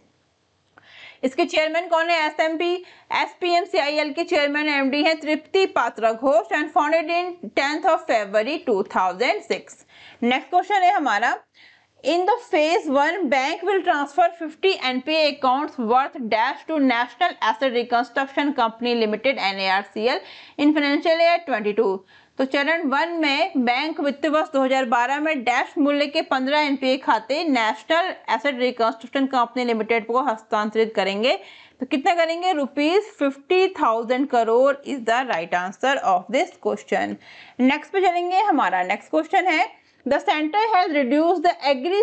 इसके चेयरमैन कौन है S M P S P M C I L के चेयरमैन एमडी हैं है Tripti Patra Ghosh and founded in tenth of February two thousand six next question है हमारा In the phase 1, bank will transfer 50 NPA accounts worth dash to National Asset Reconstruction Company Limited NARCL in financial year 22. तो चरण one में bank वित्त वर्ष 2012 में dash मूल्य के 15 एनपीए खाते national asset reconstruction company limited को हस्तांतरित करेंगे तो कितना करेंगे rupees fifty thousand crore is the right answer of this question next पे चलेंगे हमारा नेक्स्ट क्वेश्चन है The center has reduced the agri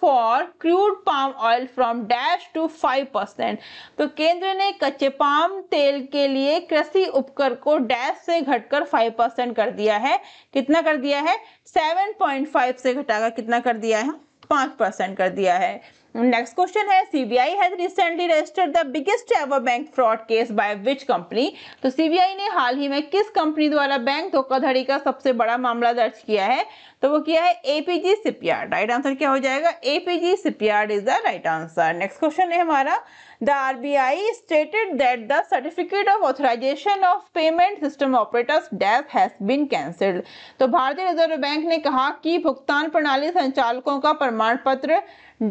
for crude palm oil from dash to five percent तो केंद्र ने कच्चे पाम तेल के लिए कृषि उपकर को डैश से घटकर फाइव परसेंट कर दिया है कितना कर दिया है सेवन पॉइंट फाइव से घटाकर कितना कर दिया है पाँच परसेंट कर दिया है नेक्स्ट क्वेश्चन है CBI has recently registered the biggest ever bank fraud case by which company तो सीबीआई ने हाल ही में किस कंपनी द्वारा बैंक धोखाधड़ी का सबसे बड़ा मामला दर्ज किया है तो वो किया है एपीजी सिपयार्ड राइट आंसर क्या हो जाएगा ABG shipyard is the right answer next question है हमारा The RBI stated that the certificate of authorization of payment system operators DAP has been cancelled. तो भारतीय रिजर्व बैंक ने कहा कि भुगतान प्रणाली संचालकों का प्रमाण पत्र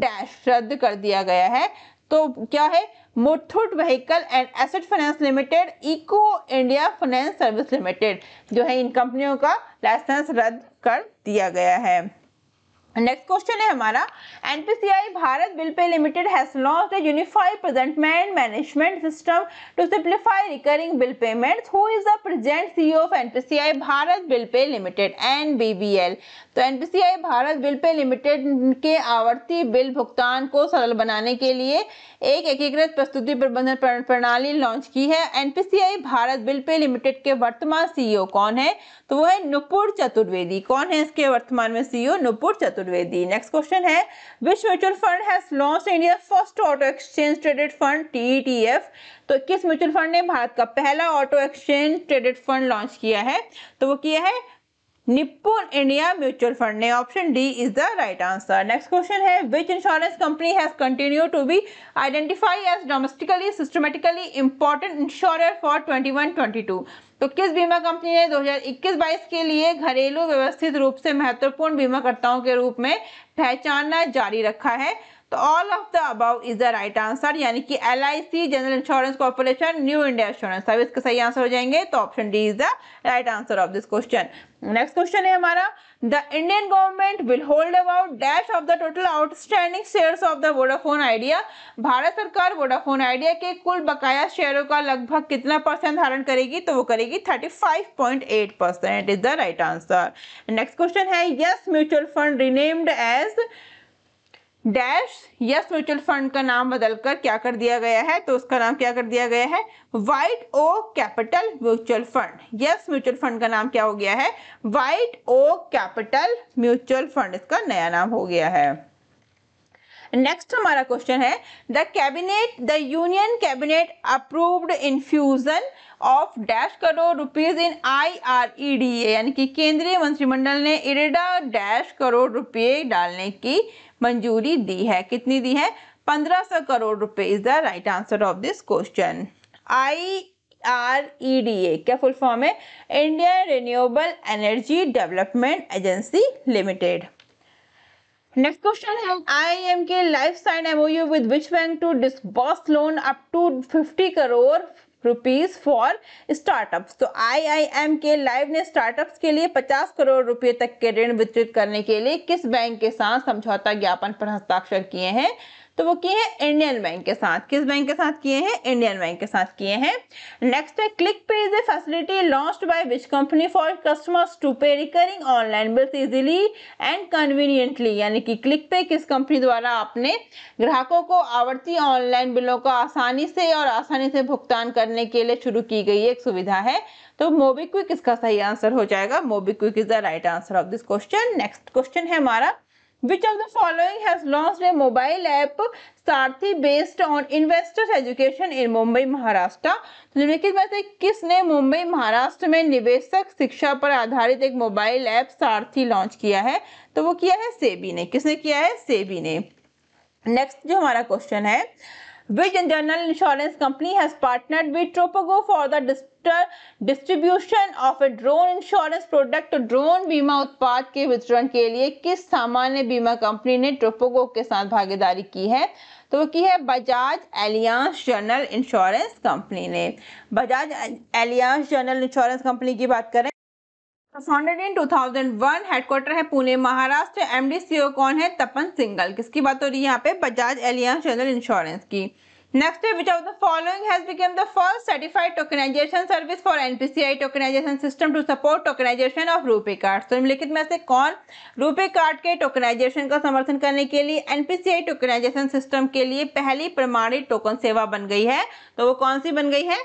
डैश रद्द कर दिया गया है तो क्या है Muthoot vehicle and asset finance limited eco India finance service limited जो है इन कंपनियों का लाइसेंस रद्द कर दिया गया है नेक्स्ट क्वेश्चन है हमारा NPCI Bharat bill pay limited has unified presentment management system to simplify recurring bill payments who is the present CEO of NPCI Bharat bill pay limited NBBL तो NPCI Bharat bill pay limited के आवर्ती bill भुगतान को सरल बनाने के लिए एक एकीकृत प्रस्तुति प्रबंधन प्रणाली लॉन्च की है NPCI Bharat bill pay limited के वर्तमान सीईओ e कौन है तो वो है नुपुर चतुर्वेदी कौन है इसके वर्तमान में CEO e Nupur Chaturvedi next question है विश्व mutual fund has launch India first auto exchange traded fund T e तो किस म्यूचुअल फंड ने भारत का पहला auto exchange traded fund launch किया है तो वो किया है निपोन इंडिया म्यूचुअल फंड ने option D is the right answer next question है which insurance company has continue to be identify as domestically systematically important insurer for 21-22 तो किस बीमा कंपनी ने 2021-22 के लिए घरेलू व्यवस्थित रूप से महत्वपूर्ण बीमाकर्ताओं के रूप में पहचानना जारी रखा है तो all of the above is the right answer यानी कि L I C general insurance corporation new India insurance सब इसके सही आंसर हो जाएंगे तो option D is the right answer of this question next question है हमारा the Indian government will hold about dash of the total outstanding shares of the Vodafone Idea Bharat सरकार Vodafone idea के कुल बकाया शेयरों का लगभग कितना परसेंट धारण करेगी तो वो करेगी 35.8 percent is the right answer next question है yes mutual fund renamed as dash yes mutual fund का नाम बदलकर क्या कर दिया गया है तो उसका नाम क्या कर दिया गया है white O capital mutual fund yes mutual fund का नाम क्या हो गया है white O capital mutual fund इसका नया नाम हो गया है नेक्स्ट हमारा क्वेश्चन है the cabinet the union cabinet approved infusion of dash crore rupees in I R E D A यानी कि केंद्रीय मंत्रिमंडल ने इरेडा डैश करोड़ रुपए डालने की मंजूरी दी है कितनी दी है पंद्रह सौ करोड़ रुपए is the right answer of this question I R E D A क्या फुल फॉर्म है Indian renewable energy development agency limited next question है I M K life sign MOU with which bank to disburse loan up to fifty crore rupees for startup तो I I M K live ने startup के लिए पचास करोड़ रुपए तक के ऋण वितरित करने के लिए किस बैंक के साथ समझौता ज्ञापन पर हस्ताक्षर किए हैं तो वो किए हैं इंडियन बैंक के साथ किस बैंक के साथ किए हैं इंडियन बैंक के साथ किए हैं नेक्स्ट है click pay is a facility launch by which company for customers to pay recurring online bills easily and conveniently यानी कि क्लिक पे किस कंपनी द्वारा आपने ग्राहकों को आवर्ती ऑनलाइन बिलों का आसानी से और आसानी से भुगतान करने के लिए शुरू की गई एक सुविधा है तो मोबिक्विक इसका सही आंसर हो जाएगा MobiKwik is the right answer of this question next question है हमारा Which of the following has launched a mobile app Sarthi based on investors education in Mumbai Maharashtra तो निम्नलिखित में से किसने मुंबई महाराष्ट्र में निवेशक शिक्षा पर आधारित एक मोबाइल ऐप सारथी लॉन्च किया है तो वो किया है सेबी ने किसने किया है सेबी ने नेक्स्ट जो हमारा क्वेश्चन है Which internal insurance company has partnered with Tropago for the distributor distribution of a drone insurance product drone बीमा उत्पाद के वितरण के लिए किस सामान्य बीमा कंपनी ने ट्रोपोगो के साथ भागीदारी की है तो वो की है Bajaj Allianz general insurance company ने Bajaj Allianz general insurance company की बात करें फाउंडेड इन 2001 हेडक्वार्टर है पुणे महाराष्ट्र एमडी सीईओ कौन है तपन सिंगल किसकी बात हो रही है यहाँ पे बजाज एलियांस जनरल इंश्योरेंस की next which of the following has become the first certified tokenisation service for NPCI tokenisation system to support tokenisation of RuPay card तो निम्नलिखित में से कौन रुपे कार्ड के टोकनाइजेशन का समर्थन करने के लिए एनपीसीआई टोकनाइजेशन सिस्टम के लिए पहली प्रमाणित टोकन सेवा बन गई है तो वो कौन सी बन गई है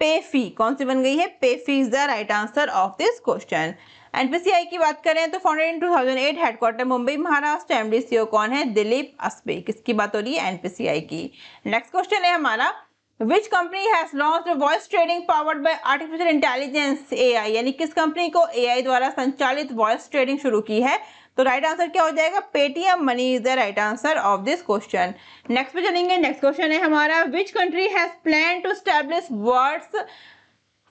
पेफी कौन सी बन गई है पेफी is the right answer of this question NPCI की बात करें तो founded in 2008 headquarter Mumbai Maharashtra M MD CEO कौन है दिलीप अस्पे किसकी बात हो रही है एनपीसीआई की नेक्स्ट क्वेश्चन है हमारा which company has launch voice trading powered by artificial intelligence AI यानी किस कंपनी को एआई द्वारा संचालित वॉइस ट्रेडिंग शुरू की है तो राइट आंसर क्या हो जाएगा Paytm money is the right answer of this question next पे चलेंगे नेक्स्ट क्वेश्चन है हमारा which country has plan to establish world's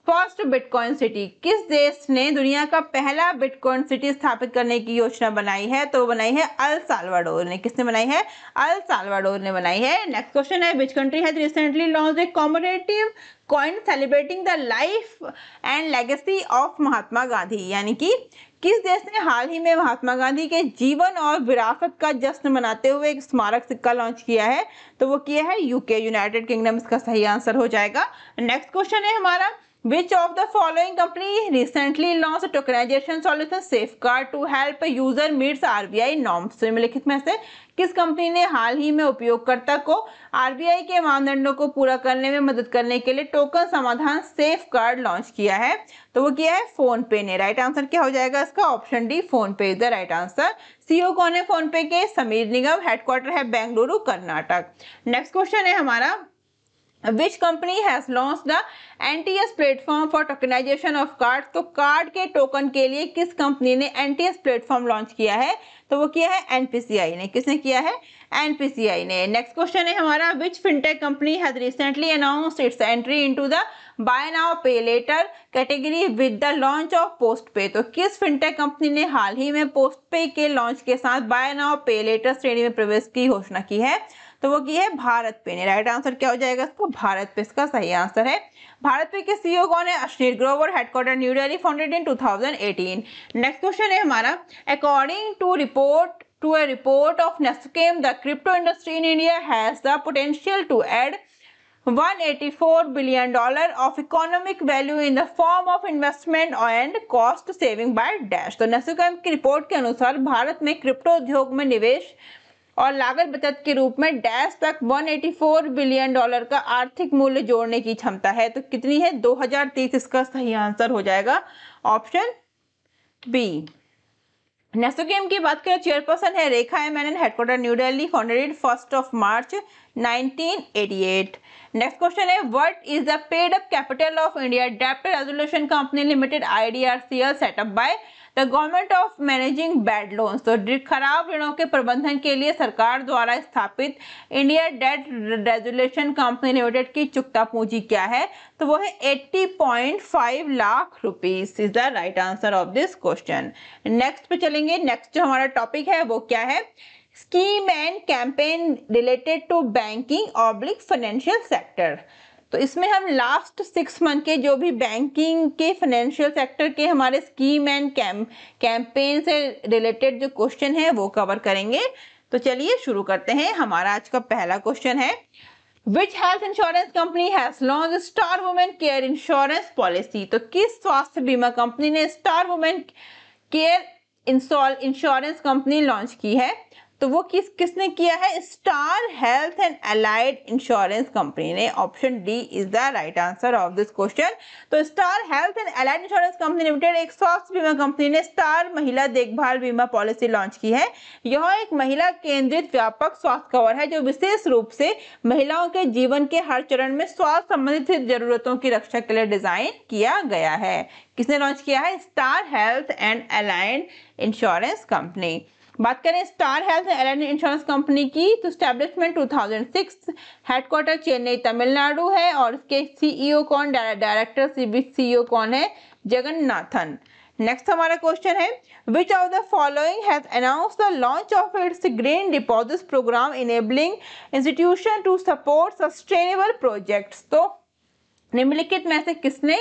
first bitcoin city किस देश ने दुनिया का पहला बिटकॉइन सिटी स्थापित करने की योजना बनाई है तो बनाई है अल सालवाडोर ने किसने बनाई है अल सालवाडोर ने बनाई है नेक्स्ट क्वेश्चन है which country has recently launch a commemorative coin celebrating the life and legacy of Mahatma Gandhi यानी कि किस देश ने हाल ही में महात्मा गांधी के जीवन और विरासत का जश्न मनाते हुए एक स्मारक सिक्का लॉन्च किया है तो वो किया है यूके यूनाइटेड किंगडम इसका सही आंसर हो जाएगा नेक्स्ट क्वेश्चन है हमारा Which of the following company recently launched tokenization solution safeguard to help user meets RBI norms? तो निम्नलिखित में से किस कंपनी ने हाल ही में उपयोगकर्ता को आरबीआई के मानदंडों को पूरा करने में मदद करने के लिए टोकन समाधान सेफ कार्ड लॉन्च किया है तो वो किया है फोन पे ने राइट आंसर क्या हो जाएगा इसका option D PhonePe is the right answer CEO कौन है फोन पे के समीर निगम हेडक्वार्टर है बेंगलुरु कर्नाटक नेक्स्ट क्वेश्चन है हमारा which company has launched the NTS platform for tokenization of card तो कार्ड के टोकन के लिए किस कंपनी ने N T S platform launch किया है तो वो किया है एन पी सी आई ने किसने किया है आई ने नेक्स्ट क्वेश्चन है हमारा which fintech company has recently announce its entry to the buy now pay later category with the launch of PostPe तो किस फिनटेक कंपनी ने हाल ही में पोस्ट पे के लॉन्च के साथ बाय नाउ पे लेटर श्रेणी में प्रवेश की घोषणा की है तो वो की है भारत पे ने राइट आंसर क्या हो जाएगा इसको भारत पे इसका सही आंसर है भारत पे के सीओ e कौन है Ashneer Grover headquarter new Delhi founded in 2018 next question है हमारा according to report to a report of NASSCOM the crypto industry in India has the potential to add 184 billion dollar of economic value in the form of investment and cost saving by dash तो NASSCOM की report के अनुसार भारत में crypto उद्योग में निवेश और लागत बचत के रूप में डैश तक 184 बिलियन डॉलर का आर्थिक मूल्य जोड़ने की क्षमता है तो कितनी है 2030 इसका सही आंसर हो जाएगा ऑप्शन बी नेक्स्ट गेम की बात करें चेयरपर्सन है Rekha M N headquarter new Delhi हॉनरेड first of March 1988 next question है what is the paid up capital of India डेप्ट resolution company limited IDRCL set up by the government of managing bad loans तो खराब ऋणों के प्रबंधन के लिए सरकार द्वारा स्थापित India debt resolution company limited की चुकता पूंजी क्या है तो वो है 80.5 lakh rupees is the right answer of this question next पे चलेंगे नेक्स्ट जो हमारा टॉपिक है वो क्या है scheme and campaign related to banking oblique financial sector तो इसमें हम लास्ट सिक्स मंथ के जो भी बैंकिंग के फाइनेंशियल सेक्टर के हमारे स्कीम एंड कैम कैंपेन से रिलेटेड जो क्वेश्चन है वो कवर करेंगे तो चलिए शुरू करते हैं हमारा आज का पहला क्वेश्चन है which health insurance company has launch star women care insurance policy तो किस स्वास्थ्य बीमा कंपनी ने star women care insurance company launch की है तो वो किस किसने किया है star health and allied insurance company ने option D is the right answer of this question तो star health and allied insurance company limited एक स्वास्थ्य बीमा कंपनी ने स्टार महिला देखभाल बीमा पॉलिसी लॉन्च की है यह एक महिला केंद्रित व्यापक स्वास्थ्य कवर है जो विशेष रूप से महिलाओं के जीवन के हर चरण में स्वास्थ्य संबंधित जरूरतों की रक्षा के लिए डिजाइन किया गया है किसने लॉन्च किया है star health and allied insurance company बात करें star health L insurance company की तो स्टैब्लिशमेंट 2006 हेडक्वार्टर चेन्नई तमिलनाडु है और इसके सीईओ e कौन डायरेक्टर सी सीईओ कौन है जगन्नाथन नेक्स्ट हमारा क्वेश्चन है which of the following has announce the launch of its green deposit program enabling institution to support sustainable projects तो निम्नलिखित में से किसने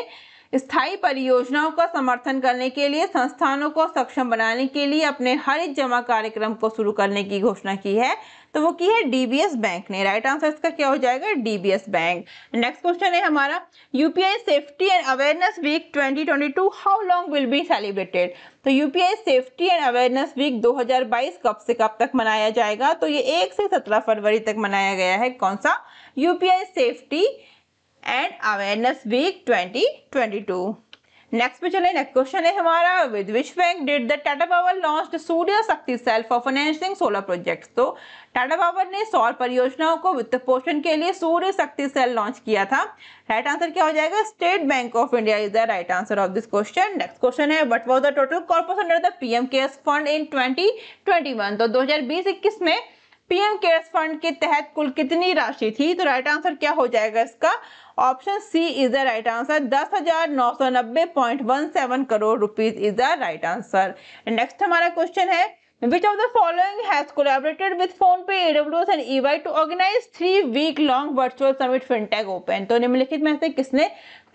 स्थायी परियोजनाओं का समर्थन करने के लिए संस्थानों को सक्षम बनाने के लिए अपने हरित जमा कार्यक्रम को शुरू करने की घोषणा की है तो वो की है डीबीएस बैंक ने राइट आंसर इसका क्या हो जाएगा डीबीएस बैंक नेक्स्ट क्वेश्चन है हमारा UPI safety and awareness week 2022 how long will be celebrated तो UPI safety and awareness week 2022 कब से कब तक मनाया जाएगा तो ये एक से सत्रह फरवरी तक मनाया गया है कौन सा UPI safety and awareness week 2022 नेक्स्ट पे चले नेक्स्ट क्वेश्चन है हमारा with which bank did the Tata power launch Surya Shakti cell for financing solar projects तो टाटा पावर ने सौर परियोजनाओं को वित्त पोषण के लिए सूर्य शक्ति सेल लॉन्च किया था राइट आंसर क्या हो जाएगा state bank of India is the right answer of this question next question है what was the total corporation under the PM cares fund in twenty तो दो में पीएम केयर्स फंड के तहत कुल कितनी राशि थी तो राइट आंसर क्या हो जाएगा इसका option C is the right answer दस हजार नौ सौ नब्बे point one seven crore rupees is the right answer next हमारा क्वेश्चन है Which of the following has collaborated with PhonePe, AWS and EY to organize three week long virtual summit FinTech Open? तो निम्नलिखित में से किसने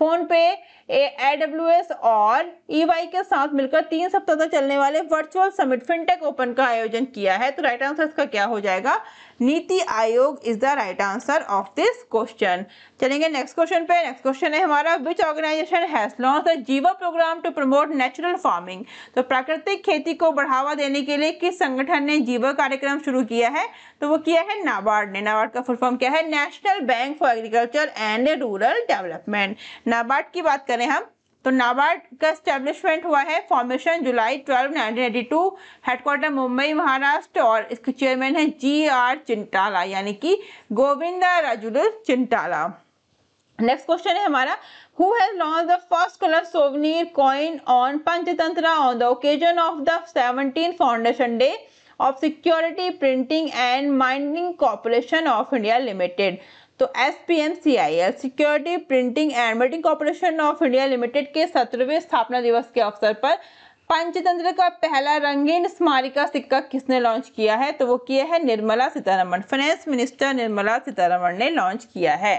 PhonePe, एस और EY e के साथ मिलकर तीन सप्ताह तक चलने वाले वर्चुअल समिट फिनटेक ओपन का आयोजन किया है तो राइट आंसर इसका क्या हो जाएगा NITI Aayog is the right answer of this question चलेंगे नेक्स्ट क्वेश्चन पे नेक्स्ट क्वेश्चन है हमारा which organisation has launch the Jiva program to promote natural farming तो प्राकृतिक खेती को बढ़ावा देने के लिए किस संगठन ने जीवा कार्यक्रम शुरू किया है तो वो किया है नाबार्ड ने नाबार्ड का फुल फॉर्म क्या है national bank for agriculture and rural development NABARD की बात करें हम तो नाबार्ड का स्टैब्लिशमेंट हुआ है formation July 12 1982 headquarter Mumbai Maharashtra और इसके चेयरमैन है जी आर चिंटाला यानी कि गोविंदा राजुल चिंटाला नेक्स्ट क्वेश्चन है हमारा who has launch the first colour souvenir coin on Panchatantra on the occasion of the seventeen foundation day of security printing and mining corporation of India limited तो S P M C I L security printing and mining corporation of India limited के सत्रहवें स्थापना दिवस के अवसर पर पंचतंत्र का पहला रंगीन स्मारिका सिक्का किसने लॉन्च किया है तो वो किया है निर्मला सीतारमण फाइनेंस मिनिस्टर निर्मला सीतारमण ने लॉन्च किया है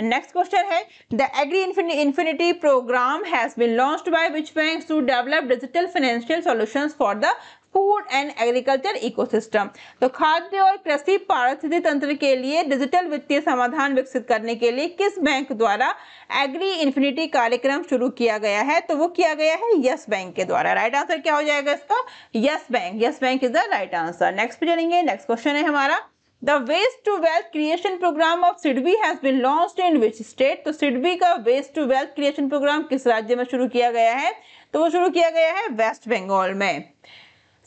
नेक्स्ट क्वेश्चन है the agri infinity program has been launched by which bank to develop digital financial solutions for the food and agriculture ecosystem तो खाद्य और कृषि पारिस्थितिक तंत्र के लिए डिजिटल वित्तीय समाधान विकसित करने के लिए किस बैंक द्वारा एग्री इन्फिनिटी कार्यक्रम शुरू किया गया है तो वो किया गया है यस बैंक के द्वारा राइट आंसर क्या हो जाएगा इसका yes bank yes bank is the right answer next चलेंगे नेक्स्ट क्वेश्चन है हमारा the waste to wealth creation program of SIDBI has been launch in which state तो सिडबी का waste to wealth creation program किस राज्य में शुरू किया गया है तो वो शुरू किया गया है वेस्ट बंगाल में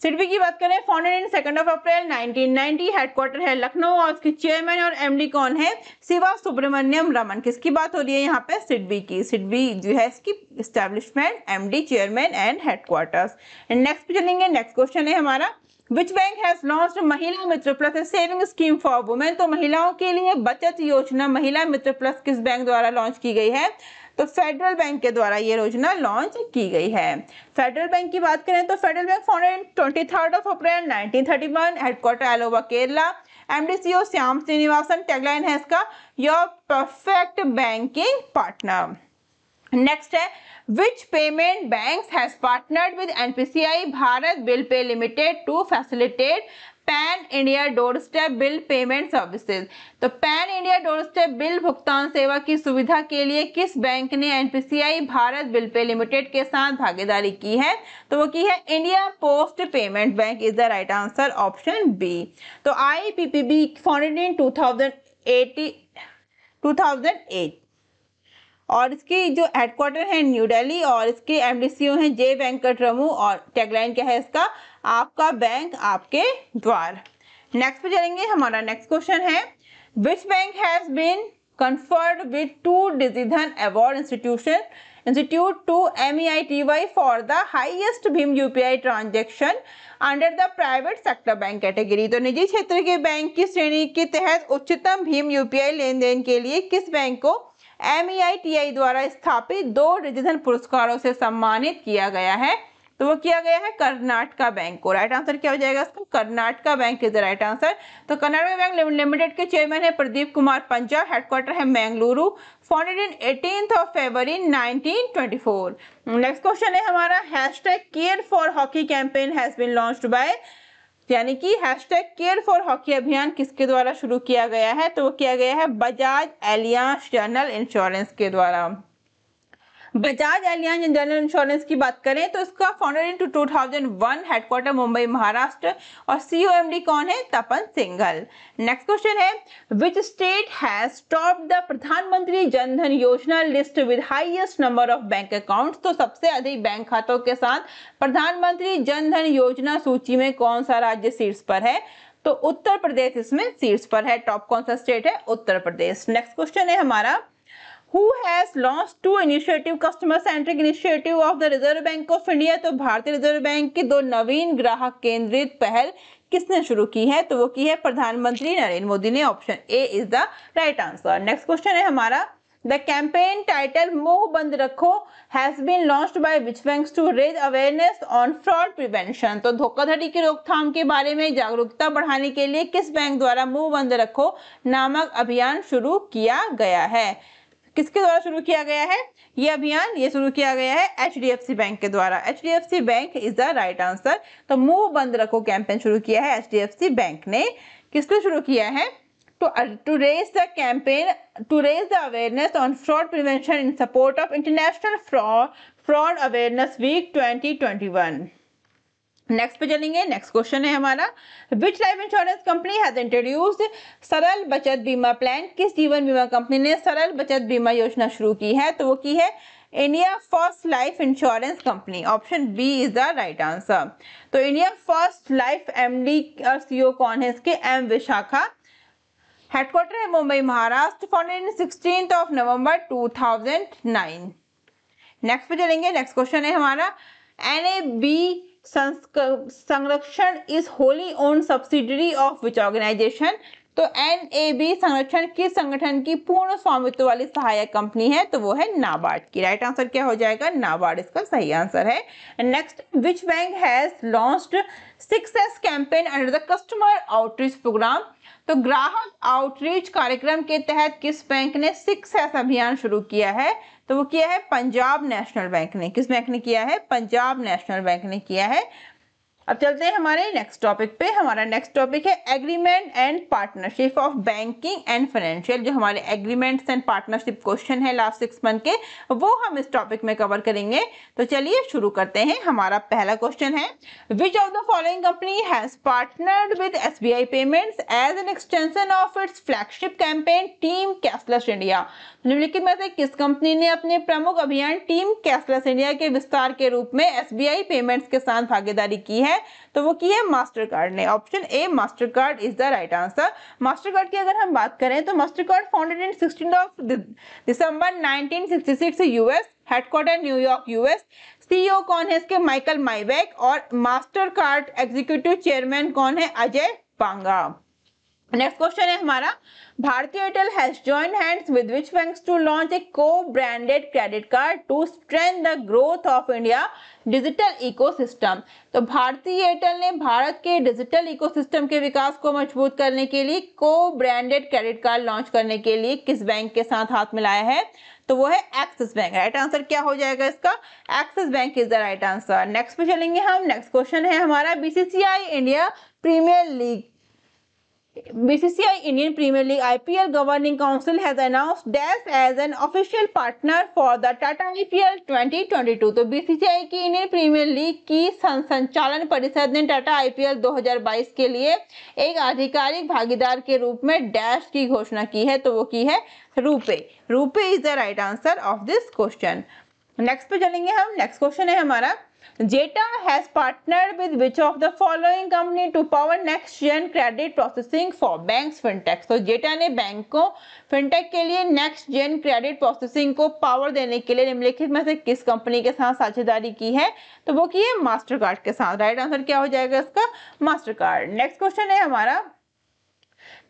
सिडबी की बात करें founded in second of April 1990 headquarter है लखनऊ और उसके चेयरमैन और एमडी कौन है शिवा सुब्रमण्यम रमन किसकी बात हो रही है यहाँ पे सिडबी की सिडबी जो है इसकी establishment MD chairman and headquarters next पे चलेंगे नेक्स्ट क्वेश्चन है हमारा which bank has launch Mahila Mitra plus saving scheme for women तो महिलाओं के लिए बचत योजना महिला मित्र प्लस किस बैंक द्वारा लॉन्च की गई है तो फेडरल बैंक के द्वारा ये योजना लॉन्च की गई है फेडरल बैंक की बात करें तो federal bank founded twenty third of April nineteen thirty one headquarter Aluva Kerala M D C O Shyam Srinivasan tagline है इसका your perfect banking partner next है which payment bank has partnered with NPCI Bharat bill pay limited to facilitate pan India doorstep bill payment services तो pan India doorstep bill भुगतान सेवा की सुविधा के लिए किस बैंक ने NPCI Bharat bill pay limited के साथ भागीदारी की है तो वो की है India post payment bank is the right answer option B तो I P P B founded in और इसकी जो हेडक्वार्टर है न्यू दिल्ली और इसके एमडीसीओ हैं जे वेंकट रमू और टैगलाइन क्या है इसका आपका बैंक आपके द्वार नेक्स्ट पे चलेंगे हमारा नेक्स्ट क्वेश्चन है which bank has been conferred with two DigiDhan award institution institute to M E I T Y for the highest भीम U P I transaction under the private sector bank category तो निजी क्षेत्र के bank की श्रेणी के तहत उच्चतम भीम यू पी आई लेन देन के लिए किस बैंक को M E I T I द्वारा स्थापित दो डिजिधन पुरस्कारों से सम्मानित किया गया है तो वो किया गया है कर्नाटका बैंक को राइट आंसर क्या हो जाएगा इसका Karnataka bank is the right answer तो कर्नाटका बैंक लिमिटेड के चेयरमैन है प्रदीप कुमार पंजाब हेडक्वार्टर है Mangaluru founded in eighteen of Feb next question है हमारा hashtag care for hockey campaign has been launch by यानी कि टैग केयर फॉर हॉकी अभियान किसके द्वारा शुरू किया गया है तो वो किया गया है बजाज एलियांस जनरल इंश्योरेंस के द्वारा बजाज एलियन जनरल इंश्योरेंस की बात करें तो इसका founder in two two thousand one headquarter Mumbai Maharashtra और सीओ e कौन है तपन सिंघल नेक्स्ट क्वेश्चन है which state has top the Pradhan Mantri Jan Dhan Yojana list with highest number of bank account तो सबसे अधिक बैंक खातों के साथ प्रधानमंत्री जनधन योजना सूची में कौन सा राज्य शीर्ष पर है तो उत्तर प्रदेश इसमें शीर्ष पर है टॉप कौन सा स्टेट है उत्तर प्रदेश नेक्स्ट क्वेश्चन है हमारा who has launch two initiative customer centric initiative of the reserve bank of India तो भारतीय रिजर्व बैंक की दो नवीन ग्राहक केंद्रित पहल किसने शुरू की है तो वो की है प्रधानमंत्री नरेंद्र मोदी ने option A is the right answer next question है हमारा the campaign title Mooh Band Rakho has been launch by which bank to raise awareness on fraud prevention तो धोखाधड़ी की रोकथाम के बारे में जागरूकता बढ़ाने के लिए किस बैंक द्वारा मोह बंद रखो नामक अभियान शुरू किया गया है किसके द्वारा शुरू किया गया है ये अभियान ये शुरू किया गया है एच बैंक के द्वारा H bank is the right answer तो मुंह बंद रखो कैंपेन शुरू किया है एच बैंक ने किसको शुरू किया है to, uh, to raise the campaign to raise the awareness on fraud prevention in support of international fraud fraud awareness week 2021 next पे चलेंगे नेक्स्ट क्वेश्चन है हमारा which life insurance company has introduced Saral Bachat बीमा प्लान किस जीवन बीमा company ने सरल बचत बीमा योजना शुरू की है तो वो की है India first life insurance company option B is the right answer तो इंडिया फर्स्ट लाइफ एमडी और सीईओ कौन है इसके एम विशाखा हेडक्वार्टर है Mumbai Maharashtra founded in sixteen of November two thousand nine next पे चलेंगे नेक्स्ट क्वेश्चन है हमारा N A B Sanrakshan is wholly own subsidiary of which organisation तो एन ए बी संरक्षण किस संगठन की पूर्ण स्वामित्व वाली सहायक कंपनी है तो वो है नाबार्ड की राइट आंसर क्या हो जाएगा नाबार्ड इसका सही आंसर है next which bank has launched six S campaign under the customer outreach programme तो ग्राहक आउटरीच कार्यक्रम के तहत किस बैंक ने सिक्स एस अभियान शुरू किया है तो वो किया है पंजाब नेशनल बैंक ने किस बैंक ने किया है पंजाब नेशनल बैंक ने किया है अब चलते हैं हमारे नेक्स्ट टॉपिक पे हमारा नेक्स्ट टॉपिक है agreement and partnership of banking and financial जो हमारे एग्रीमेंट्स एंड पार्टनरशिप क्वेश्चन है लास्ट सिक्स मंथ के वो हम इस टॉपिक में कवर करेंगे तो चलिए शुरू करते हैं हमारा पहला क्वेश्चन है which of the following company has partnered with S B I payments as an extension of its flagship campaign team cashless India निम्नलिखित में से किस कंपनी ने अपने प्रमुख अभियान टीम कैशलेस इंडिया के विस्तार के रूप में एस पेमेंट्स के साथ भागीदारी की है तो वो की है मास्टर कार्ड ने option A Mastercard is the right answer Mastercard की अगर हम बात करें तो Mastercard founded in sixteen of December nineteen US headquarter New York US CEO कौन है इसके माइकल माइवेक और मास्टर कार्ड एग्जीक्यूटिव चेयरमैन कौन है अजय पांगा नेक्स्ट क्वेश्चन है हमारा Bharti Airtel has join hands with which bank to launch a co branded credit card to strength the growth of India digital ecosystem तो भारतीय एयरटेल ने भारत के डिजिटल इकोसिस्टम के विकास को मजबूत करने के लिए को ब्रांडेड क्रेडिट कार्ड लॉन्च करने के लिए किस बैंक के साथ हाथ मिलाया है तो वो है एक्सिस बैंक राइट आंसर क्या हो जाएगा इसका Axis bank is the right answer next पे चलेंगे हम नेक्स्ट क्वेश्चन है हमारा BCCI India Premier League BCCI Indian Premier League IPL governing council has announce DAS as an official partner for the Tata IPL 2022 तो बीसीसीआई की Indian Premier league की संचालन परिषद ने टाटा आईपीएल 2022 के लिए एक आधिकारिक भागीदार के रूप में डैश की घोषणा की है तो वो की है RuPay RuPay is the right answer of this question next पे चलेंगे हम नेक्स्ट क्वेश्चन है हमारा Jeta has partnered with which of the following company to power next gen credit processing for banks fintech तो so, Jeta bank ko fintech ke liye next gen credit processing ko power dene ke liye निम्नलिखित mein se kis company ke sath साझेदारी ki hai to wo ki hai mastercard ke sath right answer kya ho jayega iska mastercard next question hai hamara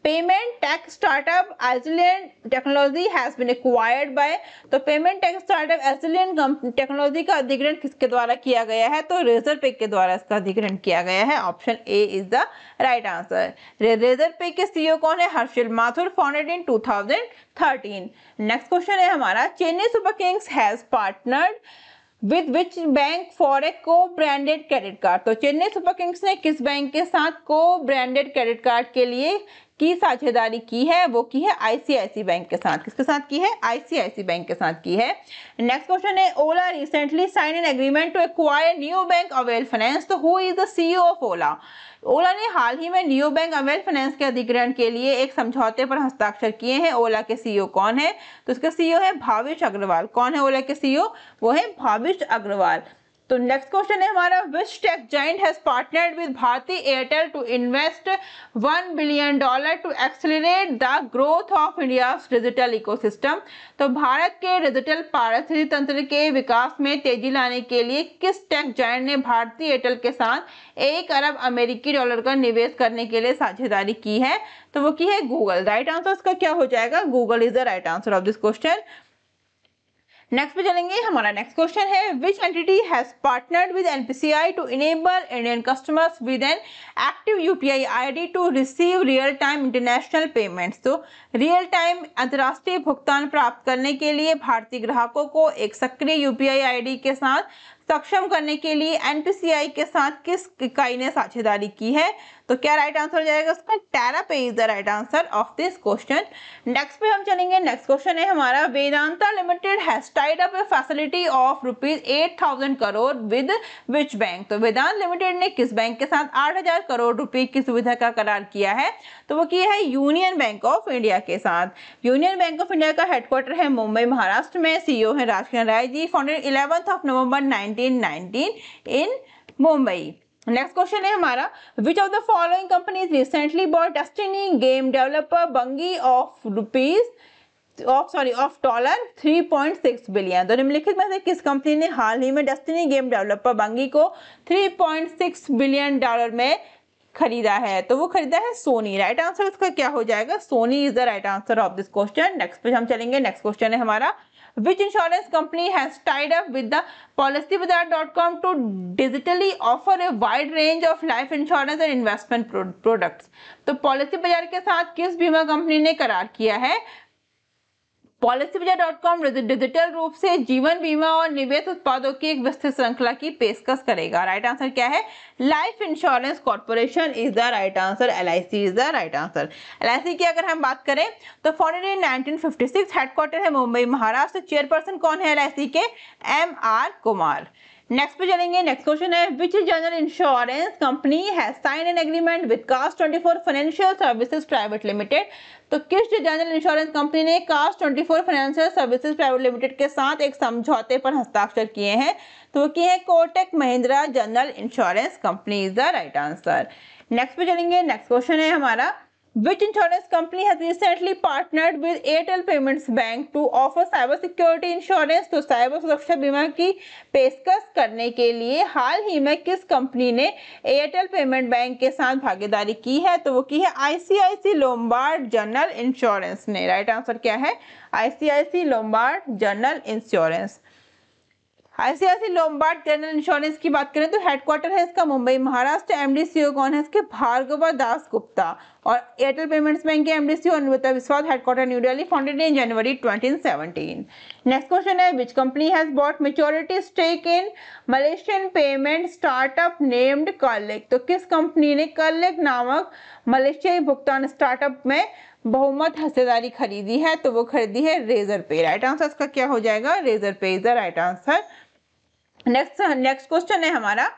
payment tech startup Agilion technology has been acquired by तो payment tech startup Agilion technology का अधिग्रहण किसके द्वारा किया गया है तो razor Razorpay के द्वारा इसका अधिग्रहण किया गया है option A is the right answer Razorpay के सीईओ e कौन है Harshil Mathur founded in 2013 next question है हमारा Chennai Super Kings has partnered with which bank for a co branded credit card तो चेन्नई सुपर किंग्स ने किस बैंक के साथ को ब्रांडेड क्रेडिट कार्ड के लिए की साझेदारी की है वो की है आईसीआईसी बैंक के साथ किसके साथ की है आईसीआईसी बैंक के साथ की है नेक्स्ट क्वेश्चन है Ola recently sign an agreement to acquire new bank Avail Finance तो who is the CEO of Ola Ola ने हाल ही में न्यू बैंक अवेल फाइनेंस के अधिग्रहण के लिए एक समझौते पर हस्ताक्षर किए हैं ओला के सीईओ e कौन है तो इसका सीईओ e है भाविश अग्रवाल कौन है ओला के सीईओ e वो है भाविश अग्रवाल तो नेक्स्ट क्वेश्चन है हमारा which tech giant has partnered with Bharti Airtel to invest one billion dollar to accelerate the growth of India digital ecosystem तो भारत के डिजिटल पारिस्थितिक तंत्र के विकास में तेजी लाने के लिए किस टेक जॉइंट ने भारती एयरटेल के साथ एक अरब अमेरिकी डॉलर का निवेश करने के लिए साझेदारी की है तो वो की है गूगल राइट आंसर इसका क्या हो जाएगा Google is the right answer of this question next पे चलेंगे हमारा नेक्स्ट क्वेश्चन है which entity has partnered with NPCI to enable Indian customers with an active UPI ID to receive real time international payments तो real time अंतर्राष्ट्रीय भुगतान प्राप्त करने के लिए भारतीय ग्राहकों को एक सक्रिय यूपीआई आईडी के साथ सक्षम करने के लिए एनपीसीआई के साथ किस इकाई ने साझेदारी की है तो क्या राइट आंसर हो जाएगा उसका TerraPay is the right answer of this question next पे हम चलेंगे नेक्स्ट क्वेश्चन है हमारा Vedanta limited has tied up facility of rupees eight thousand crore with which bank तो वेदांत लिमिटेड ने किस बैंक के साथ आठ हजार करोड़ रुपए की सुविधा का करार किया है तो वो किया है यूनियन बैंक ऑफ इंडिया के साथ यूनियन बैंक ऑफ इंडिया का हेडक्वार्टर है मुंबई महाराष्ट्र में सीईओ e है Rajkiran Rai ji founded eleventh of November nineteen 1919 in Mumbai next question है हमारा which of the following companies recently bought Destiny game developer Bungie of rupees of sorry of dollar 3.6 billion तो निम्नलिखित में से किस कंपनी ने हाल ही में डेस्टिनी गेम डेवलपर बंगी को 3.6 बिलियन डॉलर में खरीदा है तो वो खरीदा है सोनी राइट आंसर इसका क्या हो जाएगा Sony is the right answer of this question next पे हम चलेंगे नेक्स्ट क्वेश्चन है हमारा which insurance company has tied up with the policybazaar.com to digitally offer a wide range of life insurance and investment products to policybazaar ke sath kis bima company ne karar kiya hai Policybazaar dot com digital रूप से जीवन बीमा और निवेश उत्पादों की एक विस्तृत श्रृंखला की पेशकश करेगा राइट आंसर क्या है life insurance corporation is the right answer L I C is the right answer L I C की अगर हम बात करें तो founded in nineteen fifty six headquarter है मुंबई महाराष्ट्र चेयरपर्सन कौन है एल आई सी के एम आर कुमार नेक्स्ट पे चलेंगे नेक्स्ट क्वेश्चन है which general insurance company has sign an agreement with cast 24 financial services private limited तो किस जनरल इंश्योरेंस कंपनी ने cast 24 financial services private limited के साथ एक समझौते पर हस्ताक्षर किए हैं तो किए हैं Kotak Mahindra general insurance company is the right answer next पे चलेंगे नेक्स्ट क्वेश्चन है हमारा which insurance company has recently partnered with Airtel Payments Bank to offer cyber security insurance तो cyber सुरक्षा बीमा की पेशकश करने के लिए हाल ही में किस कंपनी ने Airtel Payment Bank के साथ भागीदारी की है तो वो की है ICICI Lombard General Insurance ने राइट right आंसर क्या है ICICI Lombard General Insurance ICICI Lombard general insurance की बात करें तो हेडक्वार्टर है इसका मुंबई महाराष्ट्र एमडी सीओ कौन है इसके भार्गव दास गुप्ता और एयरटेल पेमेंट्स बैंक के MD CEO Anuta Vishwas headquarter new Delhi founded in January 2017 next question है which company has bought maturity stake in Malaysian payment startup named Curlec तो किस कंपनी ने कलेक नामक मलेशियाई भुगतान स्टार्टअप में बहुमत हिस्सेदारी खरीदी है तो वो खरीदी है रेजर पे राइट आंसर इसका क्या हो जाएगा Razorpay is the right answer next next question है हमारा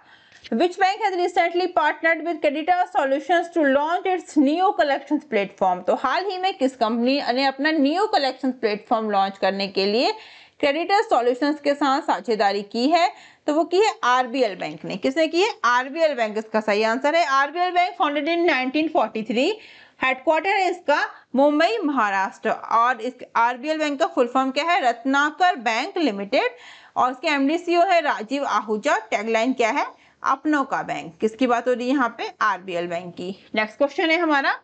which bank has recently partnered with credita solutions to launch its new collections platform तो हाल ही में किस कंपनी ने अपना न्यू कलेक्शन प्लेटफॉर्म लॉन्च करने के लिए क्रेडिटर सॉल्यूशंस के साथ साझेदारी की है तो वो की है आरबीएल बैंक ने किसने की है आरबीएल बैंक इसका सही आंसर है RBL bank founded in 1943 headquarter है इसका मुंबई महाराष्ट्र और इस आरबीएल बैंक का फुल फॉर्म क्या है रत्नाकर बैंक लिमिटेड और उसके एम डी है राजीव आहूजा टैगलाइन क्या है अपनों का बैंक किसकी बात हो रही है यहाँ पे आरबीएल बैंक की नेक्स्ट क्वेश्चन है हमारा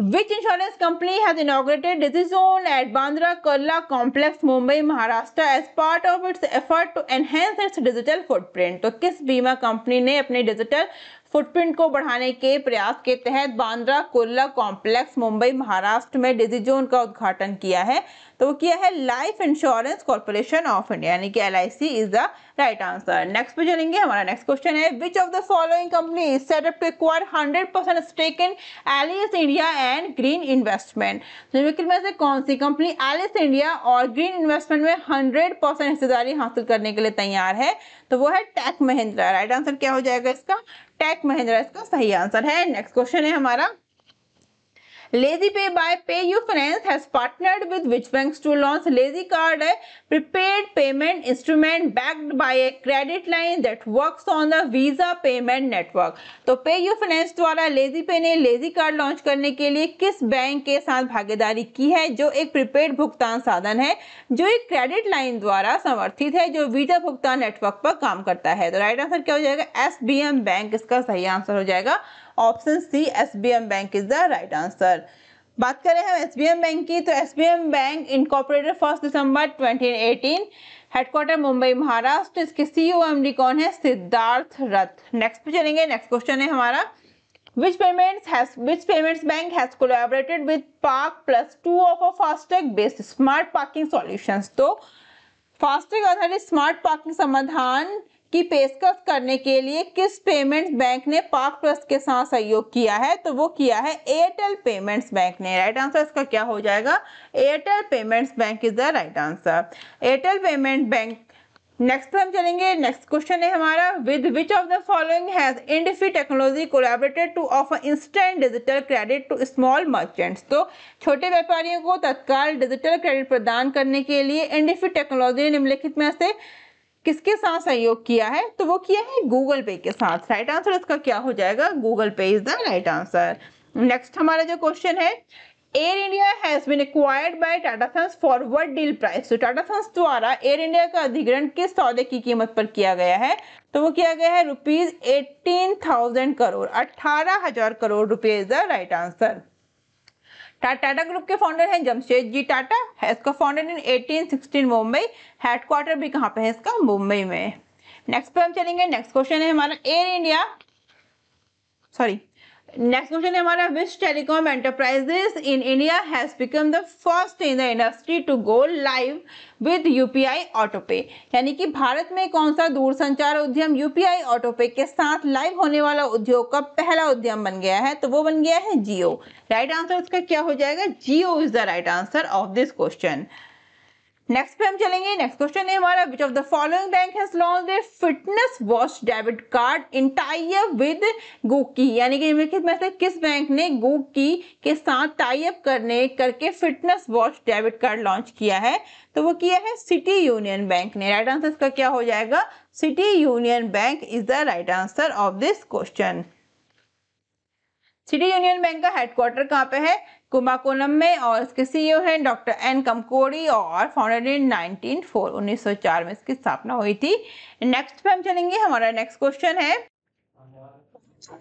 which insurance company has inaugurated Digizone at Bandra Kurla complex Mumbai Maharashtra as part of its effort to enhance its digital footprint तो किस बीमा कंपनी ने अपने डिजिटल फुटप्रिंट को बढ़ाने के प्रयास के तहत बांद्रा कोल्ला कॉम्प्लेक्स मुंबई महाराष्ट्र में डिजी जोन का उद्घाटन किया है तो वो किया है life insurance corporation of India यानी कि L is the right answer next पे चलेंगे हमारा नेक्स्ट क्वेश्चन है which of the following company set up to acquire hundred percent stake in Ellis India and green investment निम्नलिखित में से कौन सी कंपनी एलिस इंडिया और ग्रीन इन्वेस्टमेंट में हंड्रेड परसेंट हिस्सेदारी हासिल करने के लिए तैयार है तो वो है टेक महिंद्रा राइट आंसर क्या हो जाएगा इसका टेक महिंद्रा इसका सही आंसर है नेक्स्ट क्वेश्चन है हमारा lazy LazyPay by PayU finance has partnered with which bank to launch LazyCard है prepaid payment instrument backed by a credit line that works on the Visa payment network तो PayU finance द्वारा lazy पे ने lazy card launch करने के लिए किस bank के साथ भागीदारी की है जो एक प्रीपेड भुगतान साधन है जो एक क्रेडिट लाइन द्वारा समर्थित है जो वीजा भुगतान नेटवर्क पर काम करता है तो राइट आंसर क्या हो जाएगा एस बैंक इसका सही आंसर हो जाएगा option C SBM bank is the right answer बात करें हम एसबीएम बैंक की तो SBM bank incorporated first December 2018 headquarter Mumbai Maharashtra तो इसके सीओएमडी e कौन है सिद्धार्थ रथ नेक्स्ट पे चलेंगे नेक्स्ट क्वेश्चन है हमारा which payments has which payments bank has collaborated with park plus Two of a fastech based smart parking solutions तो फास्टैग आधारित smart parking समाधान की पेशकश करने के लिए किस पेमेंट्स बैंक ने पाक ट्रस्ट के साथ सहयोग किया है तो वो किया है एयरटेल पेमेंट्स बैंक ने राइट आंसर इसका क्या हो जाएगा Airtel payments bank is the right answer Airtel payment bank next हम चलेंगे नेक्स्ट क्वेश्चन है हमारा with which of the following has Indifi technology collaborated to offer instant digital credit to small merchants तो छोटे व्यापारियों को तत्काल डिजिटल क्रेडिट प्रदान करने के लिए इंडफी टेक्नोलॉजी निम्नलिखित में से किसके साथ सहयोग किया है तो वो किया है गूगल पे के साथ राइट आंसर इसका क्या हो जाएगा Google pay is the right answer next हमारा जो क्वेश्चन है Air India has been acquired by Tata sons for what deal price तो टाटा सन्स द्वारा एयर इंडिया का अधिग्रहण किस सौदे की कीमत पर किया गया है तो वो किया गया है रुपीज एटीन थाउजेंड करोड़ अट्ठारह हजार करोड़ रुपए is the right answer Tata group के फाउंडर हैं जमशेद जी टाटा है इसका फाउंडर इन 1816 मुंबई हेडक्वार्टर भी कहाँ पे है इसका मुंबई में नेक्स्ट पे हम चलेंगे नेक्स्ट क्वेश्चन है हमारा Air India sorry next question है हमारा which telecom enterprises in India has become the first in the industry to go live with UPI autopay यानी कि भारत में कौन सा दूरसंचार उद्यम यूपीआई ऑटो पे के साथ लाइव होने वाला उद्योग का पहला उद्यम बन गया है तो वो बन गया है जियो राइट आंसर उसका क्या हो जाएगा Jio is the right answer of this question next पे हम चलेंगे नेक्स्ट क्वेश्चन है हमारा which of the following bank has launch a fitness watch debit card in tie up with GOQii यानी कि निम्नलिखित में से किस बैंक ने गोकी के साथ टाई अप करने करके fitness watch debit card launch किया है तो वो किया है सिटी यूनियन बैंक ने राइट आंसर इसका क्या हो जाएगा City union bank is the right answer of this question City union Bank का हेडक्वार्टर कहाँ पे है कुमाकोनम में और इसके सीईओ e हैं डॉक्टर एन कमकोड़ी और फाउंडेड इन नाइनटीन फोर में इसकी स्थापना हुई थी नेक्स्ट पे हम चलेंगे हमारा नेक्स्ट क्वेश्चन है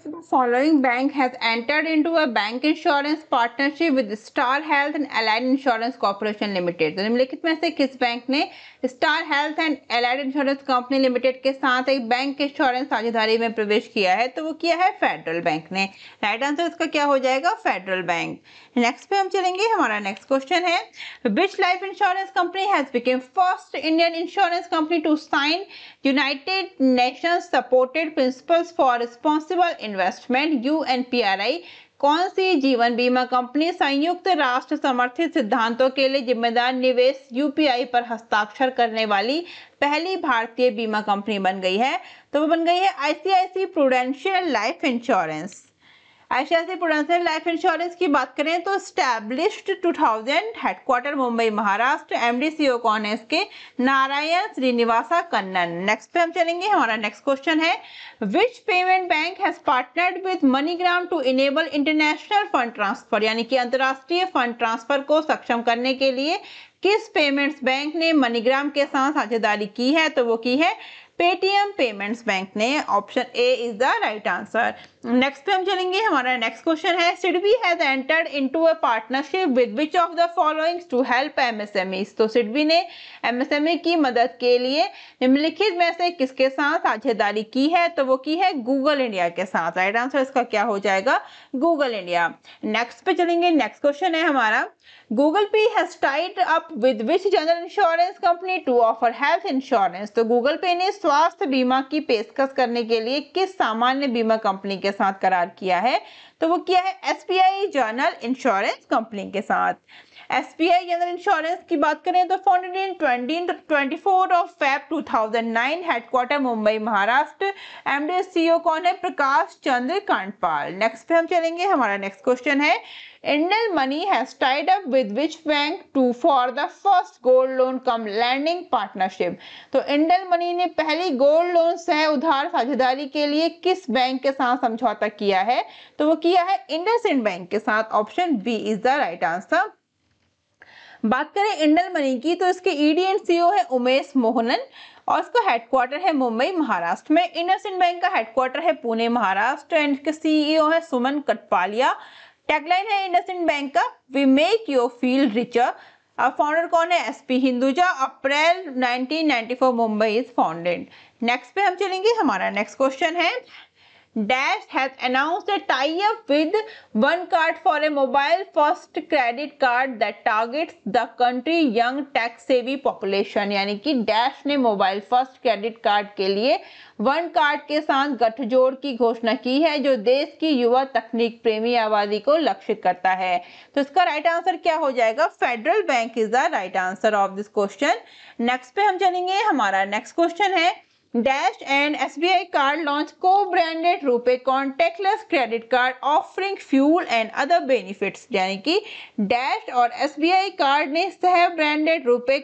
The following bank has entered into a bank insurance partnership with Star Health and Allied Insurance Corporation Limited. तो निम्नलिखित में से किस बैंक ने Star health and Allied Insurance company limited के साथ एक बैंक इंश्योरेंस साझेदारी में प्रवेश किया है तो वो किया है फेडरल बैंक ने राइट आंसर इसका क्या हो जाएगा फेडरल बैंक नेक्स्ट पे हम चलेंगे हमारा नेक्स्ट क्वेश्चन है which life insurance company has become first Indian insurance company to sign United Nation supported principles for responsible investment U N P R I कौन सी जीवन बीमा कंपनी संयुक्त राष्ट्र समर्थित सिद्धांतों के लिए जिम्मेदार निवेश यूपीआई पर हस्ताक्षर करने वाली पहली भारतीय बीमा कंपनी बन गई है तो वो बन गई है आईसीआईसी प्रूडेंशियल लाइफ इंश्योरेंस आयशा से प्रोडेंशियल लाइफ इंश्योरेंस की बात करें तो established 2000 headquarter Mumbai Maharashtra M D C O कौन है इसके नारायण श्रीनिवासा कन्नन नेक्स्ट पे हम चलेंगे हमारा नेक्स्ट क्वेश्चन है which payment bank has partnered with MoneyGram to enable international fund transfer यानी कि अंतर्राष्ट्रीय फंड ट्रांसफर को सक्षम करने के लिए किस पेमेंट्स बैंक ने मनीग्राम के साथ साझेदारी की है तो वो की है पेटीएम पेमेंट्स बैंक ने option A is the right answer next पे हम चलेंगे हमारा नेक्स्ट क्वेश्चन है SIDBI has entered into a partnership with which of the followings to help MSME तो सिडबी ने एमएसएमई e की मदद के लिए निम्नलिखित में से किसके साथ साझेदारी की है तो वो की है गूगल इंडिया के साथ राइट आंसर इसका क्या हो जाएगा गूगल इंडिया नेक्स्ट पे चलेंगे नेक्स्ट क्वेश्चन है हमारा Google Pay has tied up with which general insurance company to offer health insurance तो गूगल पे ने स्वास्थ्य बीमा की पेशकश करने के लिए किस सामान्य बीमा कंपनी के साथ करार किया है तो वो किया है एस जनरल इंश्योरेंस कंपनी के साथ S P I general insurance की बात करें तो founded in twenty twenty four of Feb two thousand nine headquarter Mumbai Maharashtra C O कौन है प्रकाश चंद्र कांडपाल नेक्स्ट पे हम चलेंगे हमारा नेक्स्ट क्वेश्चन है Indian money has tied up with which bank to for the first gold loan co lending partnership तो Indian money ने पहली गोल्ड लोन सह उधार साझेदारी के लिए किस बैंक के साथ समझौता किया है तो वो किया है इंडस बैंक के साथ option B is the right answer बात करें इंडल मनी की तो इसके ईडी एंड सीईओ है उमेश मोहनन और इसका हेडक्वार्टर है मुंबई महाराष्ट्र में इंडसइंड बैंक का हेडक्वार्टर है पुणे महाराष्ट्र एंड इसके सीईओ e है सुमन कटपालिया टैगलाइन है इंडसइंड बैंक का we make your feel richer अब फाउंडर कौन है S P Hinduja April 1994 Mumbai is founded next पे हम चलेंगे हमारा नेक्स्ट क्वेश्चन है has announce announced tie up with one card for a mobile first credit card that targets the country young tax savvy population यानी कि डैश ने मोबाइल फर्स्ट क्रेडिट कार्ड के लिए वन कार्ड के साथ गठजोड़ की घोषणा की है जो देश की युवा तकनीक प्रेमी आबादी को लक्षित करता है तो इसका राइट आंसर क्या हो जाएगा federal bank is the right answer of this question next पे हम चलेंगे हमारा नेक्स्ट क्वेश्चन है dash and S B I card launch co branded RuPay less credit card offering fuel and other benefits यानी कि डैश और एस बी आई कार्ड ने सह branded RuPay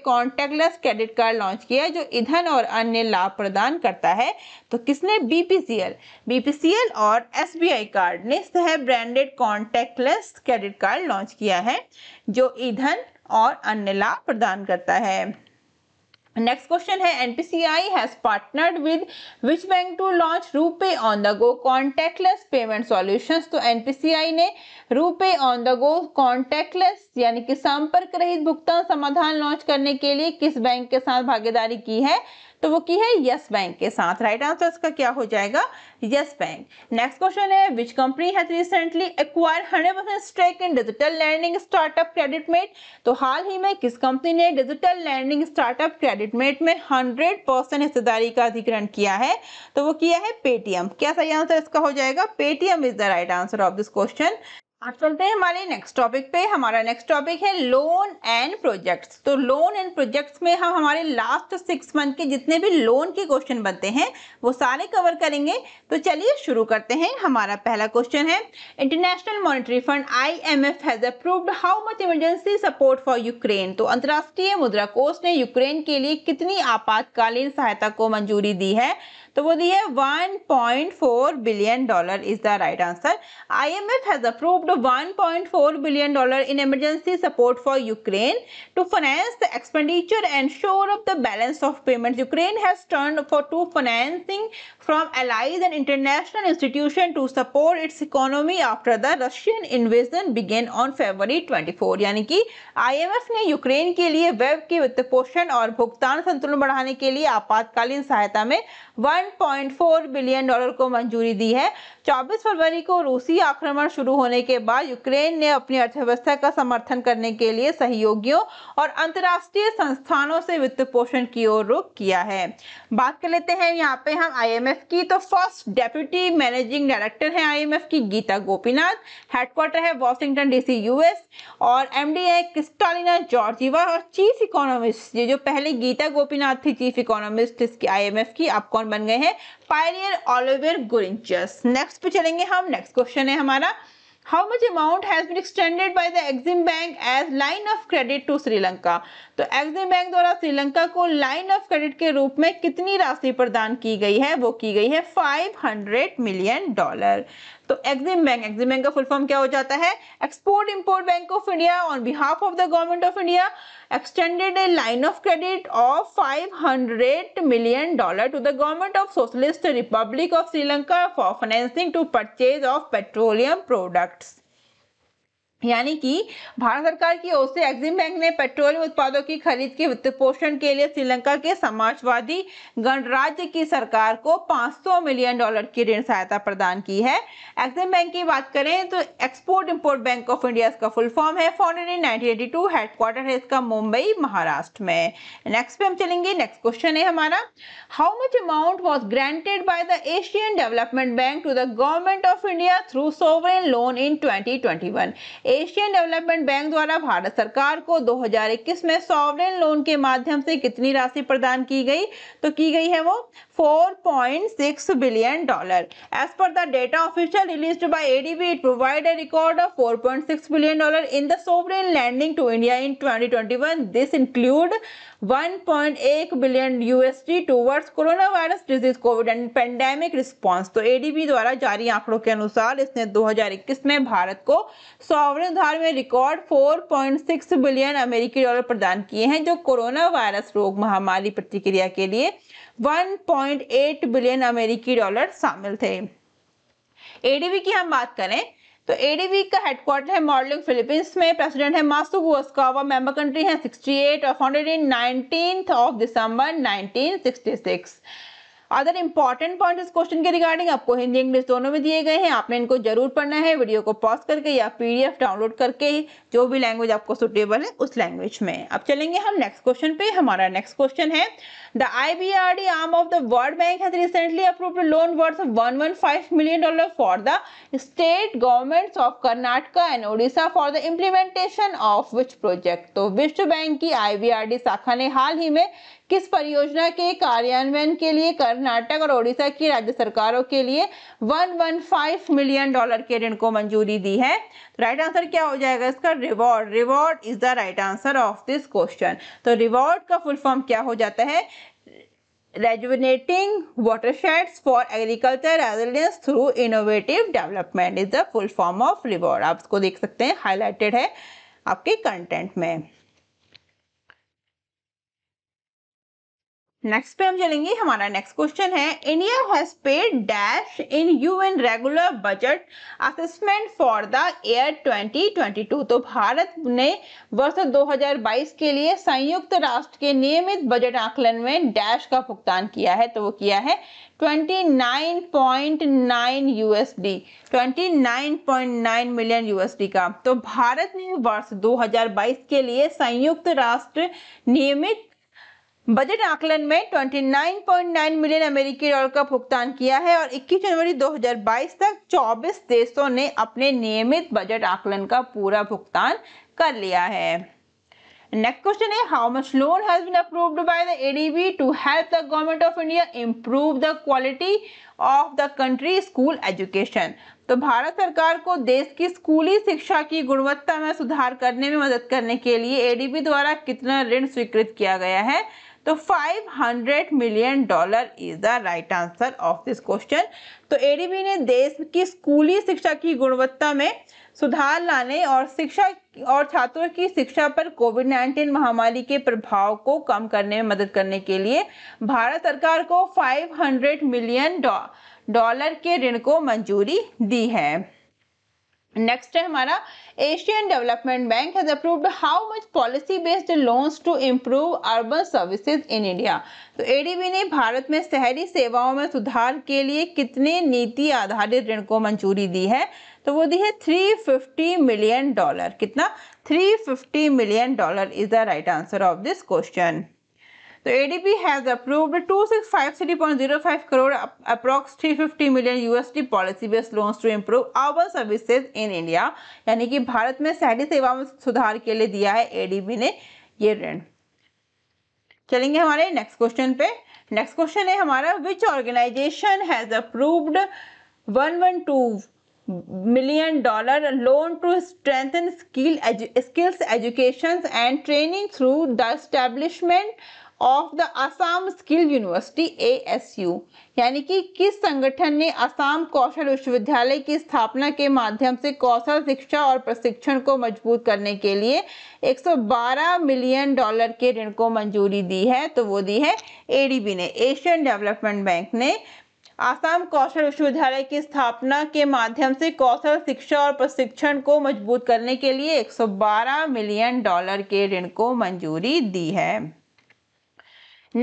less credit card launch किया जो ईंधन और अन्य लाभ प्रदान करता है तो किसने B P C L B P C L और एस बी आई कार्ड ने सह branded less credit card launch किया है जो ईंधन और अन्य लाभ प्रदान करता है नेक्स्ट क्वेश्चन है NPCI has partnered with which bank to launch RuPay on the go contactless payment solutions तो एनपीसीआई ने RuPay on the go contactless यानी कि संपर्क रहित भुगतान समाधान लॉन्च करने के लिए किस बैंक के साथ भागीदारी की है तो वो की है यस बैंक के साथ राइट आंसर इसका क्या हो जाएगा यस बैंक नेक्स्ट क्वेश्चन है which company has recently acquire hundred percent stake in digital lending startup CreditMate तो हाल ही में किस कंपनी ने digital lending startup CreditMate में हंड्रेड परसेंट हिस्सेदारी का अधिग्रहण किया है तो वो किया है पेटीएम क्या सही आंसर इसका हो जाएगा Paytm is the right answer of this question आप चलते हैं हमारे नेक्स्ट टॉपिक पे हमारा नेक्स्ट टॉपिक है लोन एंड प्रोजेक्ट्स तो लोन एंड प्रोजेक्ट्स में हम हमारे लास्ट सिक्स मंथ के जितने भी लोन के क्वेश्चन बनते हैं वो सारे कवर करेंगे तो चलिए शुरू करते हैं हमारा पहला क्वेश्चन है international monetary fund IMF has approved how much emergency support for Ukraine तो अंतर्राष्ट्रीय मुद्रा कोष ने यूक्रेन के लिए कितनी आपातकालीन सहायता को मंजूरी दी है तो वो दी है 1.4 billion dollar is the right answer IMF has approved 1.4 billion dollar in emergency support for Ukraine to finance the expenditure and shore up the balance of payment Ukraine has turn for to financing from allies and international institution to support its economy after the Russian invasion began on February 24 यानी कि IMF ने Ukraine के लिए web के वित्त पोषण और भुगतान संतुलन बढ़ाने के लिए आपातकालीन सहायता में वन 1.4 बिलियन डॉलर को मंजूरी दी है 24 फरवरी को रूसी आक्रमण शुरू होने के बाद यूक्रेन ने अपनी अर्थव्यवस्था का समर्थन करने के लिए सहयोगियों और अंतर्राष्ट्रीय संस्थानों से वित्त पोषण की ओर रुख किया है बात कर लेते हैं यहाँ पे हम आईएमएफ की तो फर्स्ट डेप्यूटी मैनेजिंग डायरेक्टर हैं आईएमएफ की गीता गोपीनाथ हेडक्वार्टर है वॉशिंगटन डीसी यूएस और एम है क्रिस्टालिना जॉर्जीवा और चीफ इकोनॉमिस्ट ये जो पहले गीता गोपीनाथ थी चीफ इकोनॉमिस्ट इसकी आई की अब कौन बन गए हुए हैं पायनियर ऑलोवेर गोरिंचस नेक्स्ट पे चलेंगे हम नेक्स्ट क्वेश्चन है हमारा how much amount has been extended by the EXIM bank as line of credit to Sri Lanka तो एक्सिम बैंक द्वारा श्रीलंका को लाइन ऑफ क्रेडिट के रूप में कितनी राशि प्रदान की गई है वो की गई है 500 मिलियन डॉलर तो एक्सिम बैंक एक्सिम बैंक का फुल फॉर्म क्या हो जाता है export import bank of India on behalf of the government of India extended a line of credit of 500 million dollar to the government of socialist republic of Sri Lanka for financing to purchase of petroleum products यानी कि भारत सरकार की ओर से Exim bank ने petroleum उत्पादों की खरीद के वित्त पोषण के लिए श्रीलंका के समाजवादी गणराज्य की सरकार को 500 मिलियन डॉलर की ऋण सहायता प्रदान की है एक्सिम बैंक की बात करें तो export import bank of India इसका फुल फॉर्म है फाउंडेड इन नाइनटीन हेडक्वार्टर है इसका मुंबई महाराष्ट्र में नेक्स्ट पे हम चलेंगे नेक्स्ट क्वेश्चन है हमारा how much amount was granted by the Asian development bank to the government of India through sovereign loan in twenty Asian development bank द्वारा भारत सरकार को 2021 में सॉवरेन लोन के माध्यम से कितनी राशि प्रदान की गई तो की गई है वो 4.6 billion dollar. As per the data official released by ADB, it provided a record of 4.6 billion dollar in the sovereign lending to India in 2021. This include 1.8 billion USD towards coronavirus disease covid and pandemic response तो ADB द्वारा जारी आंकड़ों के अनुसार इसने 2021 में भारत को sovereign उधार में रिकॉर्ड 4.6 बिलियन अमेरिकी डॉलर प्रदान किए हैं जो कोरोना वायरस रोग महामारी प्रतिक्रिया के लिए 1.8 बिलियन अमेरिकी डॉलर शामिल थे एडीवी की हम बात करें तो एडीवी का हेडक्वार्टर है मॉडलिंग फिलीपींस में प्रेसिडेंट है मासू गुस्कावा मेंबर कंट्री है 68 और founded in 19th of December 1966 other important point इस क्वेश्चन के रिगार्डिंग आपको हिंदी इंग्लिश दोनों में दिए गए हैं आपने इनको जरूर पढ़ना है वीडियो को पॉज करके या पीडीएफ डाउनलोड करके जो भी लैंग्वेज आपको सुटेबल है उस लैंग्वेज में अब चलेंगे हम नेक्स्ट क्वेश्चन पे हमारा नेक्स्ट क्वेश्चन है the I B R D arm of the world bank has recently approved loan worth one one five million dollar for the state government of Karnataka and Odisha for the implementation of which project तो विश्व bank की IBRD शाखा ने हाल ही में किस परियोजना के कार्यान्वयन के लिए कर्नाटक और ओडिशा की राज्य सरकारों के लिए 115 मिलियन डॉलर के ऋण को मंजूरी दी है राइट तो आंसर क्या हो जाएगा इसका reward reward is the right answer of this question तो रिवॉर्ड का फुल फॉर्म क्या हो जाता है rejuvenating watersheds for agriculture resilience through innovative development is the full form of reward आप इसको देख सकते हैं highlighted है आपके कंटेंट में नेक्स्ट पे हम चलेंगे हमारा नेक्स्ट क्वेश्चन है India has paid dash in UN regular budget assessment for the year 2022 तो भारत ने वर्ष 2022 के लिए संयुक्त राष्ट्र के नियमित बजट आकलन में डैश का भुगतान किया है तो वो किया है 29.9 यूएसडी 29.9 मिलियन यूएसडी का तो भारत ने वर्ष 2022 के लिए संयुक्त राष्ट्र नियमित बजट आकलन में 29.9 मिलियन अमेरिकी डॉलर का भुगतान किया है और 21 जनवरी 2022 तक 24 देशों ने अपने नियमित बजट आकलन का पूरा भुगतान कर लिया है नेक्स्ट क्वेश्चन है how much loan has been approved by the ADB to help the government of India improve the quality of the country school education तो भारत सरकार को देश की स्कूली शिक्षा की गुणवत्ता में सुधार करने में मदद करने के लिए एडीबी द्वारा कितना ऋण स्वीकृत किया गया है तो 500 million dollar is the right answer of this question तो एडीबी ने देश की स्कूली शिक्षा की गुणवत्ता में सुधार लाने और शिक्षा और छात्रों की शिक्षा पर कोविड 19 महामारी के प्रभाव को कम करने में मदद करने के लिए भारत सरकार को 500 मिलियन डॉलर के ऋण को मंजूरी दी है नेक्स्ट है हमारा Asian development bank has approved how much policy based loans to improve urban services in India तो एडीबी ने भारत में शहरी सेवाओं में सुधार के लिए कितने नीति आधारित ऋण को मंजूरी दी है तो वो दी है 350 मिलियन डॉलर कितना 350 million dollar is the right answer of this question तो ADB has approved 2653.05 crore approx 350 million USD policy based loans to improve our services in India यानी कि भारत में शहरी सेवाओं में सुधार के लिए दिया है एडीबी ने ये ऋण चलेंगे हमारे नेक्स्ट क्वेश्चन पे नेक्स्ट क्वेश्चन है हमारा which organisation has approved 112 million dollar loan to strengthen skill edu skills education and training through the establishment of the Assam skill university यू यानी कि किस संगठन ने असम कौशल विश्वविद्यालय की स्थापना के माध्यम से कौशल शिक्षा और प्रशिक्षण को मजबूत करने के लिए 112 मिलियन डॉलर के ऋण को मंजूरी दी है तो वो दी है एडीबी ने एशियन डेवलपमेंट बैंक ने आसाम कौशल विश्वविद्यालय की स्थापना के माध्यम से कौशल शिक्षा और प्रशिक्षण को मजबूत करने के लिए 112 मिलियन डॉलर के ऋण को मंजूरी दी है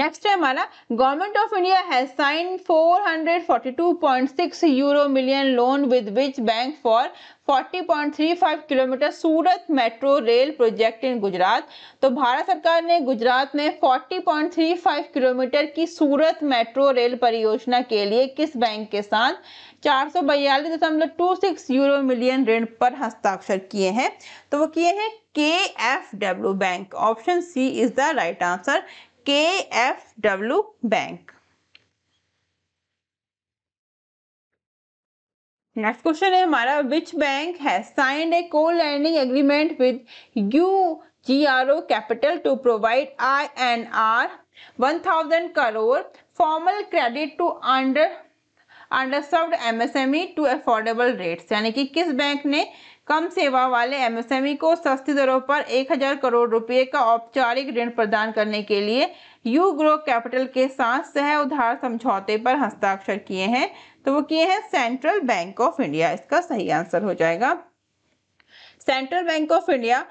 नेक्स्ट है हमारा government of India has sign 442.6 euro million loan with which bank for 40.35 kilometre Surat metro rail project in Gujarat तो भारत सरकार ने गुजरात में 40.35 किलोमीटर की सूरत मेट्रो रेल परियोजना के लिए किस बैंक के साथ चार यूरो मिलियन ऋण पर हस्ताक्षर किए हैं तो वो किए हैं K F W bank option C is the right answer K F W bank next question है हमारा विच बैंक है signed a co lending agreement with U G R O capital to provide I N R one thousand crore formal credit to under M S M E to affordable rates यानी कि किस bank ने कम सेवा वाले MSME को सस्ती दरों पर 1000 करोड़ रुपए का औपचारिक ऋण प्रदान करने के लिए यू ग्रो कैपिटल के साथ सह उधार समझौते पर हस्ताक्षर किए हैं तो वो किए हैं सेंट्रल बैंक ऑफ इंडिया इसका सही आंसर हो जाएगा central bank of India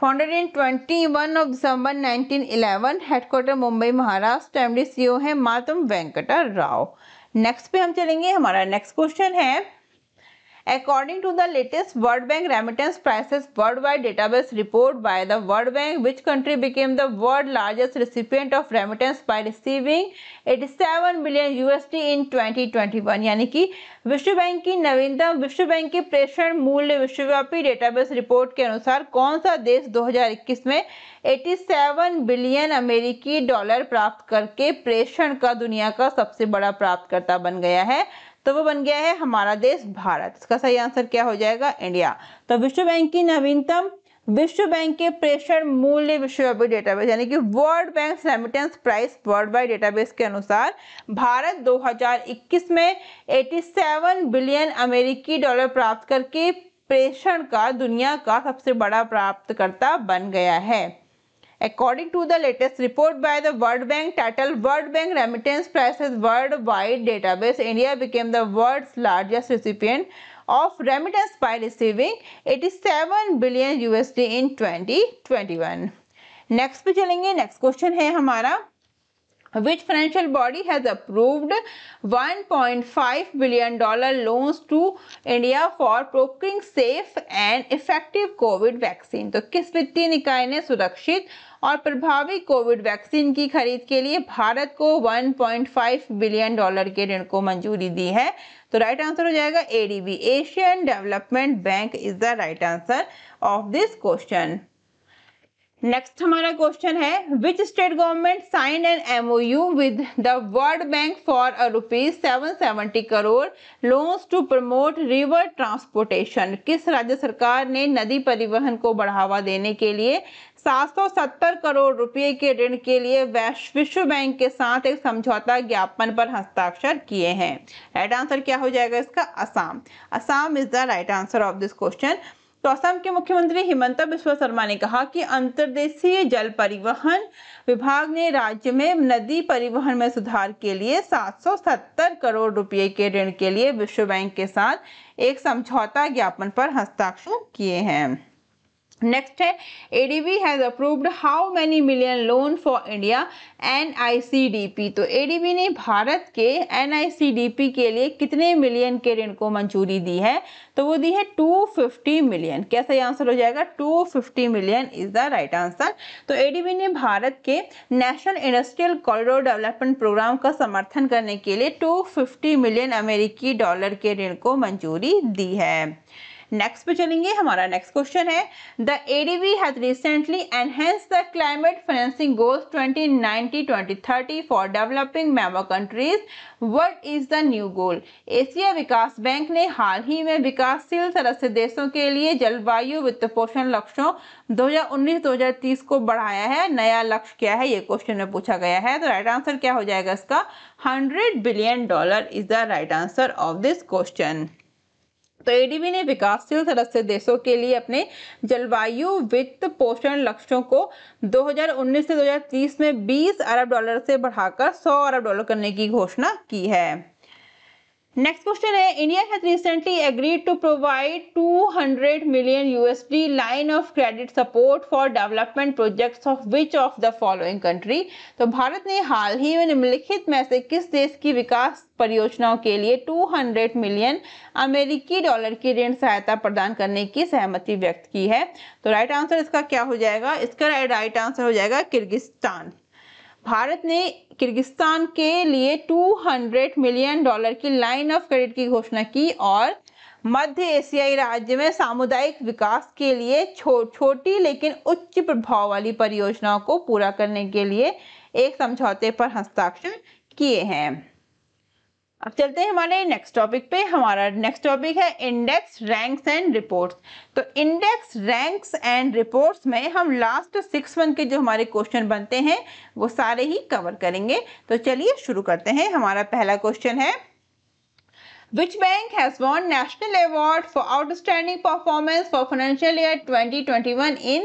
founded in one of December eleven headquarter Mumbai Maharashtra MD CEO e है मातम वेंकटा राव नेक्स्ट पे हम चलेंगे हमारा नेक्स्ट क्वेश्चन है According to the latest World Bank remittance prices worldwide database report by the World Bank, which country became the world largest recipient of remittance by receiving 87 billion USD in 2021 यानी कि विश्व bank की नवीनतम विश्व bank की प्रेषण मूल्य विश्वव्यापी डेटाबेस रिपोर्ट के अनुसार कौन सा देश 2021 में 87 बिलियन अमेरिकी डॉलर प्राप्त करके प्रेषण का दुनिया का सबसे बड़ा प्राप्तकर्ता बन गया है तो वो बन गया है हमारा देश भारत इसका सही आंसर क्या हो जाएगा इंडिया तो विश्व बैंक की नवीनतम विश्व बैंक के प्रेषण मूल्य विश्वव्यापी डेटाबेस यानी कि world bank remittance price world wide database के अनुसार भारत 2021 में 87 बिलियन अमेरिकी डॉलर प्राप्त करके प्रेषण का दुनिया का सबसे बड़ा प्राप्तकर्ता बन गया है According to the latest report by the World Bank titled World Bank Remittance Prices Worldwide Database, India became the world's largest recipient of remittance by receiving 87 billion USD in 2021 next पे चलेंगे नेक्स्ट क्वेश्चन है हमारा which financial body has approved 1.5 billion dollar loans to India for procuring safe and effective COVID vaccine तो किस वित्तीय निकाय ने सुरक्षित और प्रभावी कोविड वैक्सीन की खरीद के लिए भारत को 1.5 बिलियन डॉलर के ऋण को मंजूरी दी है तो राइट आंसर हो जाएगा ADB Asian development bank is the right answer of this question next हमारा क्वेश्चन है which state government sign N U with the world bank for a rupees seven seventy crore loans to promote river transportation किस राज्य सरकार ने नदी परिवहन को बढ़ावा देने के लिए 770 तो करोड़ रुपए के ऋण के लिए विश्व बैंक के साथ एक समझौता ज्ञापन पर हस्ताक्षर किए हैं राइट आंसर क्या हो जाएगा इसका Assam Assam is the right answer of this question तो असम के मुख्यमंत्री हिमंत बिश्व शर्मा ने कहा कि अंतर्देशीय जल परिवहन विभाग ने राज्य में नदी परिवहन में सुधार के लिए 770 करोड़ रुपए के ऋण के लिए विश्व बैंक के साथ एक समझौता ज्ञापन पर हस्ताक्षर किए हैं नेक्स्ट है ADB has approved how many million loan for India NICDP तो एडीबी ने भारत के एनआईसीडीपी के लिए कितने मिलियन के ऋण को मंजूरी दी है तो वो दी है 250 मिलियन कैसा ये आंसर हो जाएगा 250 million is the right answer तो एडीबी ने भारत के national industrial corridor development programme का समर्थन करने के लिए फिफ्टी मिलियन अमेरिकी डॉलर के ऋण को मंजूरी दी है नेक्स्ट पे चलेंगे हमारा नेक्स्ट क्वेश्चन है the ADB has recently enhance the climate financing goals twenty 2030 for developing मेमो countries what is the new goal Asia विकास बैंक ने हाल ही में विकासशील सदस्य देशों के लिए जलवायु वित्त पोषण लक्ष्यों 2019-2030 को बढ़ाया है नया लक्ष्य क्या है ये क्वेश्चन में पूछा गया है तो राइट आंसर क्या हो जाएगा इसका hundred billion dollar is the right answer of this question तो एडीबी ने विकासशील सदस्य देशों के लिए अपने जलवायु वित्त पोषण लक्ष्यों को 2019 से 2030 में 20 अरब डॉलर से बढ़ाकर 100 अरब डॉलर करने की घोषणा की है नेक्स्ट क्वेश्चन है India has recently agreed to provide 200 million USD line of credit support for development projects of which of the following country तो भारत ने हाल ही में निम्नलिखित में से किस देश की विकास परियोजनाओं के लिए 200 मिलियन अमेरिकी डॉलर की ऋण सहायता प्रदान करने की सहमति व्यक्त की है तो राइट right आंसर इसका क्या हो जाएगा इसका राइट right आंसर हो जाएगा किर्गिस्तान भारत ने किर्गिस्तान के लिए 200 मिलियन डॉलर की लाइन ऑफ क्रेडिट की घोषणा की और मध्य एशियाई राज्य में सामुदायिक विकास के लिए छो, छोटी लेकिन उच्च प्रभाव वाली परियोजनाओं को पूरा करने के लिए एक समझौते पर हस्ताक्षर किए हैं अब चलते हैं हमारे नेक्स्ट टॉपिक पे हमारा नेक्स्ट टॉपिक है इंडेक्स रैंक्स एंड रिपोर्ट्स तो इंडेक्स रैंक्स एंड रिपोर्ट्स में हम लास्ट सिक्स मंथ के जो हमारे क्वेश्चन बनते हैं वो सारे ही कवर करेंगे तो चलिए शुरू करते हैं हमारा पहला क्वेश्चन है Which bank has won National Award for Outstanding Performance for Financial Year 2021 in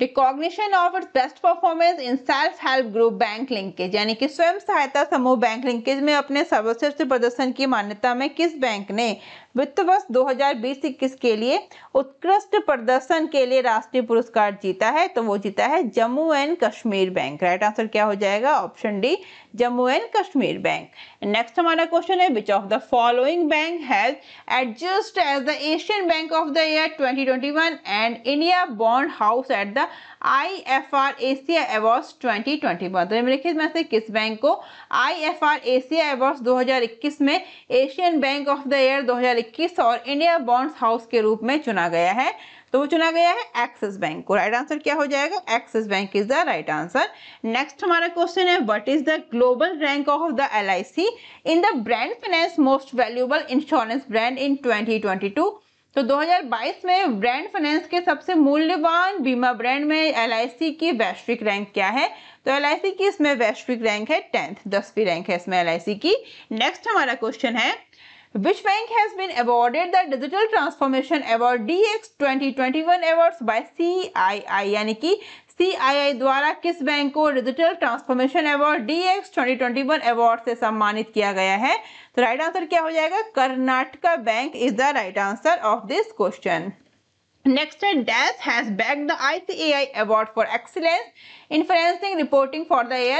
recognition of its best performance in self help group bank linkage यानी कि स्वयं सहायता समूह बैंक लिंकेज में अपने सर्वश्रेष्ठ प्रदर्शन की मान्यता में किस बैंक ने वित्त वर्ष 2020 हजार के लिए उत्कृष्ट प्रदर्शन के लिए राष्ट्रीय पुरस्कार जीता है तो वो जीता है Jammu and Kashmir bank right answer क्या हो जाएगा option D Jammu and Kashmir bank next हमारा क्वेश्चन है which of the following bank has adjudged as the Asian bank of the year 2021 and India bond house at the I F R Asia one तो निम्नलिखित में से किस bank को आई F R Asia हजार इक्कीस में Asian bank of the year दो हजार इक्कीस और इंडिया बॉन्ड्स हाउस के रूप में चुना गया है तो वो चुना गया है एक्सिस बैंक को राइट आंसर क्या हो जाएगा Axis bank is the right answer next हमारा क्वेश्चन है what is the global rank of the L in the brand finance most valuable insurance brand in 2022 तो 2022 में ब्रांड फाइनेंस के सबसे मूल्यवान बीमा ब्रांड में एल की वैश्विक रैंक क्या है तो एल की इसमें वैश्विक रैंक है टेंथ दसवीं रैंक है इसमें एल की नेक्स्ट हमारा क्वेश्चन है Which bank has been awarded the Digital Transformation Award DX 2021 Awards by CII यानी कि सी द्वारा किस बैंक को digital transformation award D X award से सम्मानित किया गया है तो राइट आंसर क्या हो जाएगा Karnataka bank is the right answer of this question Next, DAS has bagged the ICAI Award for Excellence in Financing Reporting for the year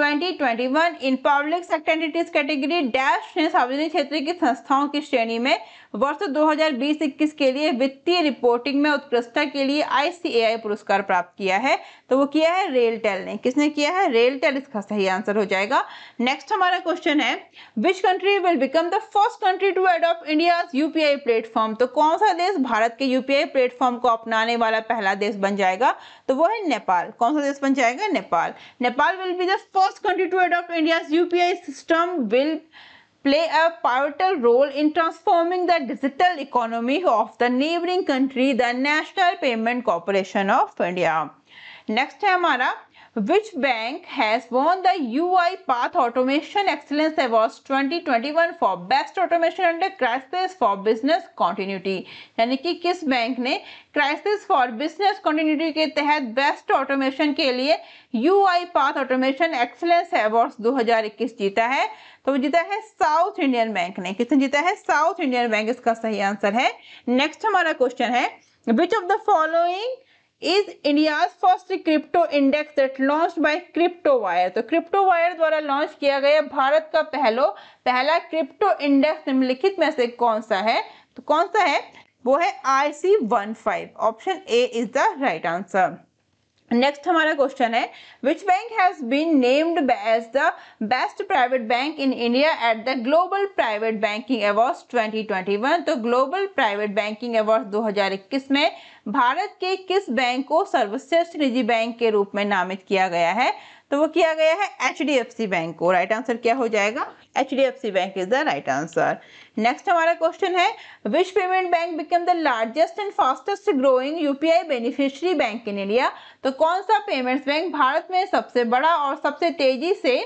2021 in public sector category dash ने सार्वजनिक क्षेत्र की संस्थाओं की श्रेणी में वर्ष 2020-21 के लिए वित्तीय रिपोर्टिंग में उत्कृष्टता के लिए आई पुरस्कार प्राप्त किया है तो वो किया है रेलटेल ने किसने किया है रेलटेल इसका सही आंसर हो जाएगा नेक्स्ट हमारा क्वेश्चन है which country will become the first country to adopt India UPI platform तो कौन सा देश भारत के यूपीआई प्लेटफॉर्म को अपनाने वाला पहला देश बन जाएगा तो वो है नेपाल कौन सा देश बन जाएगा Nepal Nepal will be the first country to adopt India UPI system will play a pivotal role in transforming the digital economy of the neighboring country, the National Payment Corporation of India. Next, है हमारा which bank has won the UI Path Automation Excellence Awards 2021 for Best Automation under Crisis for Business Continuity यानी कि किस bank ने crisis for business continuity के तहत best automation के लिए U I path automation excellence awards 2021 जीता है तो वो जीता है साउथ इंडियन बैंक ने किसने जीता है साउथ इंडियन बैंक इसका सही आंसर है नेक्स्ट हमारा क्वेश्चन है which of the following is India's first crypto index that launch by crypto wire तो क्रिप्टो वायर द्वारा लॉन्च किया गया भारत का पहलो पहला क्रिप्टो इंडेक्स निम्नलिखित में से कौन सा है तो कौन सा है वो है I C one five option A is the right answer next हमारा क्वेश्चन है which bank has been named as the best private bank in India at the global private banking award 2021 तो ग्लोबल प्राइवेट बैंकिंग अवार्ड 2021 में भारत के किस bank को सर्वश्रेष्ठ निजी bank के रूप में नामित किया गया है तो वो किया गया है H D F C bank को राइट आंसर क्या हो जाएगा H D F C bank is the right answer next हमारा क्वेश्चन है which payment bank become the largest and fastest growing UPI beneficiary bank in India तो कौन सा payments bank Bharat में सबसे बड़ा और सबसे तेजी से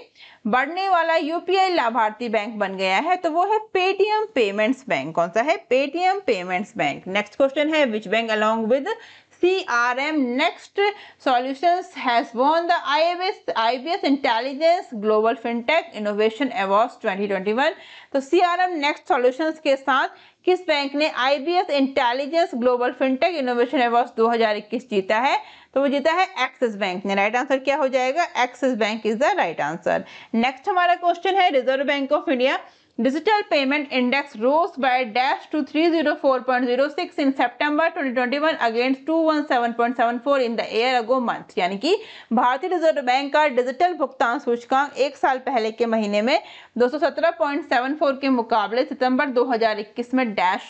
बढ़ने वाला यूपीआई लाभार्थी बैंक बन गया है तो वो है पेटीएम पेमेंट्स बैंक कौन सा है Paytm payments bank next question है which bank along with CRM next solutions has won the IBS IBS Intelligence Global FinTech Innovation Awards 2021 तो CRM next solutions के साथ किस बैंक ने IBS Intelligence Global FinTech Innovation Awards 2021 जीता है तो वो जीता है एक्सिस बैंक ने राइट आंसर क्या हो जाएगा Axis bank is the right answer next हमारा क्वेश्चन है reserve bank of India digital payment index rose by dash to 304.06 in September 2021 against 217.74 in the year ago month यानी कि भारतीय reserve bank का digital भुगतान सूचकांक एक साल पहले के महीने में 217.74 के मुकाबले सितंबर 2021 में डैश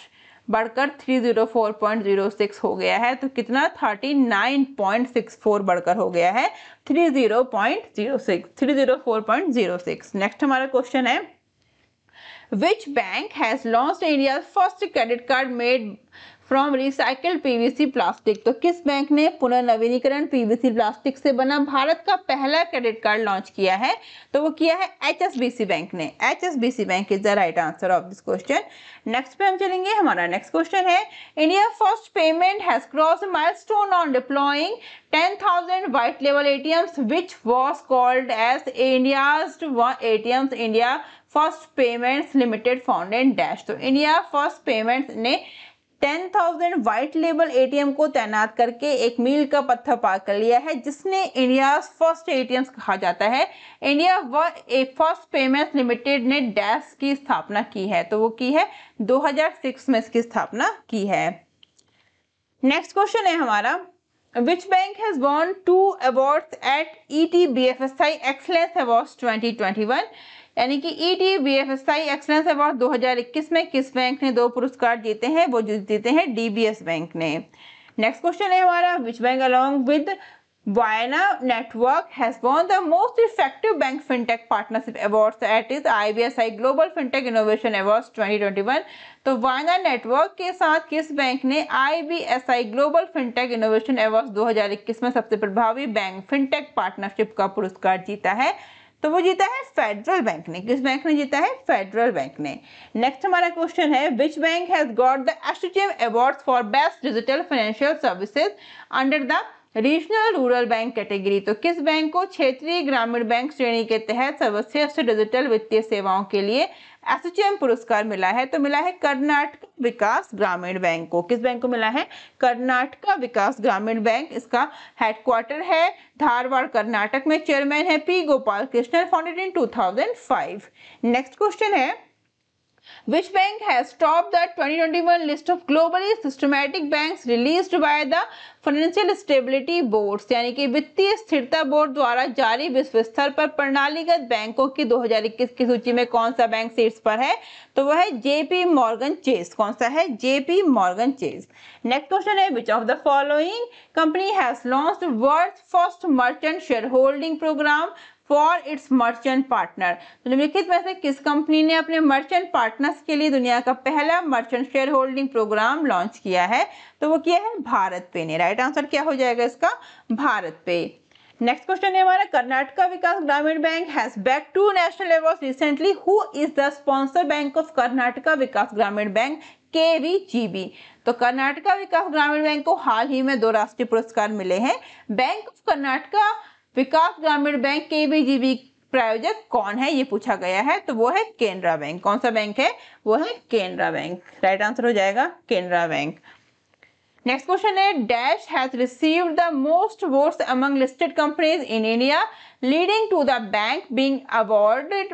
बढ़कर 304.06 हो गया है तो कितना 39.64 बढ़कर हो गया है 30.06 304.06 नेक्स्ट हमारा क्वेश्चन है Which bank has launched India's first credit card made from V C plastic तो किस बैंक ने पुनर्नवीनीकरण पी वी सी प्लास्टिक से बना भारत का पहला क्रेडिट कार्ड लॉन्च किया है तो वो किया है H S B C bank ने H S B C bank is the right answer of this question next पे हम चलेंगे हमारा नेक्स्ट क्वेश्चन है India first payment has cross milestone on deploying 10,000 white label ATMs which was called as India's ATMs India first payments limited found and dash तो India first payments ने 10,000 thousand white label ए को तैनात करके एक मील का पत्थर पार कर लिया है जिसने इंडिया फर्स्ट ए कहा जाता है इंडिया व ए फर्स्ट पेमेंट्स लिमिटेड ने डैश की स्थापना की है तो वो की है 2006 में इसकी स्थापना की है नेक्स्ट क्वेश्चन है हमारा which bank has won two awards at E T B F S I excellence awards twenty twenty one यानी कि E T B F S I excellence award दो हजार इक्कीस में किस बैंक ने दो पुरस्कार जीते हैं वो जीते हैं डी बी एस बैंक ने नेक्स्ट क्वेश्चन है हमारा which bank along with most effective bank fintech partnership award at is I B S I global fintech innovation award twenty twenty one तो वायना नेटवर्क के साथ किस बैंक ने I B S I global fintech innovation award दो हजार इक्कीस में सबसे प्रभावी बैंक फिनटेक पार्टनरशिप का पुरस्कार जीता है तो वो जीता है फेडरल बैंक ने किस बैंक ने जीता है फेडरल बैंक ने नेक्स्ट हमारा क्वेश्चन है which bank has got the ASSOCHAM award for best digital financial services under the regional rural bank category तो किस बैंक को क्षेत्रीय ग्रामीण बैंक श्रेणी के तहत सर्वश्रेष्ठ डिजिटल वित्तीय सेवाओं के लिए एसोचैम पुरस्कार मिला है तो मिला है कर्नाटक विकास ग्रामीण बैंक को किस बैंक को मिला है कर्नाटका विकास ग्रामीण बैंक इसका हेडक्वार्टर है धारवाड़ कर्नाटक में चेयरमैन है P Gopal Krishnan founded in two next question है Which bank has topped the 2021 list of globally systematic banks released by the financial stability board यानी कि वित्तीय स्थिरता बोर्ड द्वारा जारी विश्व स्तर पर प्रणालीगत बैंकों की 2021 की सूची में कौन सा बैंक शीर्ष पर है तो वह है जेपी मॉर्गन चेस कौन सा है JP Morgan Chase next question है which of the following company has launch world first merchant share holding program for its merchant partner तो निम्नलिखित में से किस कंपनी ने अपने मर्चेंट पार्टनर्स के लिए दुनिया का पहला merchant share holding program launch किया है तो वो किया है भारत पे ने राइट आंसर क्या हो जाएगा इसका भारत पे नेक्स्ट क्वेश्चन है हमारा Karnataka Vikas Grameen bank has bagged to national award recently who is the sponsor bank of Karnataka Vikas Grameen bank के वी जी बी तो कर्नाटका विकास ग्रामीण बैंक को हाल ही में दो राष्ट्रीय पुरस्कार मिले हैं bank of Karnataka Vikas Grameen bank के बीजीबी प्रायोजक कौन है ये पूछा गया है तो वो है केनरा बैंक कौन सा बैंक है वो है केनरा बैंक राइट आंसर हो जाएगा केनरा बैंक नेक्स्ट क्वेश्चन है dash has received the most votes among listed companies in India leading to the bank being awarded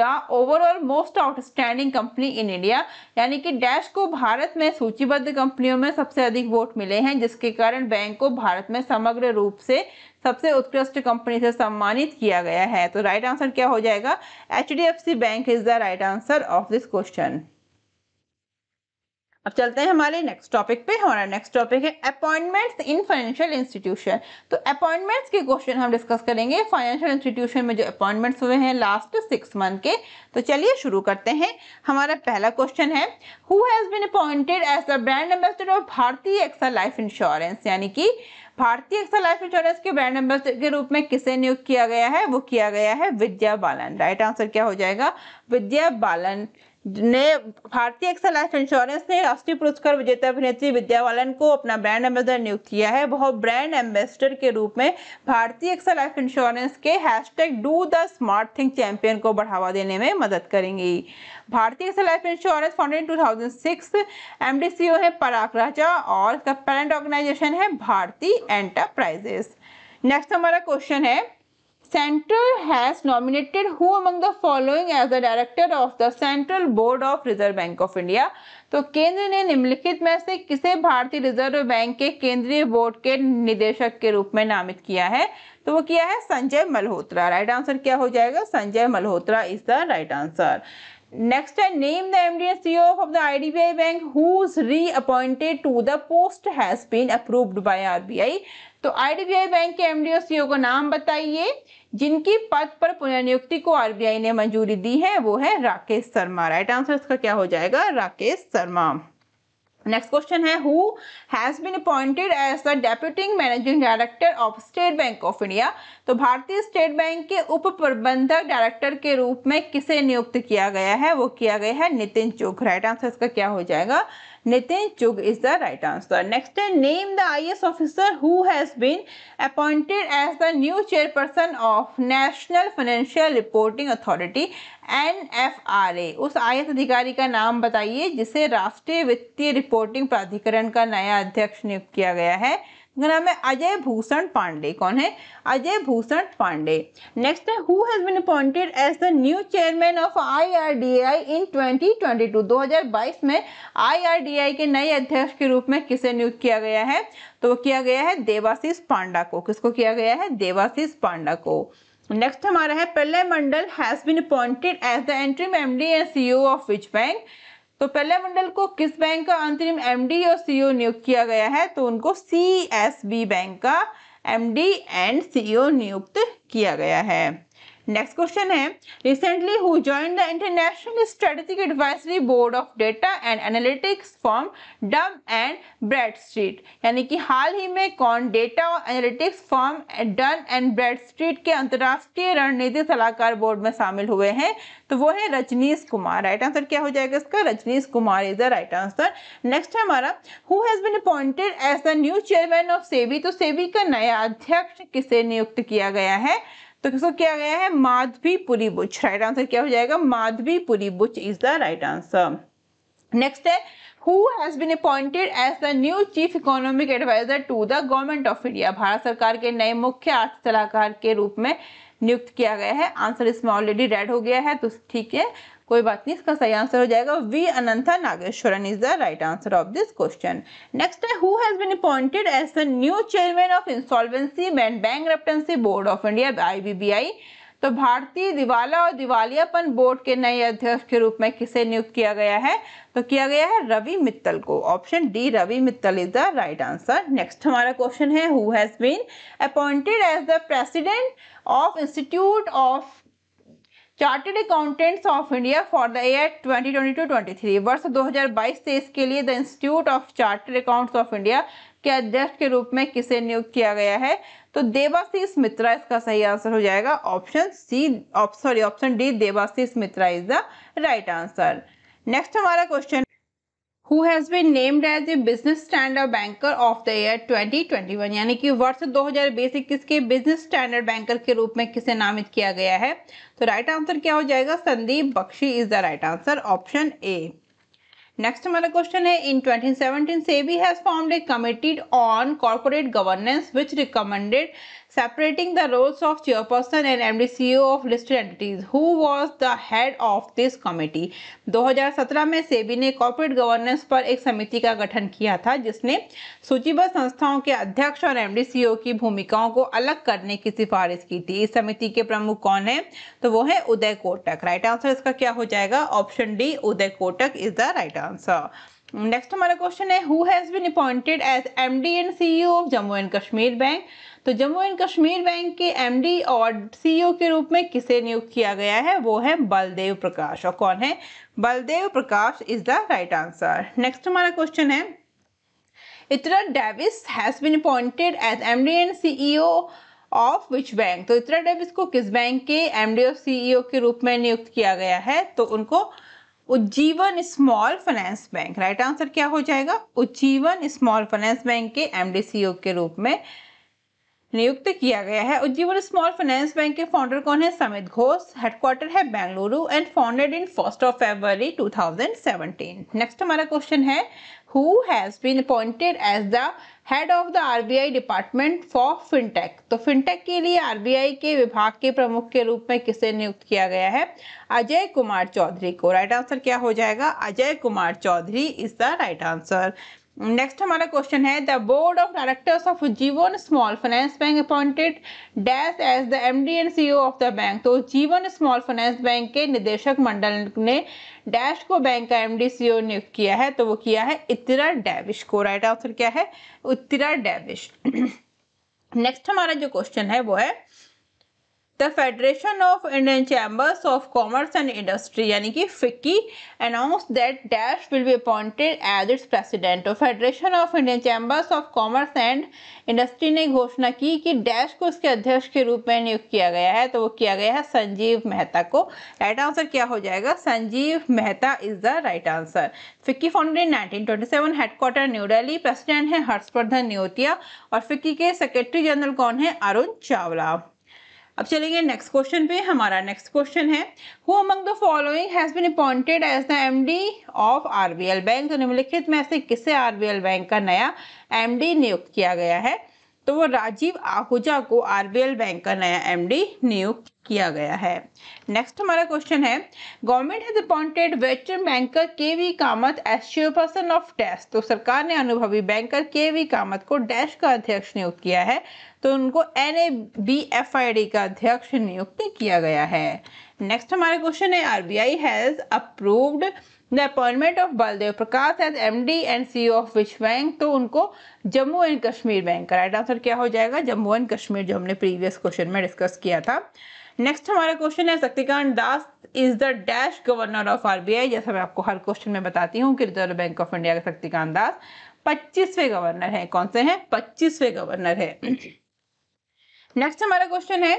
the overall most outstanding company in India यानी कि dash को भारत में सूचीबद्ध कंपनियों में सबसे अधिक वोट मिले हैं जिसके कारण बैंक को भारत में समग्र रूप से सबसे उत्कृष्ट कंपनी से सम्मानित किया गया है तो राइट right आंसर क्या हो जाएगा H bank is the right answer of this question अब चलते हैं हमारे नेक्स्ट टॉपिक पे हमारा नेक्स्ट टॉपिक है अपॉइंटमेंट्स इन फाइनेंशियल इंस्टीट्यूशन तो अपॉइंटमेंट्स के क्वेश्चन हम डिस्कस करेंगे फाइनेंशियल इंस्टीट्यूशन में जो अपॉइंटमेंट्स हुए हैं लास्ट सिक्स मंथ के तो चलिए शुरू करते हैं हमारा पहला क्वेश्चन है who has been appointed as the brand ambassador of Bharti AXA life insurance यानी कि भारतीय एक्सा लाइफ इंश्योरेंस के ब्रांड एम्बेसडर के रूप में किसे नियुक्त किया गया है वो किया गया है विद्या बालन राइट आंसर क्या हो जाएगा विद्या बालन ने भारतीय एक्सल लाइफ इंश्योरेंस ने राष्ट्रीय पुरस्कार विजेता अभिनेत्री विद्या बालन को अपना ब्रांड एम्बेसडर नियुक्त किया है वह ब्रांड एम्बेसडर के रूप में भारतीय एक्सल लाइफ इंश्योरेंस के hashtag do the smart thing champion को बढ़ावा देने में मदद करेंगी Bharti AXA life insurance founded two thousand six M D C O है पराग राजा और इसका पेरेंट ऑर्गेनाइजेशन है भारती एंटरप्राइजेस नेक्स्ट हमारा क्वेश्चन है centre has nominated who among the following as the director of the central board of Reserve bank of India तो केंद्र ने निम्नलिखित में से किसे भारतीय रिजर्व बैंक के केंद्रीय बोर्ड के निदेशक के रूप में नामित किया है तो वो किया है संजय मल्होत्रा राइट आंसर क्या हो जाएगा Sanjay Malhotra is the right answer next है name the M D S C of of the I D B I bank reappointed to the post has been approved by R B I तो I D B I bank के M D S C O का नाम बताइए जिनकी पद पर पुनर्नियुक्ति को RBI ने मंजूरी दी है वो है राकेश शर्मा राइट आंसर इसका क्या हो जाएगा राकेश शर्मा नेक्स्ट क्वेश्चन है who has been appointed as the deputing managing director of State bank of India तो भारतीय स्टेट बैंक के उप प्रबंधक डायरेक्टर के रूप में किसे नियुक्त किया गया है वो किया गया है नितिन चोख राइट आंसर इसका क्या हो जाएगा Nitin Chugg is the right answer. Next, name the IS officer who has been appointed as the new chairperson of National Financial Reporting Authority N उस आई अधिकारी का नाम बताइए जिसे राष्ट्रीय वित्तीय रिपोर्टिंग प्राधिकरण का नया अध्यक्ष नियुक्त किया गया है उनका नाम है अजय भूषण पांडे कौन है अजय भूषण पांडे नेक्स्ट है who has been appointed as the new chairman of IRDAI in 2022 2022 में आईआरडीआई के नए अध्यक्ष के रूप में किसे नियुक्त किया गया है तो किया गया है देवाशीष पांडा को किसको किया गया है देवाशीष पांडा को नेक्स्ट हमारा है Pralay Mandal has been appointed as the entry MD and CEO of which bank तो पहले मंडल को किस बैंक का अंतरिम एमडी और सीईओ e नियुक्त किया गया है तो उनको सीएसबी बैंक का एमडी एंड सीईओ नियुक्त किया गया है नेक्स्ट क्वेश्चन है recently who join the international strategic advisory board of data and analytics firm Dun and Bradstreet यानी कि हाल ही में कौन डेटा और analytics firm Dun and Bradstreet के अंतर्राष्ट्रीय रणनीति सलाहकार बोर्ड में शामिल हुए हैं तो वो है रजनीश कुमार राइट आंसर क्या हो जाएगा इसका Rajnish Kumar is the right answer next है हमारा who has been appointed as the new chairman of SEBI तो सेबी का नया अध्यक्ष किसे नियुक्त किया गया है तो इसको क्या गया है माधवीपुरी बुच राइट आंसर क्या हो जाएगा Madhabi Puri Buch is the right answer next है Who has been appointed as the new chief economic advisor to the government of India? Bharat सरकार के नए मुख्य आर्थिक सलाहकार के रूप में नियुक्त किया गया है आंसर इसमें ऑलरेडी रेड हो गया है तो ठीक है कोई बात नहीं इसका सही आंसर हो जाएगा V Anantha Nageswaran is the right answer of this question next है who has been appointed as the new chairman of insolvency and bankruptcy board of India IBBI तो भारतीय दिवाला और दिवालियापन बोर्ड के नए अध्यक्ष के रूप में किसे नियुक्त किया गया है तो किया गया है रवि मित्तल को option D Ravi Mittal is the right answer next हमारा क्वेश्चन है who has been appointed as the president of institute of chartered accountants of India for the year 2022-23 वर्ष 2022-23 के लिए the institute of chartered accounts of India के अध्यक्ष के रूप में किसे नियुक्त किया गया है तो देवाशीष मित्रा इसका सही आंसर हो जाएगा option C sorry option D Debashish Mitra is the right answer next हमारा question who has been named as a business standard banker of the year 2021 यानी कि वर्ष 2021 के बिजनेस स्टैंडर्ड बैंकर के रूप में किसे नामित किया गया है तो राइट आंसर क्या हो जाएगा Sandeep Bakhshi is the right answer option A next हमारा क्वेश्चन है in 2017 SEBI has formed a committee on corporate governance which recommended separating the roles of chairperson and MD CEO of listed entities who was the head of this committee 2017 में सेबी ने corporate governance पर एक समिति का गठन किया था जिसने सूचीबद्ध संस्थाओं के अध्यक्ष और एमडी सीईओ e की भूमिकाओं को अलग करने की सिफारिश की थी इस समिति के प्रमुख कौन है तो वो है उदय कोटक राइट आंसर इसका क्या हो जाएगा option D Uday Kotak is the right answer next हमारा क्वेश्चन है who has been appointed as MD and CEO of Jammu and Kashmir bank तो जम्मू एंड कश्मीर बैंक के एमडी और सीईओ e के रूप में किसे नियुक्त किया गया है वो है बलदेव प्रकाश और कौन है Baldev Prakash is the right answer next हमारा क्वेश्चन है Ittira Davis has been appointed as MD and CEO of which bank तो इतरा डेविस को किस बैंक के एमडी और सीईओ e के रूप में नियुक्त किया गया है तो उनको Ujjivan small finance bank right answer क्या हो जाएगा उज्जीवन स्मॉल फाइनेंस बैंक के एमडीसीओ e के रूप में नियुक्त किया गया है उज्जीवन स्मॉल फाइनेंस बैंक के फाउंडर कौन है समित घोष हेडक्वार्टर है Bengaluru and founded in first of thousand seventeen next हमारा क्वेश्चन है who has been appointed as the head of the RBI department for fintech तो फिनटेक के लिए आई के विभाग के प्रमुख के रूप में किसे नियुक्त किया गया है अजय कुमार चौधरी को राइट right आंसर क्या हो जाएगा Ajay Kumar Choudhary is the right answer next हमारा क्वेश्चन है the board of directors of Jeevan small finance bank appointed dash as the M D and C of the bank तो जीवन स्मॉल फाइनेंस बैंक के निदेशक मंडल ने dash को बैंक का एम सी ओ नियुक्त किया है तो वो किया है इतरा डैविश को राइट आंसर क्या है उत्तरा डैविश नेक्स्ट हमारा जो क्वेश्चन है वो है the federation of Indian chambers of commerce and industry यानी कि FICCI announce that dash will be appointed as its president तो federation of Indian chambers of commerce and industry ने घोषणा की कि डैश को उसके अध्यक्ष के रूप में नियुक्त किया गया है तो वो किया गया है संजीव मेहता को राइट आंसर क्या हो जाएगा Sanjiv Mehta is the right answer FICCI founded in nineteen twenty seven headquarter new Delhi president है हर्षवर्धन न्योतिया और फिक्की के सेक्रेटरी जनरल कौन है अरुण चावला अब चलेंगे नेक्स्ट क्वेश्चन पे हमारा नेक्स्ट क्वेश्चन है who among the following has been appointed as the MD of RBL bank तो निम्नलिखित में से किसे आरबीएल बैंक का नया एमडी नियुक्त किया गया है तो वो राजीव आहूजा को आर बैंक का नया एम नियुक्त किया गया है नेक्स्ट हमारा क्वेश्चन है government has appointed western banker K V Kamath as chairperson of dash तो सरकार ने अनुभवी बैंकर के वी कामत को डैश का अध्यक्ष नियुक्त किया है तो उनको N A B F I D का अध्यक्ष नियुक्त किया गया है नेक्स्ट हमारा क्वेश्चन है RBI has approved the appointment of Baldev Prakash as M D and C of which bank तो उनको जम्मू एंड कश्मीर बैंक का राइट आंसर क्या हो जाएगा जम्मू एंड कश्मीर जो हमने प्रीवियस क्वेश्चन में डिस्कस किया था नेक्स्ट हमारा क्वेश्चन है Shaktikanta Das is the dash governor of RBI जैसा मैं आपको हर क्वेश्चन में बताती हूँ कि रिजर्व बैंक ऑफ इंडिया के शक्तिकांत दास पच्चीसवें गवर्नर है कौन से हैं पच्चीसवें गवर्नर *coughs* है नेक्स्ट हमारा क्वेश्चन है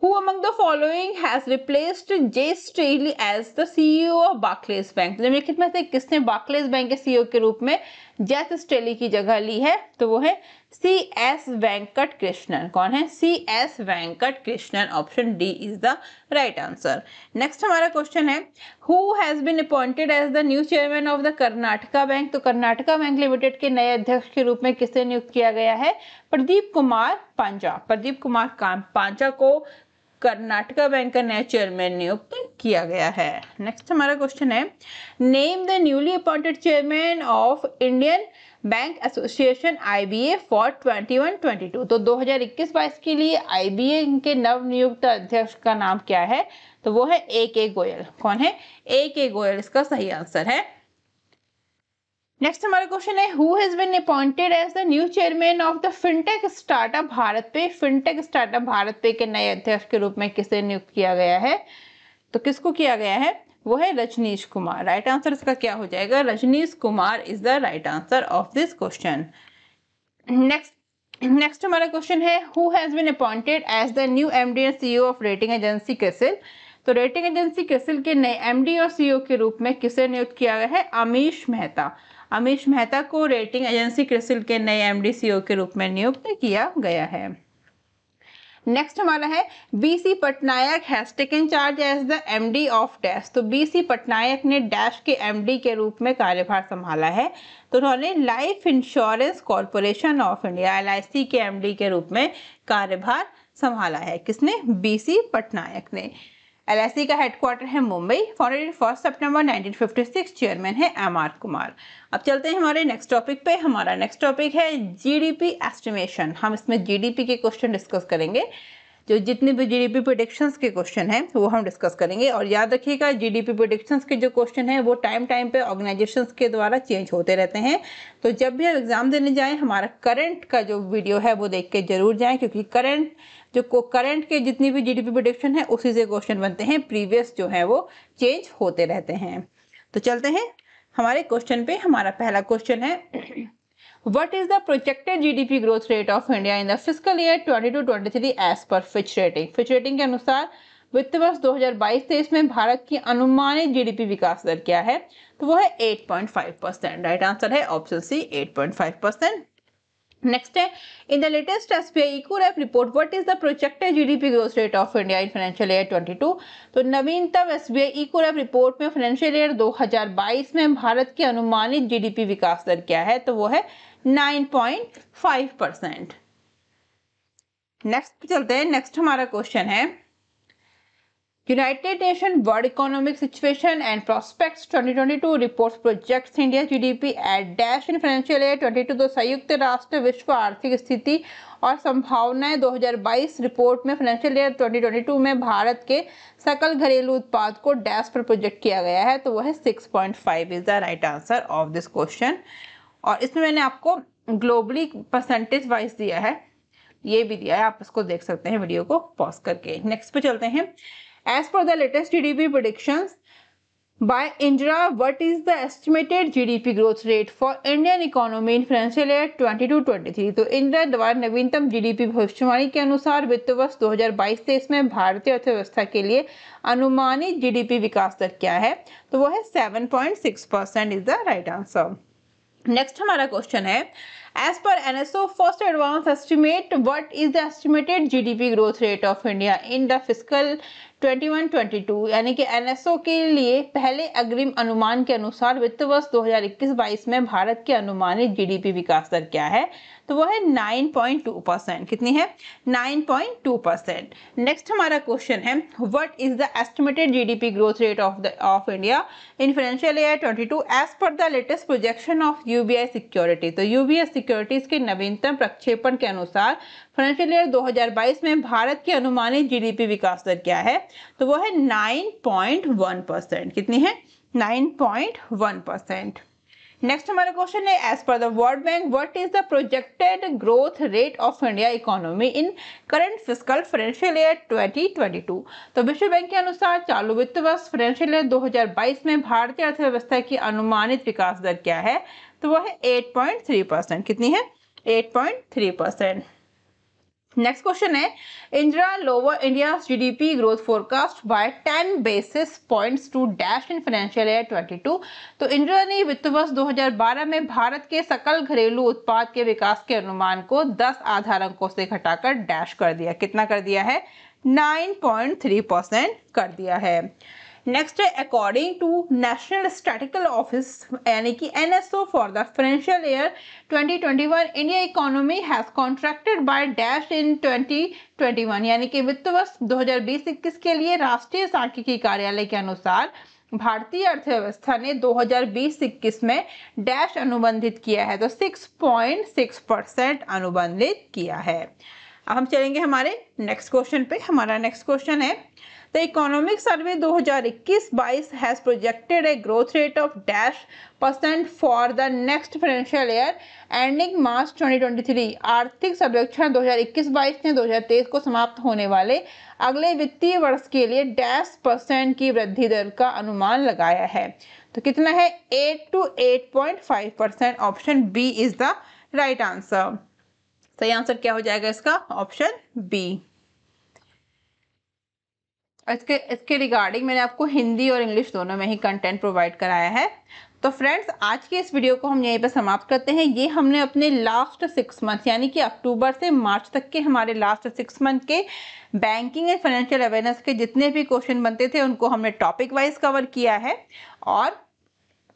Who among the following has replaced Jay Staley as the CEO of Barclays Bank? तो निम्नलिखित में से किसने Barclays Bank के CEO के रूप में जेथ स्ट्रेली की जगह ली है तो वो है सी एस वेंकट कृष्णन कौन है C S Venkat Krishnan option D is the right answer next हमारा क्वेश्चन है who has been appointed as the new chairman of the Karnataka bank तो कर्नाटका बैंक लिमिटेड के नए अध्यक्ष के रूप में किसे नियुक्त किया गया है प्रदीप कुमार पांचा प्रदीप कुमार पांचा को कर्नाटका बैंक का नया चेयरमैन नियुक्त किया गया है नेक्स्ट हमारा क्वेश्चन है name the newly appointed chairman of Indian bank association IBA for 21-22 तो 2021-22 के लिए आईबीए के नव नियुक्त अध्यक्ष का नाम क्या है तो वो है ए के गोयल कौन है ए के गोयल इसका सही आंसर है नेक्स्ट हमारा क्वेश्चन है who has been appointed as the new chairman of the fintech startup BharatPe fintech startup Bharat पे के नए अध्यक्ष के रूप में किसे नियुक्त किया गया है तो किसको किया गया है वो है रजनीश कुमार राइट आंसर इसका क्या हो जाएगा Rajneesh Kumar is the right answer of this question next next हमारा क्वेश्चन है who has been appointed as the new M D and CEO of rating agency CRISIL तो रेटिंग एजेंसी कैसिल के नए एम डी और सी e के रूप में किसे नियुक्त किया गया है अमीश मेहता अमीश मेहता को रेटिंग एजेंसी क्रिसिल के नए एम डी e के रूप में नियुक्त किया गया है नेक्स्ट हमारा है BC Patnaik has taken charge as the MD of dash तो बीसी पटनायक ने डैश के एमडी के रूप में कार्यभार संभाला है तो उन्होंने life insurance corporation of India C के एमडी के रूप में कार्यभार संभाला है किसने बीसी पटनायक ने एल e का हेडक्वार्टर है मुंबई फॉर फर्स्ट सितंबर 1956 चेयरमैन है एम आर कुमार अब चलते हैं हमारे नेक्स्ट टॉपिक पे हमारा नेक्स्ट टॉपिक है जीडीपी एस्टिमेशन हम इसमें जीडीपी के क्वेश्चन डिस्कस करेंगे जो जितने भी जी डी पी प्रोडिक्शंस के क्वेश्चन हैं वो हम डिस्कस करेंगे और याद रखिएगा जी डी पी प्रोडिक्शंस के जो क्वेश्चन हैं वो टाइम टाइम पे ऑर्गेनाइजेशंस के द्वारा चेंज होते रहते हैं तो जब भी आप एग्ज़ाम देने जाएँ हमारा करंट का जो वीडियो है वो देख के जरूर जाएँ क्योंकि करंट जो करंट के जितनी भी जीडीपी डी प्रोडिक्शन है उसी से क्वेश्चन बनते हैं प्रीवियस जो है वो चेंज होते रहते हैं तो चलते हैं हमारे क्वेश्चन पे हमारा पहला क्वेश्चन है what is the projected G D P growth rate of India in the in year twenty two twenty three as per Fitch rating Fitch rating के अनुसार वित्त वर्ष 2022 तेईस में भारत की अनुमानित जीडीपी विकास दर क्या है तो वो है 8.5 परसेंट राइट आंसर है ऑप्शन सी 8.5 परसेंट नेक्स्ट है in the latest S P I ecowrap report what is the projected G D P growth rate of India in financial year two तो नवीनतम S B I eco report में financial year दो हजार बाईस में भारत की अनुमानित जी D P विकास दर क्या है तो वो है nine point five percent next चलते हैं नेक्स्ट हमारा क्वेश्चन है United Nations World Economic Situation and Prospects 2022 reports projects India's GDP at dash in financial year 22 तो संयुक्त राष्ट्र विश्व आर्थिक स्थिति और संभावनाएं 2022 रिपोर्ट में फाइनेंशियल ईयर 2022 में भारत के सकल घरेलू उत्पाद को डैश पर प्रोजेक्ट किया गया है तो वह 6.5 is the right answer of this question और इसमें मैंने आपको ग्लोबली परसेंटेज वाइज दिया है ये भी दिया है आप इसको देख सकते हैं वीडियो को पॉज करके नेक्स्ट पे चलते हैं As per the latest GDP predictions by Indra, what is the estimated GDP growth rate for Indian economy in financial year 22-23? तो इंदिरा द्वारा नवीनतम जीडीपी भविष्यवाणी के अनुसार वित्त वर्ष 2022-23 में भारतीय अर्थव्यवस्था के लिए अनुमानित जीडीपी विकास दर क्या है तो वह है 7.6 is the right answer next हमारा क्वेश्चन है as per N S O first advance estimate what is the estimated G D P growth rate of India in the physical 2021 22 यानी कि एनएसओ के लिए पहले अग्रिम अनुमान के अनुसार वित्त वर्ष 2021-22 में भारत के अनुमानित जीडीपी विकास दर क्या है तो वो है 9.2 परसेंट कितनी है 9.2 परसेंट नेक्स्ट हमारा क्वेश्चन है what is the estimated GDP growth rate of the of India in financial year 22 as per the latest projection of UBI security तो यूबीआई सिक्योरिटीज के नवीनतम प्रक्षेपण के अनुसार फाइनेंशियल ईयर 2022 में भारत की अनुमानित जीडीपी विकास दर क्या है तो वो है 9.1 परसेंट कितनी है 9.1 परसेंट नेक्स्ट हमारा क्वेश्चन है as per the world bank what is the projected growth rate of India economy in current physical financial year 2022 तो विश्व बैंक के अनुसार चालू वित्त वर्ष फाइनेंशियल ईयर 2022 में भारतीय अर्थव्यवस्था की अनुमानित विकास दर क्या है तो वह है 8.3 परसेंट कितनी है 8.3 परसेंट नेक्स्ट क्वेश्चन है India lower India GDP growth forecast by 10 basis points to dash in financial year 22 तो इंडिया ने वित्त वर्ष 2012 में भारत के सकल घरेलू उत्पाद के विकास के अनुमान को 10 आधार अंकों से घटाकर डैश कर दिया कितना कर दिया है 9.3 परसेंट कर दिया है नेक्स्ट है according to national statical office यानी कि N S O for the financial year 2021 India economy has contracted by dash in 2021 यानी कि वित्त वर्ष दो हज़ार बीस इक्कीस के लिए राष्ट्रीय सांख्यिकी कार्यालय के अनुसार भारतीय अर्थव्यवस्था ने 2020-21 में डैश अनुबंधित किया है तो 6.6 परसेंट अनुबंधित किया है अब हम चलेंगे हमारे नेक्स्ट क्वेश्चन पे हमारा नेक्स्ट क्वेश्चन है The Economic Survey 2021-22 has projected a growth rate of dash percent for the next financial year ending March 2023 आर्थिक सर्वेक्षण 2021-22 ने 2023 को समाप्त होने वाले अगले वित्तीय वर्ष के लिए डैश परसेंट की वृद्धि दर का अनुमान लगाया है तो कितना है 8 to 8.5 percent option B is the right answer सही आंसर क्या हो जाएगा इसका ऑप्शन बी इसके इसके रिगार्डिंग मैंने आपको हिंदी और इंग्लिश दोनों में ही कंटेंट प्रोवाइड कराया है तो फ्रेंड्स आज के इस वीडियो को हम यहीं पर समाप्त करते हैं ये हमने अपने लास्ट सिक्स मंथ यानी कि अक्टूबर से मार्च तक के हमारे लास्ट सिक्स मंथ के बैंकिंग एंड फाइनेंशियल अवेयरनेस के जितने भी क्वेश्चन बनते थे उनको हमने टॉपिक वाइज कवर किया है और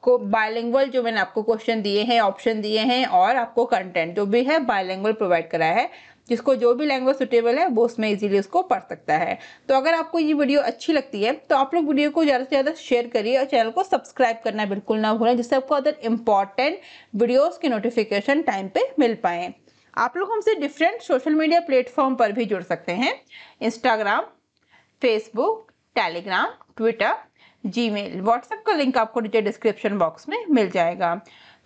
को बायलिंगुअल जो मैंने आपको क्वेश्चन दिए हैं ऑप्शन दिए हैं और आपको कंटेंट जो भी है बायलिंगुअल प्रोवाइड कराया है जिसको जो भी लैंग्वेज सुटेबल है वो उसमें इजीली उसको पढ़ सकता है तो अगर आपको ये वीडियो अच्छी लगती है तो आप लोग वीडियो को ज़्यादा से ज़्यादा शेयर करिए और चैनल को सब्सक्राइब करना बिल्कुल ना भूलें जिससे आपको अदर इम्पॉर्टेंट वीडियोज़ के नोटिफिकेशन टाइम पर मिल पाएँ आप लोग हमसे डिफरेंट सोशल मीडिया प्लेटफॉर्म पर भी जुड़ सकते हैं Instagram Facebook Telegram Twitter Gmail WhatsApp का लिंक आपको नीचे डिस्क्रिप्शन बॉक्स में मिल जाएगा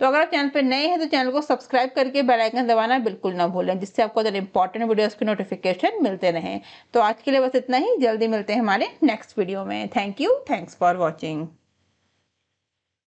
तो अगर आप चैनल पर नए हैं तो चैनल को सब्सक्राइब करके आइकन दबाना बिल्कुल ना भूलें जिससे आपको अगर इंपॉर्टेंट वीडियोस की नोटिफिकेशन मिलते रहें तो आज के लिए बस इतना ही जल्दी मिलते हैं हमारे नेक्स्ट वीडियो में thank you thanks for watching